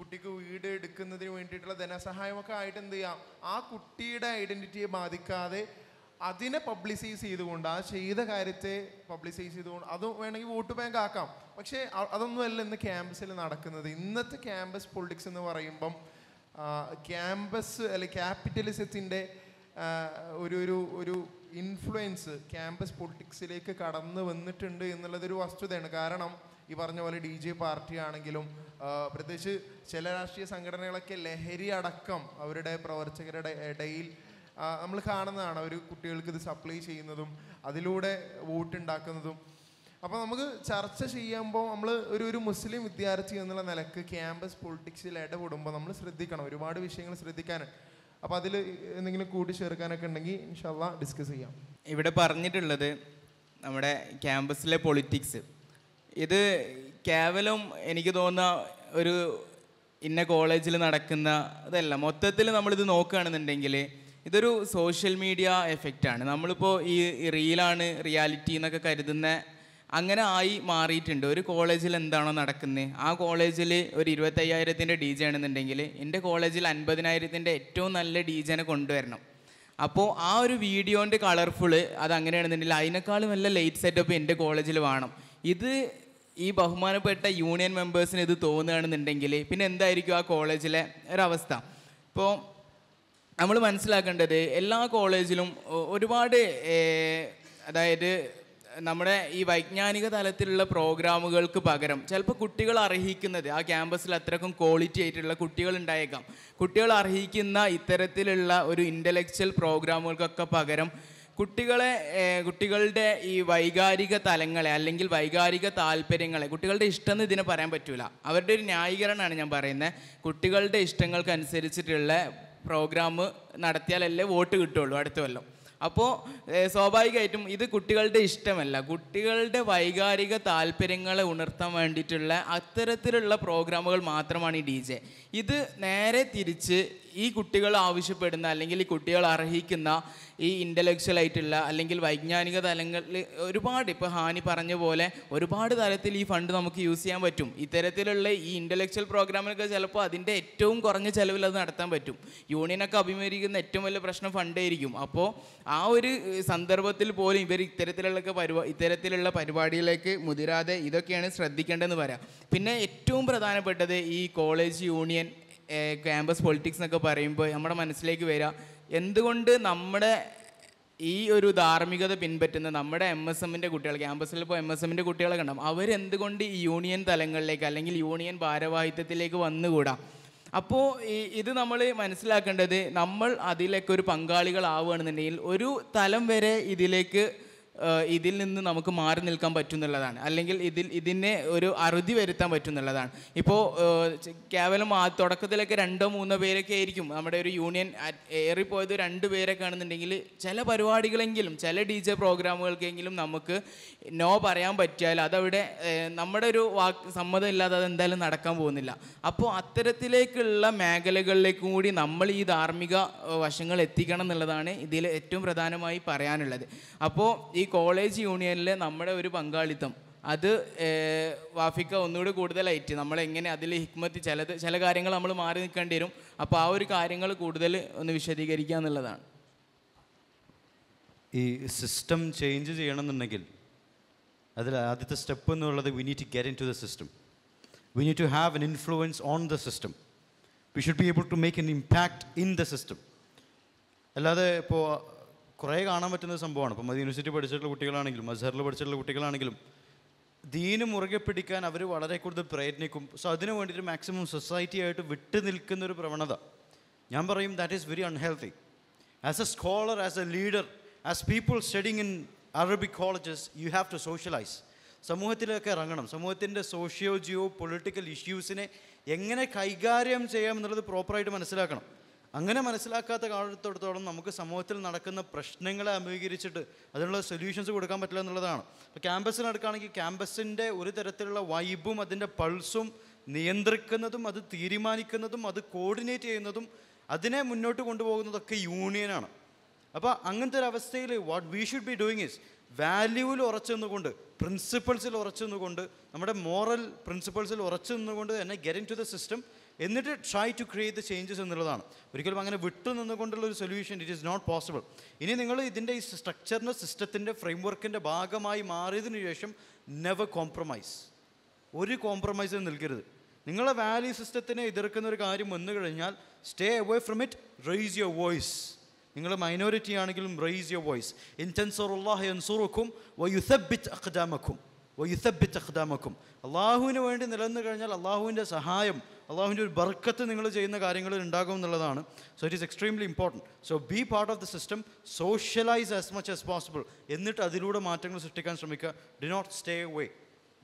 കുട്ടിക്ക് വീട് എടുക്കുന്നതിന് വേണ്ടിയിട്ടുള്ള ധനസഹായമൊക്കെ ആയിട്ട് എന്ത് ചെയ്യാം ആ കുട്ടിയുടെ ഐഡൻറ്റിറ്റിയെ ബാധിക്കാതെ അതിനെ പബ്ലിസൈസ് ചെയ്തുകൊണ്ട് ആ ചെയ്ത കാര്യത്തെ പബ്ലിസൈസ് ചെയ്തുകൊണ്ട് അത് വേണമെങ്കിൽ വോട്ട് ബാങ്ക് ആക്കാം പക്ഷേ അതൊന്നുമല്ല ഇന്ന് ക്യാമ്പസിൽ നടക്കുന്നത് ഇന്നത്തെ ക്യാമ്പസ് പൊളിറ്റിക്സ് എന്ന് പറയുമ്പം ക്യാമ്പസ് അല്ലെ ക്യാപിറ്റലിസത്തിൻ്റെ ഒരു ഒരു ഒരു ഇൻഫ്ലുവൻസ് ക്യാമ്പസ് പൊളിറ്റിക്സിലേക്ക് കടന്നു വന്നിട്ടുണ്ട് എന്നുള്ളതൊരു വസ്തുതയാണ് കാരണം ഈ പറഞ്ഞ പോലെ ഡി ജെ പാർട്ടി ആണെങ്കിലും പ്രത്യേകിച്ച് ചില രാഷ്ട്രീയ സംഘടനകളൊക്കെ ലഹരി അടക്കം അവരുടെ പ്രവർത്തകരുടെ ഇടയിൽ നമ്മൾ കാണുന്നതാണ് അവർ കുട്ടികൾക്ക് ഇത് സപ്ലൈ ചെയ്യുന്നതും അതിലൂടെ വോട്ടുണ്ടാക്കുന്നതും അപ്പോൾ നമുക്ക് ചർച്ച ചെയ്യുമ്പോൾ നമ്മൾ ഒരു ഒരു മുസ്ലിം വിദ്യാർത്ഥി എന്നുള്ള നിലക്ക് ക്യാമ്പസ് പൊളിറ്റിക്സിൽ ഇടപെടുമ്പോൾ നമ്മൾ ശ്രദ്ധിക്കണം ഒരുപാട് വിഷയങ്ങൾ ശ്രദ്ധിക്കാനുണ്ട് അപ്പോൾ അതിൽ എന്തെങ്കിലും കൂടി ചേർക്കാനൊക്കെ ഉണ്ടെങ്കിൽ ഇൻഷല്ല ഡിസ്കസ് ചെയ്യാം ഇവിടെ പറഞ്ഞിട്ടുള്ളത് നമ്മുടെ ക്യാമ്പസിലെ പൊളിറ്റിക്സ് ഇത് കേവലം എനിക്ക് തോന്നുന്ന ഒരു ഇന്ന കോളേജിൽ നടക്കുന്ന ഇതല്ല മൊത്തത്തിൽ നമ്മളിത് നോക്കുകയാണെന്നുണ്ടെങ്കിൽ ഇതൊരു സോഷ്യൽ മീഡിയ എഫക്റ്റാണ് നമ്മളിപ്പോൾ ഈ റീലാണ് റിയാലിറ്റി എന്നൊക്കെ കരുതുന്ന അങ്ങനെ ആയി മാറിയിട്ടുണ്ട് ഒരു കോളേജിൽ എന്താണോ നടക്കുന്നത് ആ കോളേജിൽ ഒരു ഇരുപത്തയ്യായിരത്തിൻ്റെ ഡി ജെ ആണെന്നുണ്ടെങ്കിൽ എൻ്റെ കോളേജിൽ അൻപതിനായിരത്തിൻ്റെ ഏറ്റവും നല്ല ഡി ജെനെ കൊണ്ടുവരണം അപ്പോൾ ആ ഒരു വീഡിയോൻ്റെ കളർഫുള് അത് അങ്ങനെയാണെന്നുണ്ടെങ്കിൽ അതിനേക്കാളും നല്ല ലൈറ്റ് സെറ്റപ്പ് എൻ്റെ കോളേജിൽ വേണം ഇത് ഈ ബഹുമാനപ്പെട്ട യൂണിയൻ മെമ്പേഴ്സിന് ഇത് തോന്നുകയാണെന്നുണ്ടെങ്കിൽ പിന്നെ എന്തായിരിക്കും ആ കോളേജിലെ ഒരവസ്ഥ ഇപ്പോൾ നമ്മൾ മനസ്സിലാക്കേണ്ടത് എല്ലാ കോളേജിലും ഒരുപാട് അതായത് നമ്മുടെ ഈ വൈജ്ഞാനിക തലത്തിലുള്ള പ്രോഗ്രാമുകൾക്ക് പകരം ചിലപ്പോൾ കുട്ടികൾ അർഹിക്കുന്നത് ആ ക്യാമ്പസിൽ അത്രക്കും ക്വാളിറ്റി ആയിട്ടുള്ള കുട്ടികൾ ഉണ്ടായേക്കാം കുട്ടികൾ അർഹിക്കുന്ന ഇത്തരത്തിലുള്ള ഒരു ഇൻ്റലക്ച്വൽ പ്രോഗ്രാമുകൾക്കൊക്കെ പകരം കുട്ടികളെ കുട്ടികളുടെ ഈ വൈകാരിക തലങ്ങളെ അല്ലെങ്കിൽ വൈകാരിക താല്പര്യങ്ങളെ കുട്ടികളുടെ ഇഷ്ടം എന്ന് ഇതിനെ പറയാൻ പറ്റില്ല അവരുടെ ഒരു ന്യായീകരണമാണ് ഞാൻ പറയുന്നത് കുട്ടികളുടെ ഇഷ്ടങ്ങൾക്കനുസരിച്ചിട്ടുള്ള പ്രോഗ്രാം നടത്തിയാലല്ലേ വോട്ട് കിട്ടുള്ളൂ അടുത്ത കൊല്ലം അപ്പോൾ സ്വാഭാവികമായിട്ടും ഇത് കുട്ടികളുടെ ഇഷ്ടമല്ല കുട്ടികളുടെ വൈകാരിക താല്പര്യങ്ങളെ ഉണർത്താൻ വേണ്ടിയിട്ടുള്ള അത്തരത്തിലുള്ള പ്രോഗ്രാമുകൾ മാത്രമാണ് ഈ ഡി ജെ ഇത് നേരെ തിരിച്ച് ഈ കുട്ടികൾ ആവശ്യപ്പെടുന്ന അല്ലെങ്കിൽ ഈ കുട്ടികൾ അർഹിക്കുന്ന ഈ ഇൻ്റലക്ച്വൽ ആയിട്ടുള്ള അല്ലെങ്കിൽ വൈജ്ഞാനിക തലങ്ങളിൽ ഒരുപാട് ഇപ്പോൾ ഹാനി പറഞ്ഞ പോലെ ഒരുപാട് തരത്തിൽ ഈ ഫണ്ട് നമുക്ക് യൂസ് ചെയ്യാൻ പറ്റും ഇത്തരത്തിലുള്ള ഈ ഇൻ്റലക്ച്വൽ പ്രോഗ്രാമിനൊക്കെ ചിലപ്പോൾ അതിൻ്റെ ഏറ്റവും കുറഞ്ഞ ചിലവിൽ അത് നടത്താൻ പറ്റും യൂണിയനൊക്കെ അഭിമുഖീകരിക്കുന്ന ഏറ്റവും വലിയ പ്രശ്നം ഫണ്ടായിരിക്കും അപ്പോൾ ആ ഒരു സന്ദർഭത്തിൽ പോലും ഇവർ ഇത്തരത്തിലുള്ള പരിപാ ഇത്തരത്തിലുള്ള പരിപാടിയിലേക്ക് മുതിരാതെ ഇതൊക്കെയാണ് ശ്രദ്ധിക്കേണ്ടതെന്ന് പറയാം പിന്നെ ഏറ്റവും പ്രധാനപ്പെട്ടത് ഈ കോളേജ് യൂണിയൻ ക്യാമ്പസ് പൊളിറ്റിക്സ് എന്നൊക്കെ പറയുമ്പോൾ നമ്മുടെ മനസ്സിലേക്ക് വരിക എന്തുകൊണ്ട് നമ്മുടെ ഈ ഒരു ധാർമ്മികത പിൻപറ്റുന്ന നമ്മുടെ എം എസ് എമ്മിൻ്റെ കുട്ടികൾ ക്യാമ്പസിൽ ഇപ്പോൾ എം എസ് എമ്മിൻ്റെ കുട്ടികളെ കണ്ടാം അവരെന്തുകൊണ്ട് ഈ യൂണിയൻ തലങ്ങളിലേക്ക് അല്ലെങ്കിൽ യൂണിയൻ ഭാരവാഹിത്വത്തിലേക്ക് വന്നുകൂടാ അപ്പോൾ ഈ ഇത് നമ്മൾ മനസ്സിലാക്കേണ്ടത് നമ്മൾ അതിലൊക്കെ ഒരു പങ്കാളികളാവുകയാണെന്നുണ്ടെങ്കിൽ ഒരു തലം വരെ ഇതിലേക്ക് ഇതിൽ നിന്ന് നമുക്ക് മാറി നിൽക്കാൻ പറ്റുന്നുള്ളതാണ് അല്ലെങ്കിൽ ഇതിൽ ഇതിനെ ഒരു അറുതി വരുത്താൻ പറ്റുന്നുള്ളതാണ് ഇപ്പോൾ കേവലം ആ തുടക്കത്തിലൊക്കെ രണ്ടോ മൂന്നോ പേരൊക്കെ ആയിരിക്കും നമ്മുടെ ഒരു യൂണിയൻ ഏറിപ്പോയത് രണ്ട് പേരൊക്കെ ആണെന്നുണ്ടെങ്കിൽ ചില പരിപാടികളെങ്കിലും ചില ഡി ജെ പ്രോഗ്രാമുകൾക്കെങ്കിലും നമുക്ക് നോ പറയാൻ പറ്റിയാൽ അതവിടെ നമ്മുടെ ഒരു വാക്ക് സമ്മതം ഇല്ലാതെ അത് എന്തായാലും നടക്കാൻ പോകുന്നില്ല അപ്പോൾ അത്തരത്തിലേക്കുള്ള മേഖലകളിലേക്കും കൂടി നമ്മൾ ഈ ധാർമ്മിക വശങ്ങൾ എത്തിക്കണം എന്നുള്ളതാണ് ഇതിൽ ഏറ്റവും പ്രധാനമായി പറയാനുള്ളത് അപ്പോൾ ഈ കോളേജ് യൂണിയനിലെ നമ്മുടെ ഒരു പങ്കാളിത്തം അത് വാഫിക്ക ഒന്നുകൂടി കൂടുതലായിട്ട് നമ്മളെങ്ങനെ അതിൽ ഹിക്മത്ത് ചിലത് ചില കാര്യങ്ങൾ നമ്മൾ മാറി നിൽക്കേണ്ടി വരും അപ്പോൾ ആ ഒരു കാര്യങ്ങൾ കൂടുതൽ ഒന്ന് വിശദീകരിക്കുക എന്നുള്ളതാണ് ഈ സിസ്റ്റം ചേഞ്ച് ചെയ്യണം എന്നുണ്ടെങ്കിൽ അതിൽ ആദ്യത്തെ സ്റ്റെപ്പ് എന്നുള്ളത് we need to get into the system we need to have an influence on the system we should be able to make an impact in the system അല്ലാതെ ഇപ്പോൾ കുറേ കാണാൻ പറ്റുന്ന സംഭവമാണ് ഇപ്പം അത് യൂണിവേഴ്സിറ്റി പഠിച്ചിട്ടുള്ള കുട്ടികളാണെങ്കിലും മസഹറിൽ പഠിച്ചിട്ടുള്ള കുട്ടികളാണെങ്കിലും ദീന് മുറുകെ പിടിക്കാൻ അവർ വളരെ കൂടുതൽ പ്രയത്നിക്കും സോ അതിനു വേണ്ടിയിട്ട് മാക്സിമം ആയിട്ട് വിട്ടു നിൽക്കുന്ന ഒരു പ്രവണത ഞാൻ പറയും that is very unhealthy as a scholar as a leader as people studying in Arabic colleges you have to socialize സമൂഹത്തിലൊക്കെ ഇറങ്ങണം സമൂഹത്തിൻ്റെ സോഷ്യോ ജിയോ പൊളിറ്റിക്കൽ ഇഷ്യൂസിനെ എങ്ങനെ കൈകാര്യം ചെയ്യാം എന്നുള്ളത് പ്രോപ്പറായിട്ട് മനസ്സിലാക്കണം അങ്ങനെ മനസ്സിലാക്കാത്ത കാലത്തോടത്തോളം നമുക്ക് സമൂഹത്തിൽ നടക്കുന്ന പ്രശ്നങ്ങളെ അഭിമുഖീകരിച്ചിട്ട് അതിനുള്ള സൊല്യൂഷൻസ് കൊടുക്കാൻ പറ്റില്ല എന്നുള്ളതാണ് ഇപ്പോൾ ക്യാമ്പസിനടുക്കുകയാണെങ്കിൽ ക്യാമ്പസിൻ്റെ ഒരു തരത്തിലുള്ള വൈബും അതിൻ്റെ പൾസും നിയന്ത്രിക്കുന്നതും അത് തീരുമാനിക്കുന്നതും അത് കോർഡിനേറ്റ് ചെയ്യുന്നതും അതിനെ മുന്നോട്ട് കൊണ്ടുപോകുന്നതൊക്കെ യൂണിയനാണ് അപ്പോൾ അങ്ങനത്തെ ഒരു അവസ്ഥയിൽ what we should be doing is വാല്യൂവിൽ ഉറച്ചു നിന്നുകൊണ്ട് പ്രിൻസിപ്പിൾസിൽ ഉറച്ചു നിന്നുകൊണ്ട് നമ്മുടെ മോറൽ പ്രിൻസിപ്പിൾസിൽ ഉറച്ചു നിന്നുകൊണ്ട് തന്നെ get into the system എന്നിട്ട് try to create the changes എന്നുള്ളതാണ് ഒരിക്കലും അങ്ങനെ വിട്ടു നിന്നുകൊണ്ടുള്ള ഒരു solution it is not possible ഇനി നിങ്ങൾ ഇതിൻ്റെ ഈ സ്ട്രക്ചറിൻ്റെ സിസ്റ്റത്തിൻ്റെ ഫ്രെയിം വർക്കിൻ്റെ ഭാഗമായി മാറിയതിന് ശേഷം നെവർ കോംപ്രമൈസ് ഒരു കോംപ്രമൈസും നിൽക്കരുത് നിങ്ങളെ വാല്യൂ സിസ്റ്റത്തിനെ എതിർക്കുന്ന ഒരു കാര്യം വന്നു കഴിഞ്ഞാൽ stay away from it raise your voice നിങ്ങൾ മൈനോറിറ്റി ആണെങ്കിലും റേസ് യുവർ വോയിസ് ഇൻറ്റൻസോറുല്ലാഹ് അഖ്ദാമഖും വയുസബിറ്റ് അഖ്ദാമക്കും വയുസബിറ്റ് അഖ്ദാമക്കും അള്ളാഹുവിന് വേണ്ടി നിലനിന്ന് കഴിഞ്ഞാൽ അള്ളാഹുവിൻ്റെ സഹായം അള്ളാഹുവിൻ്റെ ഒരു ബർക്കത്ത് നിങ്ങൾ ചെയ്യുന്ന കാര്യങ്ങളിൽ ഉണ്ടാകും എന്നുള്ളതാണ് so it is extremely important so be part of the system socialize as much as possible എന്നിട്ട് അതിലൂടെ മാറ്റങ്ങൾ സൃഷ്ടിക്കാൻ ശ്രമിക്കുക do not stay away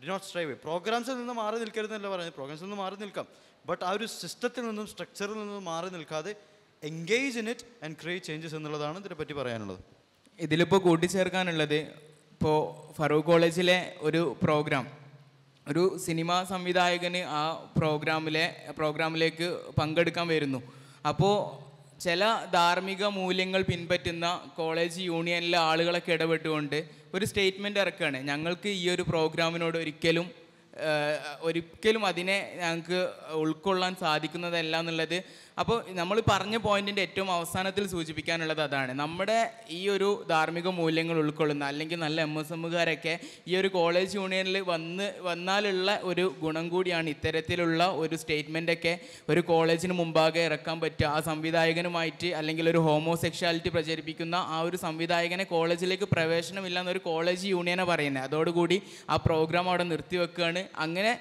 do not stay away പ്രോഗ്രാംസിൽ നിന്ന് മാറി നിൽക്കരുതെന്നല്ല പറയുന്നത് പ്രോഗ്രാംസിൽ നിന്ന് മാറി നിൽക്കാം ബട്ട് ആ ഒരു സിസ്റ്റത്തിൽ നിന്നും സ്ട്രക്ചറിൽ നിന്നും മാറി നിൽക്കാതെ engage in it and create changes എന്നുള്ളതാണ് ഇതിനെപ്പറ്റി പറയാനുള്ളത് ഇതിലിപ്പോൾ കൂട്ടിച്ചേർക്കാനുള്ളത് ഇപ്പോൾ ഫറൂഖ് കോളേജിലെ ഒരു പ്രോഗ്രാം ഒരു സിനിമാ സംവിധായകന് ആ പ്രോഗ്രാമിലെ പ്രോഗ്രാമിലേക്ക് പങ്കെടുക്കാൻ വരുന്നു അപ്പോൾ ചില ധാർമ്മിക മൂല്യങ്ങൾ പിൻപറ്റുന്ന കോളേജ് യൂണിയനിലെ ആളുകളൊക്കെ ഇടപെട്ടുകൊണ്ട് ഒരു സ്റ്റേറ്റ്മെൻ്റ് ഇറക്കുകയാണ് ഞങ്ങൾക്ക് ഈ ഒരു പ്രോഗ്രാമിനോട് ഒരിക്കലും ഒരിക്കലും അതിനെ ഞങ്ങൾക്ക് ഉൾക്കൊള്ളാൻ സാധിക്കുന്നതല്ല എന്നുള്ളത് അപ്പോൾ നമ്മൾ പറഞ്ഞ പോയിന്റിൻ്റെ ഏറ്റവും അവസാനത്തിൽ സൂചിപ്പിക്കാനുള്ളത് അതാണ് നമ്മുടെ ഈ ഒരു ധാർമ്മിക മൂല്യങ്ങൾ ഉൾക്കൊള്ളുന്ന അല്ലെങ്കിൽ നല്ല എം എസ് എമ്മുകാരൊക്കെ ഈ ഒരു കോളേജ് യൂണിയനിൽ വന്ന് വന്നാലുള്ള ഒരു ഗുണം കൂടിയാണ് ഇത്തരത്തിലുള്ള ഒരു സ്റ്റേറ്റ്മെൻറ്റൊക്കെ ഒരു കോളേജിന് മുമ്പാകെ ഇറക്കാൻ പറ്റുക ആ സംവിധായകനുമായിട്ട് അല്ലെങ്കിൽ ഒരു ഹോമോസെക്ഷാലിറ്റി പ്രചരിപ്പിക്കുന്ന ആ ഒരു സംവിധായകനെ കോളേജിലേക്ക് പ്രവേശനമില്ല എന്നൊരു കോളേജ് യൂണിയനെ പറയുന്നത് അതോടുകൂടി ആ പ്രോഗ്രാം അവിടെ നിർത്തിവെക്കുകയാണ് അങ്ങനെ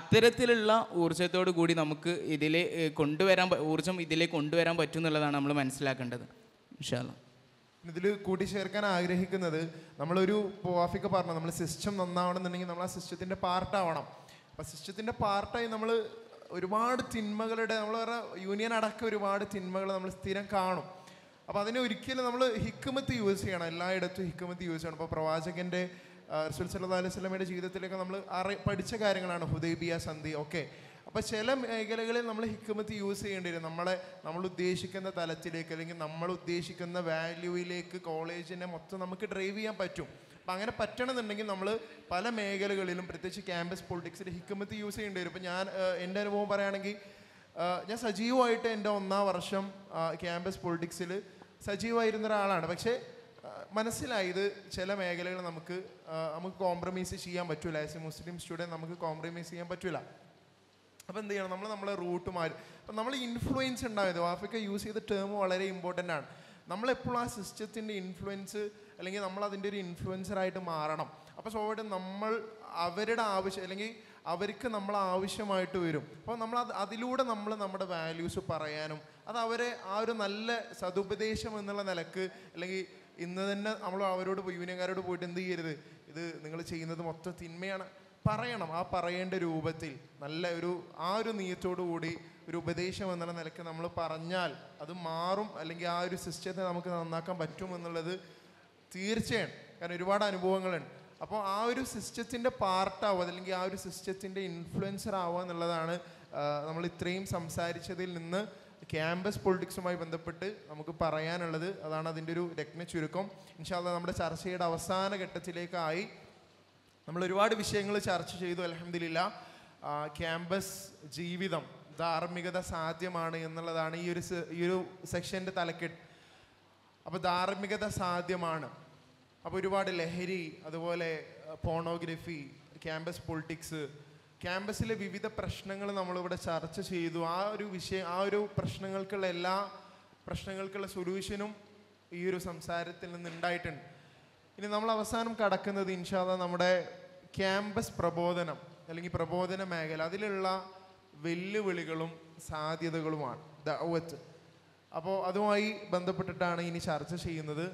അത്തരത്തിലുള്ള ഊർജ്ജത്തോടു കൂടി നമുക്ക് ഇതിൽ കൊണ്ടുവരാൻ ഊർജ്ജം ഇതിലേക്ക് കൊണ്ടുവരാൻ പറ്റും എന്നുള്ളതാണ് നമ്മൾ മനസ്സിലാക്കേണ്ടത് ഇൻഷാല്ല ഇതിൽ കൂട്ടിച്ചേർക്കാൻ ആഗ്രഹിക്കുന്നത് നമ്മളൊരു പോഫിക്ക് പറഞ്ഞു നമ്മൾ സിസ്റ്റം നന്നാവണമെന്നുണ്ടെങ്കിൽ നമ്മൾ ആ സിസ്റ്റത്തിൻ്റെ പാർട്ടാവണം അപ്പം സിസ്റ്റത്തിൻ്റെ പാർട്ടായി നമ്മൾ ഒരുപാട് തിന്മകളുടെ നമ്മൾ പറഞ്ഞ യൂണിയൻ അടക്കം ഒരുപാട് തിന്മകൾ നമ്മൾ സ്ഥിരം കാണും അപ്പോൾ അതിനെ ഒരിക്കലും നമ്മൾ ഹിക്കുമത്ത് യൂസ് ചെയ്യണം എല്ലായിടത്തും ഹിക്കുമത്ത് യൂസ് ചെയ്യണം ഇപ്പോൾ പ്രവാചകൻ്റെ റസുൽ സല്ലാ അലൈഹി സ്വലമയുടെ ജീവിതത്തിലൊക്കെ നമ്മൾ അറി പഠിച്ച കാര്യങ്ങളാണ് ഹുദൈബിയ സന്ധി ഒക്കെ അപ്പോൾ ചില മേഖലകളിൽ നമ്മൾ ഹിക്കുമത്ത് യൂസ് ചെയ്യേണ്ടി വരും നമ്മളെ നമ്മൾ ഉദ്ദേശിക്കുന്ന തലത്തിലേക്ക് അല്ലെങ്കിൽ നമ്മൾ ഉദ്ദേശിക്കുന്ന വാല്യൂയിലേക്ക് കോളേജിനെ മൊത്തം നമുക്ക് ഡ്രൈവ് ചെയ്യാൻ പറ്റും അപ്പം അങ്ങനെ പറ്റണമെന്നുണ്ടെങ്കിൽ നമ്മൾ പല മേഖലകളിലും പ്രത്യേകിച്ച് ക്യാമ്പസ് പൊളിറ്റിക്സിൽ ഹിക്കുമത്ത് യൂസ് ചെയ്യേണ്ടി വരും ഇപ്പം ഞാൻ എൻ്റെ അനുഭവം പറയുകയാണെങ്കിൽ ഞാൻ സജീവമായിട്ട് എൻ്റെ ഒന്നാം വർഷം ക്യാമ്പസ് പൊളിറ്റിക്സിൽ സജീവമായിരുന്ന ഒരാളാണ് പക്ഷേ മനസ്സിലായത് ചില മേഖലകൾ നമുക്ക് നമുക്ക് കോംപ്രമൈസ് ചെയ്യാൻ പറ്റില്ല ആസ് എ മുസ്ലിം സ്റ്റുഡൻറ്റ് നമുക്ക് കോംപ്രമൈസ് ചെയ്യാൻ പറ്റില്ല അപ്പോൾ എന്ത് ചെയ്യണം നമ്മൾ നമ്മളെ റൂട്ട് മാറി അപ്പം നമ്മൾ ഇൻഫ്ലുവൻസ് ഉണ്ടായത് ആഫ്രിക്ക യൂസ് ചെയ്ത ടേം വളരെ ഇമ്പോർട്ടൻ്റ് ആണ് നമ്മളെപ്പോഴും ആ സിസ്റ്റത്തിൻ്റെ ഇൻഫ്ലുവൻസ് അല്ലെങ്കിൽ നമ്മൾ അതിൻ്റെ ഒരു ഇൻഫ്ലുവൻസറായിട്ട് മാറണം അപ്പോൾ സ്വാഭാവികം നമ്മൾ അവരുടെ ആവശ്യം അല്ലെങ്കിൽ അവർക്ക് നമ്മൾ ആവശ്യമായിട്ട് വരും അപ്പോൾ നമ്മൾ അത് അതിലൂടെ നമ്മൾ നമ്മുടെ വാല്യൂസ് പറയാനും അത് അവരെ ആ ഒരു നല്ല സതുപദേശം എന്നുള്ള നിലക്ക് അല്ലെങ്കിൽ ഇന്ന് തന്നെ നമ്മൾ അവരോട് യൂണിയൻകാരോട് പോയിട്ട് എന്ത് ചെയ്യരുത് ഇത് നിങ്ങൾ ചെയ്യുന്നത് മൊത്തം തിന്മയാണ് പറയണം ആ പറയേണ്ട രൂപത്തിൽ നല്ല ഒരു ആ ഒരു കൂടി ഒരു ഉപദേശം എന്നുള്ള നിലയ്ക്ക് നമ്മൾ പറഞ്ഞാൽ അത് മാറും അല്ലെങ്കിൽ ആ ഒരു സിസ്റ്റത്തെ നമുക്ക് നന്നാക്കാൻ പറ്റും എന്നുള്ളത് തീർച്ചയാണ് കാരണം ഒരുപാട് അനുഭവങ്ങളുണ്ട് അപ്പോൾ ആ ഒരു സിസ്റ്റത്തിൻ്റെ പാർട്ടാവുക അല്ലെങ്കിൽ ആ ഒരു സിസ്റ്റത്തിൻ്റെ ഇൻഫ്ലുവൻസർ ആവുക എന്നുള്ളതാണ് നമ്മൾ ഇത്രയും സംസാരിച്ചതിൽ നിന്ന് ക്യാമ്പസ് പൊളിറ്റിക്സുമായി ബന്ധപ്പെട്ട് നമുക്ക് പറയാനുള്ളത് അതാണ് അതിൻ്റെ ഒരു രത്ന ചുരുക്കം ഇൻഷാല്ല നമ്മുടെ ചർച്ചയുടെ അവസാന ഘട്ടത്തിലേക്കായി നമ്മൾ ഒരുപാട് വിഷയങ്ങൾ ചർച്ച ചെയ്തു അലഹമില്ല ക്യാമ്പസ് ജീവിതം ധാർമ്മികത സാധ്യമാണ് എന്നുള്ളതാണ് ഈ ഒരു ഈ ഒരു സെക്ഷൻ്റെ തലക്കെട്ട് അപ്പോൾ ധാർമ്മികത സാധ്യമാണ് അപ്പോൾ ഒരുപാട് ലഹരി അതുപോലെ പോണോഗ്രഫി ക്യാമ്പസ് പൊളിറ്റിക്സ് ക്യാമ്പസിലെ വിവിധ പ്രശ്നങ്ങൾ നമ്മളിവിടെ ചർച്ച ചെയ്തു ആ ഒരു വിഷയം ആ ഒരു പ്രശ്നങ്ങൾക്കുള്ള എല്ലാ പ്രശ്നങ്ങൾക്കുള്ള സൊല്യൂഷനും ഈ ഒരു സംസാരത്തിൽ നിന്ന് ഉണ്ടായിട്ടുണ്ട് ഇനി നമ്മൾ അവസാനം കടക്കുന്നത് ഇൻഷാദ നമ്മുടെ ക്യാമ്പസ് പ്രബോധനം അല്ലെങ്കിൽ പ്രബോധന മേഖല അതിലുള്ള വെല്ലുവിളികളും സാധ്യതകളുമാണ് ദവച്ച് അപ്പോൾ അതുമായി ബന്ധപ്പെട്ടിട്ടാണ് ഇനി ചർച്ച ചെയ്യുന്നത്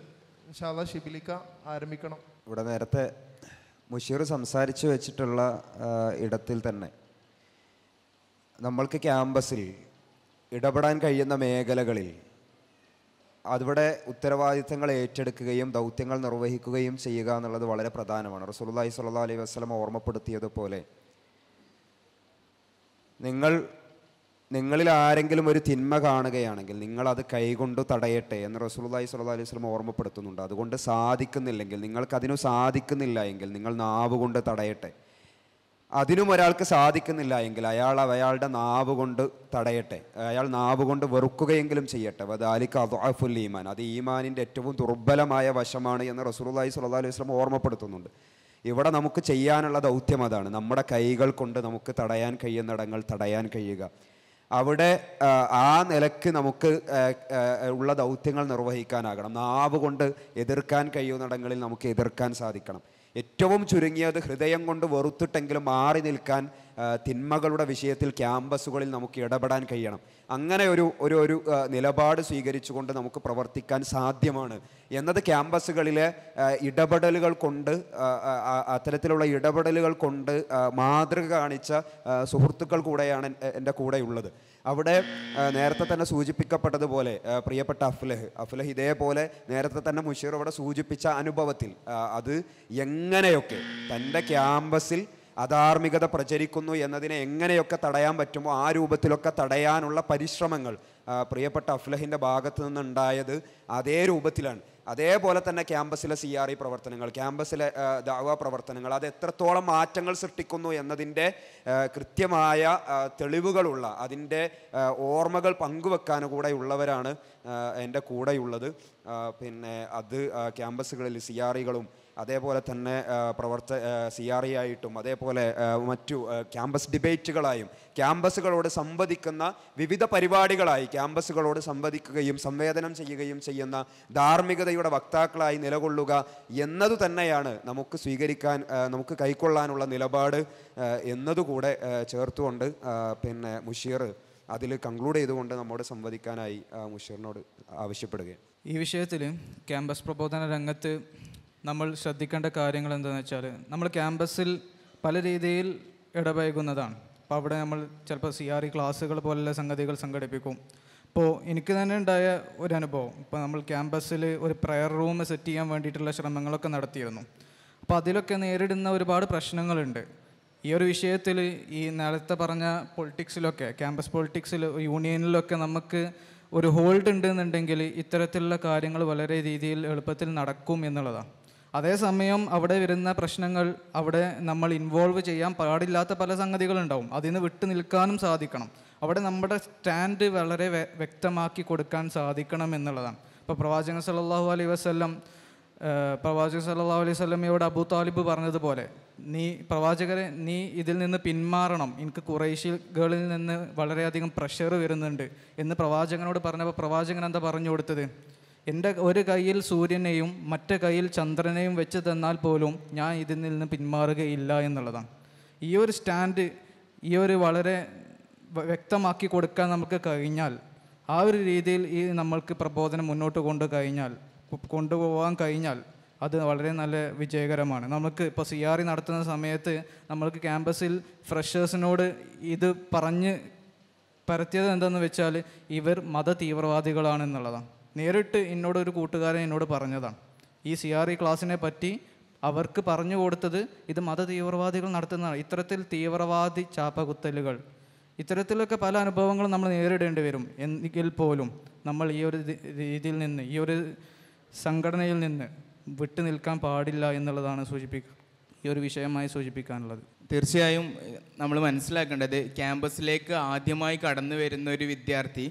ഇൻഷാല്ല ഷിബിലിക്ക ആരംഭിക്കണം ഇവിടെ നേരത്തെ മുഷീർ സംസാരിച്ചു വെച്ചിട്ടുള്ള ഇടത്തിൽ തന്നെ നമ്മൾക്ക് ക്യാമ്പസിൽ ഇടപെടാൻ കഴിയുന്ന മേഖലകളിൽ അതിവിടെ ഉത്തരവാദിത്തങ്ങൾ ഏറ്റെടുക്കുകയും ദൗത്യങ്ങൾ നിർവഹിക്കുകയും ചെയ്യുക എന്നുള്ളത് വളരെ പ്രധാനമാണ് റസൂലുള്ളാഹി സല്ല അലൈഹി വസല്ലം ഓർമ്മപ്പെടുത്തിയതുപോലെ നിങ്ങൾ നിങ്ങളിൽ ആരെങ്കിലും ഒരു തിന്മ കാണുകയാണെങ്കിൽ നിങ്ങൾ അത് കൈകൊണ്ട് തടയട്ടെ എന്ന് റസൂലുള്ളാഹി സ്വല്ലല്ലാഹു അലൈഹി വസല്ലം ഓർമ്മപ്പെടുത്തുന്നുണ്ട് അതുകൊണ്ട് സാധിക്കുന്നില്ലെങ്കിൽ നിങ്ങൾക്കതിനു സാധിക്കുന്നില്ല എങ്കിൽ നിങ്ങൾ നാവുകൊണ്ട് തടയട്ടെ അതിനും ഒരാൾക്ക് സാധിക്കുന്നില്ല എങ്കിൽ അയാൾ അയാളുടെ നാവ് കൊണ്ട് തടയട്ടെ അയാൾ നാവ് കൊണ്ട് വെറുക്കുകയെങ്കിലും ചെയ്യട്ടെ വദാലിക്ക് അദാഫുൽ ഈമാൻ അത് ഈമാനിൻ്റെ ഏറ്റവും ദുർബലമായ വശമാണ് എന്ന് റസൂലുള്ളാഹി സ്വല്ലല്ലാഹു അലൈഹി വസല്ലം ഓർമ്മപ്പെടുത്തുന്നുണ്ട് ഇവിടെ നമുക്ക് ചെയ്യാനുള്ള ദൗത്യം അതാണ് നമ്മുടെ കൈകൾ കൊണ്ട് നമുക്ക് തടയാൻ കഴിയുന്നിടങ്ങൾ തടയാൻ കഴിയുക അവിടെ ആ നിലക്ക് നമുക്ക് ഉള്ള ദൗത്യങ്ങൾ നിർവഹിക്കാനാകണം നാവ് കൊണ്ട് എതിർക്കാൻ കഴിയുന്നിടങ്ങളിൽ നമുക്ക് എതിർക്കാൻ സാധിക്കണം ഏറ്റവും ചുരുങ്ങിയത് ഹൃദയം കൊണ്ട് വെറുത്തിട്ടെങ്കിലും മാറി നിൽക്കാൻ തിന്മകളുടെ വിഷയത്തിൽ ക്യാമ്പസുകളിൽ നമുക്ക് ഇടപെടാൻ കഴിയണം അങ്ങനെ ഒരു ഒരു ഒരു നിലപാട് സ്വീകരിച്ചുകൊണ്ട് നമുക്ക് പ്രവർത്തിക്കാൻ സാധ്യമാണ് എന്നത് ക്യാമ്പസുകളിലെ ഇടപെടലുകൾ കൊണ്ട് അത്തരത്തിലുള്ള ഇടപെടലുകൾ കൊണ്ട് മാതൃക കാണിച്ച സുഹൃത്തുക്കൾ കൂടെയാണ് എൻ്റെ കൂടെയുള്ളത് അവിടെ നേരത്തെ തന്നെ സൂചിപ്പിക്കപ്പെട്ടതുപോലെ പ്രിയപ്പെട്ട അഫ്ലഹ് അഫ്ലഹ് ഇതേപോലെ നേരത്തെ തന്നെ മുഷീർ അവിടെ സൂചിപ്പിച്ച അനുഭവത്തിൽ അത് എങ്ങനെയൊക്കെ തൻ്റെ ക്യാമ്പസിൽ അധാർമികത പ്രചരിക്കുന്നു എന്നതിനെ എങ്ങനെയൊക്കെ തടയാൻ പറ്റുമോ ആ രൂപത്തിലൊക്കെ തടയാനുള്ള പരിശ്രമങ്ങൾ പ്രിയപ്പെട്ട അഫ്ലഹിൻ്റെ ഭാഗത്തു നിന്നുണ്ടായത് അതേ രൂപത്തിലാണ് അതേപോലെ തന്നെ ക്യാമ്പസിലെ സി ആർ ഇ പ്രവർത്തനങ്ങൾ ക്യാമ്പസിലെ ദാവ പ്രവർത്തനങ്ങൾ അത് എത്രത്തോളം മാറ്റങ്ങൾ സൃഷ്ടിക്കുന്നു എന്നതിൻ്റെ കൃത്യമായ തെളിവുകളുള്ള അതിൻ്റെ ഓർമ്മകൾ പങ്കുവെക്കാൻ കൂടെ ഉള്ളവരാണ് എൻ്റെ കൂടെയുള്ളത് പിന്നെ അത് ക്യാമ്പസുകളിൽ സി ആർ ഇകളും e അതേപോലെ തന്നെ പ്രവർത്ത സി ആർ ഇ ആയിട്ടും അതേപോലെ മറ്റു ക്യാമ്പസ് ഡിബേറ്റുകളായും ക്യാമ്പസുകളോട് സംവദിക്കുന്ന വിവിധ പരിപാടികളായി ക്യാമ്പസുകളോട് സംവദിക്കുകയും സംവേദനം ചെയ്യുകയും ചെയ്യുന്ന ധാർമ്മികതയുടെ വക്താക്കളായി നിലകൊള്ളുക എന്നതു തന്നെയാണ് നമുക്ക് സ്വീകരിക്കാൻ നമുക്ക് കൈക്കൊള്ളാനുള്ള നിലപാട് എന്നതുകൂടെ ചേർത്തുകൊണ്ട് പിന്നെ മുഷീർ അതിൽ കൺക്ലൂഡ് ചെയ്തുകൊണ്ട് നമ്മോട് സംവദിക്കാനായി മുഷീറിനോട് ആവശ്യപ്പെടുകയാണ് ഈ വിഷയത്തിൽ ക്യാമ്പസ് പ്രബോധന രംഗത്ത് നമ്മൾ ശ്രദ്ധിക്കേണ്ട കാര്യങ്ങൾ എന്താണെന്ന് വെച്ചാൽ നമ്മൾ ക്യാമ്പസിൽ പല രീതിയിൽ ഇടപഴകുന്നതാണ് അപ്പോൾ അവിടെ നമ്മൾ ചിലപ്പോൾ സി ആർ ഇ e ക്ലാസ്സുകൾ പോലുള്ള സംഗതികൾ സംഘടിപ്പിക്കും ഇപ്പോൾ എനിക്ക് തന്നെ ഉണ്ടായ ഒരു അനുഭവം ഇപ്പോൾ നമ്മൾ ക്യാമ്പസിൽ ഒരു പ്രെയർ റൂം സെറ്റ് ചെയ്യാൻ വേണ്ടിയിട്ടുള്ള ശ്രമങ്ങളൊക്കെ നടത്തിയിരുന്നു അപ്പോൾ അതിലൊക്കെ നേരിടുന്ന ഒരുപാട് പ്രശ്നങ്ങളുണ്ട് ഈ ഒരു വിഷയത്തിൽ ഈ നേരത്തെ പറഞ്ഞ പൊളിറ്റിക്സിലൊക്കെ ക്യാമ്പസ് പൊളിറ്റിക്സിൽ യൂണിയനിലൊക്കെ നമുക്ക് ഒരു ഹോൾഡ് ഉണ്ട് എന്നുണ്ടെങ്കിൽ ഇത്തരത്തിലുള്ള കാര്യങ്ങൾ വളരെ രീതിയിൽ എളുപ്പത്തിൽ നടക്കും എന്നുള്ളതാണ് അതേസമയം അവിടെ വരുന്ന പ്രശ്നങ്ങൾ അവിടെ നമ്മൾ ഇൻവോൾവ് ചെയ്യാൻ പാടില്ലാത്ത പല സംഗതികളുണ്ടാവും അതിൽ നിന്ന് വിട്ടു നിൽക്കാനും സാധിക്കണം അവിടെ നമ്മുടെ സ്റ്റാൻഡ് വളരെ വ്യക്തമാക്കി കൊടുക്കാൻ സാധിക്കണം എന്നുള്ളതാണ് ഇപ്പോൾ പ്രവാചക സല്ലാഹു അലൈ വസ്ല്ലം പ്രവാചക സല്ലാ അലൈഹി സ്വലമയോട് അബൂ താലിബ് പറഞ്ഞതുപോലെ നീ പ്രവാചകരെ നീ ഇതിൽ നിന്ന് പിന്മാറണം എനിക്ക് കുറേശികളിൽ നിന്ന് വളരെയധികം പ്രഷർ വരുന്നുണ്ട് എന്ന് പ്രവാചകനോട് പറഞ്ഞപ്പോൾ പ്രവാചകൻ എന്താ പറഞ്ഞു കൊടുത്തത് എൻ്റെ ഒരു കയ്യിൽ സൂര്യനെയും മറ്റേ കയ്യിൽ ചന്ദ്രനെയും വെച്ച് തന്നാൽ പോലും ഞാൻ ഇതിൽ നിന്ന് പിന്മാറുകയില്ല എന്നുള്ളതാണ് ഈ ഒരു സ്റ്റാൻഡ് ഈ ഒരു വളരെ വ്യക്തമാക്കി കൊടുക്കാൻ നമുക്ക് കഴിഞ്ഞാൽ ആ ഒരു രീതിയിൽ ഈ നമ്മൾക്ക് പ്രബോധനം മുന്നോട്ട് കൊണ്ടു കഴിഞ്ഞാൽ കൊണ്ടുപോകാൻ കഴിഞ്ഞാൽ അത് വളരെ നല്ല വിജയകരമാണ് നമുക്ക് ഇപ്പോൾ സി ആർ ഇ e നടത്തുന്ന സമയത്ത് നമ്മൾക്ക് ക്യാമ്പസിൽ ഫ്രഷേഴ്സിനോട് ഇത് പറഞ്ഞ് പരത്തിയത് എന്തെന്ന് വെച്ചാൽ ഇവർ മത തീവ്രവാദികളാണെന്നുള്ളതാണ് നേരിട്ട് എന്നോട് ഒരു കൂട്ടുകാരൻ എന്നോട് പറഞ്ഞതാണ് ഈ സി ആർ ഇ ക്ലാസ്സിനെ പറ്റി അവർക്ക് പറഞ്ഞു കൊടുത്തത് ഇത് മത തീവ്രവാദികൾ നടത്തുന്നതാണ് ഇത്തരത്തിൽ തീവ്രവാദി ചാപ്പകുത്തലുകൾ ഇത്തരത്തിലൊക്കെ പല അനുഭവങ്ങളും നമ്മൾ നേരിടേണ്ടി വരും എങ്കിൽ പോലും നമ്മൾ ഈ ഒരു രീതിയിൽ നിന്ന് ഈ ഒരു സംഘടനയിൽ നിന്ന് വിട്ടു നിൽക്കാൻ പാടില്ല എന്നുള്ളതാണ് സൂചിപ്പിക്കുക ഈ ഒരു വിഷയമായി സൂചിപ്പിക്കാനുള്ളത് തീർച്ചയായും നമ്മൾ മനസ്സിലാക്കേണ്ടത് ക്യാമ്പസിലേക്ക് ആദ്യമായി കടന്നു വരുന്ന ഒരു വിദ്യാർത്ഥി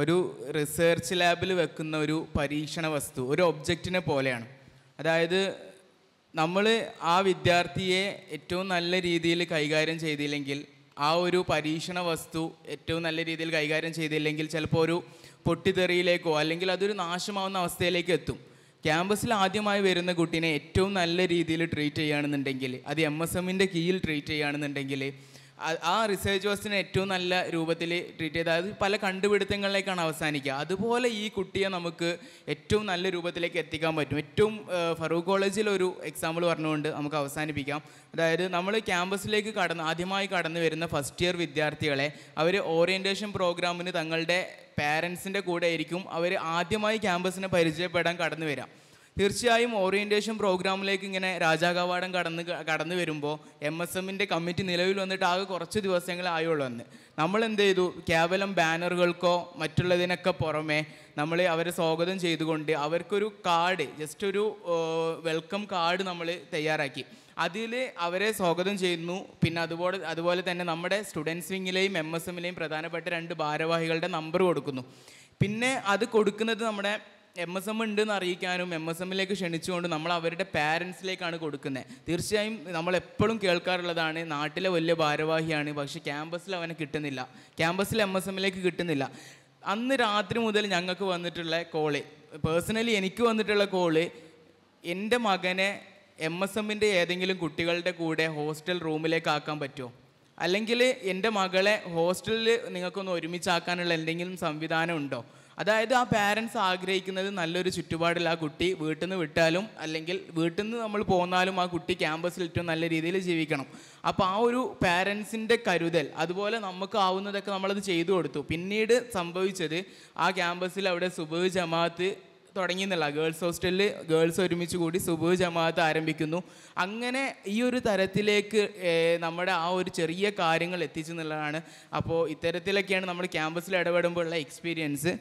ഒരു റിസർച്ച് ലാബിൽ വെക്കുന്ന ഒരു പരീക്ഷണ വസ്തു ഒരു ഒബ്ജക്റ്റിനെ പോലെയാണ് അതായത് നമ്മൾ ആ വിദ്യാർത്ഥിയെ ഏറ്റവും നല്ല രീതിയിൽ കൈകാര്യം ചെയ്തില്ലെങ്കിൽ ആ ഒരു പരീക്ഷണ വസ്തു ഏറ്റവും നല്ല രീതിയിൽ കൈകാര്യം ചെയ്തില്ലെങ്കിൽ ചിലപ്പോൾ ഒരു പൊട്ടിത്തെറിയിലേക്കോ അല്ലെങ്കിൽ അതൊരു നാശമാവുന്ന അവസ്ഥയിലേക്ക് എത്തും ക്യാമ്പസിൽ ആദ്യമായി വരുന്ന കുട്ടീനെ ഏറ്റവും നല്ല രീതിയിൽ ട്രീറ്റ് ചെയ്യുകയാണെന്നുണ്ടെങ്കിൽ അത് എം എസ് എമ്മിൻ്റെ കീഴിൽ ട്രീറ്റ് ചെയ്യുകയാണെന്നുണ്ടെങ്കിൽ ആ റിസർച്ച് ഏറ്റവും നല്ല രൂപത്തിൽ ട്രീറ്റ് ചെയ്ത് അത് പല കണ്ടുപിടുത്തങ്ങളിലേക്കാണ് അവസാനിക്കുക അതുപോലെ ഈ കുട്ടിയെ നമുക്ക് ഏറ്റവും നല്ല രൂപത്തിലേക്ക് എത്തിക്കാൻ പറ്റും ഏറ്റവും ഫറൂഖ് കോളേജിലൊരു എക്സാമ്പിൾ പറഞ്ഞുകൊണ്ട് നമുക്ക് അവസാനിപ്പിക്കാം അതായത് നമ്മൾ ക്യാമ്പസിലേക്ക് കടന്ന് ആദ്യമായി കടന്നു വരുന്ന ഫസ്റ്റ് ഇയർ വിദ്യാർത്ഥികളെ അവർ ഓറിയൻറ്റേഷൻ പ്രോഗ്രാമിന് തങ്ങളുടെ പാരൻസിൻ്റെ കൂടെ ആയിരിക്കും അവർ ആദ്യമായി ക്യാമ്പസിനെ പരിചയപ്പെടാൻ കടന്നു വരാം തീർച്ചയായും ഓറിയൻറ്റേഷൻ പ്രോഗ്രാമിലേക്ക് ഇങ്ങനെ രാജാകവാടം കടന്ന് കടന്നു വരുമ്പോൾ എം എസ് എമ്മിൻ്റെ കമ്മിറ്റി നിലവിൽ വന്നിട്ട് ആകെ കുറച്ച് ദിവസങ്ങളായുള്ളൂ അന്ന് നമ്മൾ എന്ത് ചെയ്തു കേവലം ബാനറുകൾക്കോ മറ്റുള്ളതിനൊക്കെ പുറമെ നമ്മൾ അവരെ സ്വാഗതം ചെയ്തുകൊണ്ട് അവർക്കൊരു കാർഡ് ജസ്റ്റ് ഒരു വെൽക്കം കാർഡ് നമ്മൾ തയ്യാറാക്കി അതിൽ അവരെ സ്വാഗതം ചെയ്യുന്നു പിന്നെ അതുപോലെ അതുപോലെ തന്നെ നമ്മുടെ സ്റ്റുഡൻസ് വിങ്ങിലെയും എം എസ് എമ്മിലെയും പ്രധാനപ്പെട്ട രണ്ട് ഭാരവാഹികളുടെ നമ്പർ കൊടുക്കുന്നു പിന്നെ അത് കൊടുക്കുന്നത് നമ്മുടെ എം എസ് എം ഉണ്ടെന്ന് അറിയിക്കാനും എം എസ് എമ്മിലേക്ക് ക്ഷണിച്ചുകൊണ്ട് നമ്മൾ അവരുടെ പാരൻസിലേക്കാണ് കൊടുക്കുന്നത് തീർച്ചയായും നമ്മൾ എപ്പോഴും കേൾക്കാറുള്ളതാണ് നാട്ടിലെ വലിയ ഭാരവാഹിയാണ് പക്ഷേ ക്യാമ്പസിൽ അവനെ കിട്ടുന്നില്ല ക്യാമ്പസിൽ എം എസ് എമ്മിലേക്ക് കിട്ടുന്നില്ല അന്ന് രാത്രി മുതൽ ഞങ്ങൾക്ക് വന്നിട്ടുള്ള കോള് പേഴ്സണലി എനിക്ക് വന്നിട്ടുള്ള കോള് എൻ്റെ മകനെ എം എസ് എമ്മിൻ്റെ ഏതെങ്കിലും കുട്ടികളുടെ കൂടെ ഹോസ്റ്റൽ റൂമിലേക്ക് ആക്കാൻ പറ്റുമോ അല്ലെങ്കിൽ എൻ്റെ മകളെ ഹോസ്റ്റലിൽ നിങ്ങൾക്കൊന്ന് ഒരുമിച്ചാക്കാനുള്ള എന്തെങ്കിലും സംവിധാനം ഉണ്ടോ അതായത് ആ പാരൻസ് ആഗ്രഹിക്കുന്നത് നല്ലൊരു ചുറ്റുപാടിൽ ആ കുട്ടി വീട്ടിൽ നിന്ന് വിട്ടാലും അല്ലെങ്കിൽ വീട്ടിൽ നിന്ന് നമ്മൾ പോന്നാലും ആ കുട്ടി ക്യാമ്പസിൽ ഏറ്റവും നല്ല രീതിയിൽ ജീവിക്കണം അപ്പോൾ ആ ഒരു പാരൻസിൻ്റെ കരുതൽ അതുപോലെ നമുക്ക് നമ്മളത് ചെയ്തു കൊടുത്തു പിന്നീട് സംഭവിച്ചത് ആ ക്യാമ്പസിൽ അവിടെ സുബ് ജമാഅത്ത് തുടങ്ങി എന്നല്ല ഗേൾസ് ഹോസ്റ്റലിൽ ഗേൾസ് ഒരുമിച്ച് കൂടി സുബഹ് ജമാഅത്ത് ആരംഭിക്കുന്നു അങ്ങനെ ഈ ഒരു തരത്തിലേക്ക് നമ്മുടെ ആ ഒരു ചെറിയ കാര്യങ്ങൾ എത്തിച്ചു എന്നുള്ളതാണ് അപ്പോൾ ഇത്തരത്തിലൊക്കെയാണ് നമ്മൾ ക്യാമ്പസിൽ ഇടപെടുമ്പോഴുള്ള എക്സ്പീരിയൻസ്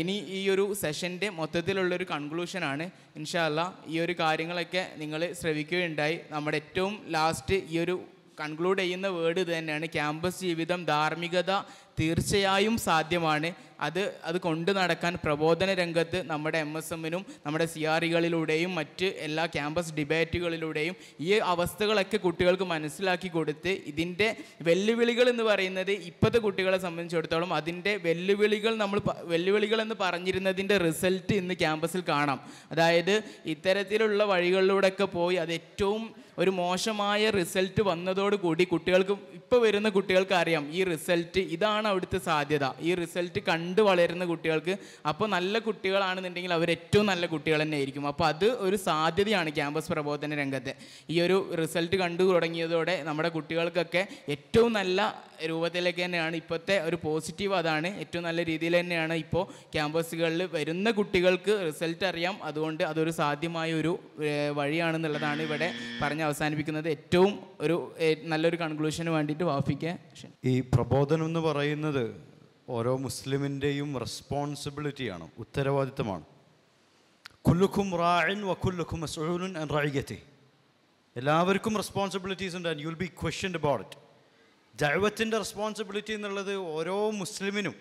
ഇനി ഈ ഒരു സെഷൻ്റെ മൊത്തത്തിലുള്ളൊരു കൺക്ലൂഷനാണ് ഇൻഷാല്ല ഈ ഒരു കാര്യങ്ങളൊക്കെ നിങ്ങൾ ശ്രവിക്കുകയുണ്ടായി നമ്മുടെ ഏറ്റവും ലാസ്റ്റ് ഈ ഒരു കൺക്ലൂഡ് ചെയ്യുന്ന വേർഡ് ഇത് തന്നെയാണ് ക്യാമ്പസ് ജീവിതം ധാർമ്മികത തീർച്ചയായും സാധ്യമാണ് അത് അത് കൊണ്ടു നടക്കാൻ പ്രബോധന രംഗത്ത് നമ്മുടെ എം എസ് എമ്മിനും നമ്മുടെ സി ആറുകളിലൂടെയും e മറ്റ് എല്ലാ ക്യാമ്പസ് ഡിബേറ്റുകളിലൂടെയും ഈ അവസ്ഥകളൊക്കെ കുട്ടികൾക്ക് മനസ്സിലാക്കി കൊടുത്ത് ഇതിൻ്റെ വെല്ലുവിളികൾ എന്ന് പറയുന്നത് ഇപ്പോഴത്തെ കുട്ടികളെ സംബന്ധിച്ചിടത്തോളം അതിൻ്റെ വെല്ലുവിളികൾ നമ്മൾ വെല്ലുവിളികൾ എന്ന് പറഞ്ഞിരുന്നതിൻ്റെ റിസൾട്ട് ഇന്ന് ക്യാമ്പസിൽ കാണാം അതായത് ഇത്തരത്തിലുള്ള വഴികളിലൂടെയൊക്കെ പോയി അത് ഏറ്റവും ഒരു മോശമായ റിസൾട്ട് വന്നതോടുകൂടി കുട്ടികൾക്ക് ഇപ്പോൾ വരുന്ന കുട്ടികൾക്ക് അറിയാം ഈ റിസൾട്ട് ഇതാണ് അവിടുത്തെ സാധ്യത ഈ റിസൾട്ട് കണ്ട് വളരുന്ന കുട്ടികൾക്ക് അപ്പോൾ നല്ല കുട്ടികളാണെന്നുണ്ടെങ്കിൽ അവർ ഏറ്റവും നല്ല കുട്ടികൾ തന്നെ ആയിരിക്കും അപ്പോൾ അത് ഒരു സാധ്യതയാണ് ക്യാമ്പസ് പ്രബോധന രംഗത്തെ ഈ ഒരു റിസൾട്ട് കണ്ടു തുടങ്ങിയതോടെ നമ്മുടെ കുട്ടികൾക്കൊക്കെ ഏറ്റവും നല്ല രൂപത്തിലേക്ക് തന്നെയാണ് ഇപ്പോഴത്തെ ഒരു പോസിറ്റീവ് അതാണ് ഏറ്റവും നല്ല രീതിയിൽ തന്നെയാണ് ഇപ്പോൾ ക്യാമ്പസുകളിൽ വരുന്ന കുട്ടികൾക്ക് റിസൾട്ട് അറിയാം അതുകൊണ്ട് അതൊരു സാധ്യമായ ഒരു വഴിയാണെന്നുള്ളതാണ് ഇവിടെ പറഞ്ഞ് അവസാനിപ്പിക്കുന്നത് ഏറ്റവും ഒരു നല്ലൊരു കൺക്ലൂഷന് വേണ്ടിയിട്ട് വാഫിക്ക ഈ പ്രബോധനം എന്ന് പറയുന്നത് ഓരോ മുസ്ലിമിൻ്റെയും റെസ്പോൺസിബിലിറ്റിയാണ് ഉത്തരവാദിത്തമാണ് കുല്ലുഖും റായൻ വക്കുല്ലുഖും സുഴുനുൻ ആൻഡ് റായികത്തെ എല്ലാവർക്കും റെസ്പോൺസിബിലിറ്റീസ് ഉണ്ട് and you'll be questioned about it ദൈവത്തിൻ്റെ റെസ്പോൺസിബിലിറ്റി എന്നുള്ളത് ഓരോ മുസ്ലിമിനും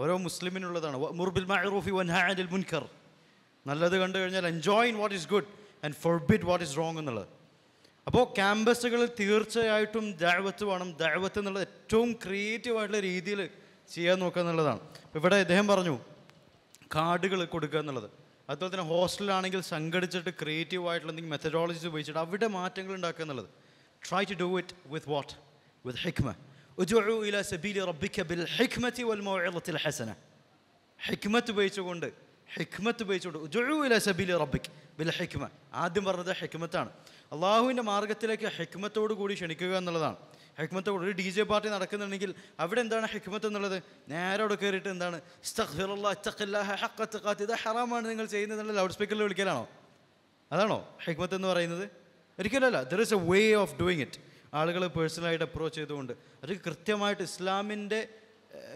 ഓരോ മുസ്ലിമിനുള്ളതാണ് മുർബിൽ മഹറൂഫി വൻ ഹാൻഡിൽ മുൻഖർ നല്ലത് കണ്ടു കഴിഞ്ഞാൽ enjoy in what is good and forbid what is wrong എന്നുള്ളത് അപ്പോൾ ക്യാമ്പസുകളിൽ തീർച്ചയായിട്ടും ദൈവത്ത് വേണം ദൈവത്ത് എന്നുള്ളത് ഏറ്റവും ക്രിയേറ്റീവായിട്ടുള്ള രീതിയിൽ ചെയ്യാൻ നോക്കുക എന്നുള്ളതാണ് ഇവിടെ ഇദ്ദേഹം പറഞ്ഞു കാർഡുകൾ കൊടുക്കുക എന്നുള്ളത് അതുപോലെ തന്നെ ഹോസ്റ്റലിലാണെങ്കിൽ സംഘടിച്ചിട്ട് ക്രിയേറ്റീവ് ആയിട്ടുള്ള എന്തെങ്കിലും മെത്തഡോളജീസ് ഉപയോഗിച്ചിട്ട് അവിടെ മാറ്റങ്ങൾ ഉണ്ടാക്കുക എന്നുള്ളത് try to do it with what with ഹെക്മ ഉപയോഗിച്ചുകൊണ്ട് ഹിക്മത്ത് ഉപയോഗിച്ചുകൊണ്ട് ആദ്യം പറഞ്ഞത് ഹെക്മത്താണ് അള്ളാഹുവിൻ്റെ മാർഗത്തിലേക്ക് ഹിക്മത്തോടു കൂടി ക്ഷണിക്കുക എന്നുള്ളതാണ് ഹെക്മത്ത് ഒരു ഡി ജെ പാർട്ടി നടക്കുന്നുണ്ടെങ്കിൽ അവിടെ എന്താണ് ഹെക്മത്ത് എന്നുള്ളത് നേരെ അവിടെ കയറിയിട്ട് എന്താണ് ഇത് ഹറാമാണ് നിങ്ങൾ ചെയ്യുന്നത് ലൗഡ് സ്പീക്കറിൽ വിളിക്കലാണോ അതാണോ ഹെക്മത്ത് എന്ന് പറയുന്നത് ഒരിക്കലല്ല there is a way of doing it ആളുകൾ പേഴ്സണലായിട്ട് അപ്രോച്ച് ചെയ്തുകൊണ്ട് അത് കൃത്യമായിട്ട് ഇസ്ലാമിൻ്റെ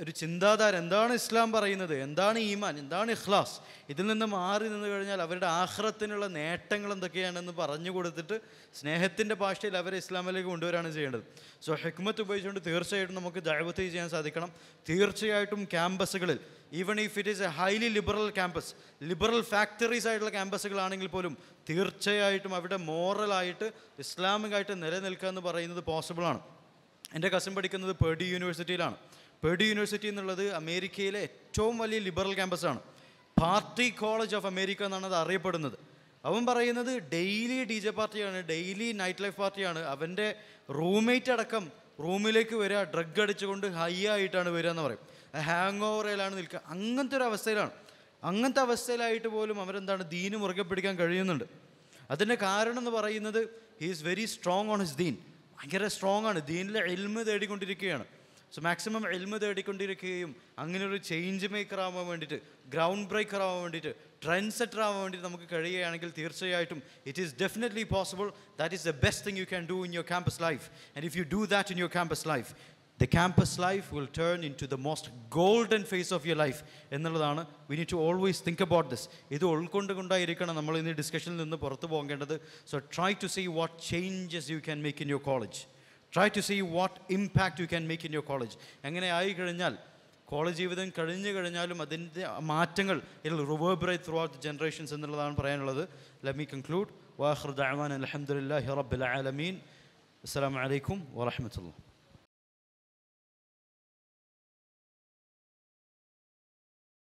ഒരു ചിന്താധാര എന്താണ് ഇസ്ലാം പറയുന്നത് എന്താണ് ഈമാൻ എന്താണ് ഇഖ്ലാസ് ഇതിൽ നിന്ന് മാറി നിന്ന് കഴിഞ്ഞാൽ അവരുടെ ആഹ്റത്തിനുള്ള നേട്ടങ്ങൾ എന്തൊക്കെയാണെന്ന് പറഞ്ഞു കൊടുത്തിട്ട് സ്നേഹത്തിൻ്റെ ഭാഷയിൽ അവരെ ഇസ്ലാമിലേക്ക് കൊണ്ടുവരാണ് ചെയ്യേണ്ടത് സോ ഹെക്മത്ത് ഉപയോഗിച്ചുകൊണ്ട് തീർച്ചയായിട്ടും നമുക്ക് ദൈവത്തി ചെയ്യാൻ സാധിക്കണം തീർച്ചയായിട്ടും ക്യാമ്പസുകളിൽ even if it is a highly liberal campus liberal factories ആയിട്ടുള്ള ക്യാമ്പസുകളാണെങ്കിൽ പോലും തീർച്ചയായിട്ടും അവിടെ മോറലായിട്ട് ഇസ്ലാമികമായിട്ട് നിലനിൽക്കുക എന്ന് പറയുന്നത് പോസിബിളാണ് എൻ്റെ കസിൻ പഠിക്കുന്നത് പെഡി യൂണിവേഴ്സിറ്റിയിലാണ് പേഡ്യൂ യൂണിവേഴ്സിറ്റി എന്നുള്ളത് അമേരിക്കയിലെ ഏറ്റവും വലിയ ലിബറൽ ക്യാമ്പസാണ് പാർട്ടി കോളേജ് ഓഫ് അമേരിക്ക എന്നാണ് അത് അറിയപ്പെടുന്നത് അവൻ പറയുന്നത് ഡെയിലി ഡി ജെ പാർട്ടിയാണ് ഡെയിലി നൈറ്റ് ലൈഫ് പാർട്ടിയാണ് അവൻ്റെ റൂംമേറ്റ് അടക്കം റൂമിലേക്ക് വരിക ഡ്രഗ് അടിച്ചുകൊണ്ട് ഹൈ ആയിട്ടാണ് വരിക എന്ന് പറയും ഹാങ് ഓവറിലാണ് നിൽക്കുക അങ്ങനത്തെ ഒരു അവസ്ഥയിലാണ് അങ്ങനത്തെ അവസ്ഥയിലായിട്ട് പോലും അവരെന്താണ് ദീന് മുറുകെ പിടിക്കാൻ കഴിയുന്നുണ്ട് അതിൻ്റെ കാരണം എന്ന് പറയുന്നത് he is very strong on his ദീൻ ഭയങ്കര സ്ട്രോങ് ആണ് ദീനിലെ എൽമ് തേടിക്കൊണ്ടിരിക്കുകയാണ് സോ മാക്സിമം എൽമ തേടിക്കൊണ്ടിരിക്കുകയും അങ്ങനെ ഒരു ചേഞ്ച് മേക്കർ ആവാൻ വേണ്ടിയിട്ട് ഗ്രൗണ്ട് ബ്രേക്കർ ആവാൻ വേണ്ടിയിട്ട് ട്രെൻഡ് സെറ്റർ ആവാൻ വേണ്ടിയിട്ട് നമുക്ക് കഴിയുകയാണെങ്കിൽ തീർച്ചയായിട്ടും it is definitely possible that is the best thing you can do in your campus life and if you do that in your campus life the campus life will turn into the most golden phase of your life എന്നുള്ളതാണ് we need to always think about this ഇത് ഉൾക്കൊണ്ടുകൊണ്ടായിരിക്കണം നമ്മൾ ഇന്ന് ഡിസ്കഷനിൽ നിന്ന് പുറത്തു പോകേണ്ടത് so try to see what changes you can make in your college try to see what impact you can make in your college അങ്ങനെ ആയി കഴിഞ്ഞാൽ കോളേജ് ജീവിതം കഴിഞ്ഞു കഴിഞ്ഞാലും അതിൻ്റെ മാറ്റങ്ങൾ ഇതിൽ റിവേബറേറ്റ് ത്രൂ ഔട്ട് ജനറേഷൻസ് എന്നുള്ളതാണ് പറയാനുള്ളത് ലമി കൺക്ലൂഡ് വാഹർ ദഹ്മാൻ അലഹമുല്ലാ ഹിറബുൽ ആലമീൻ അസ്സാം വലൈക്കും വാഹമത്തുള്ള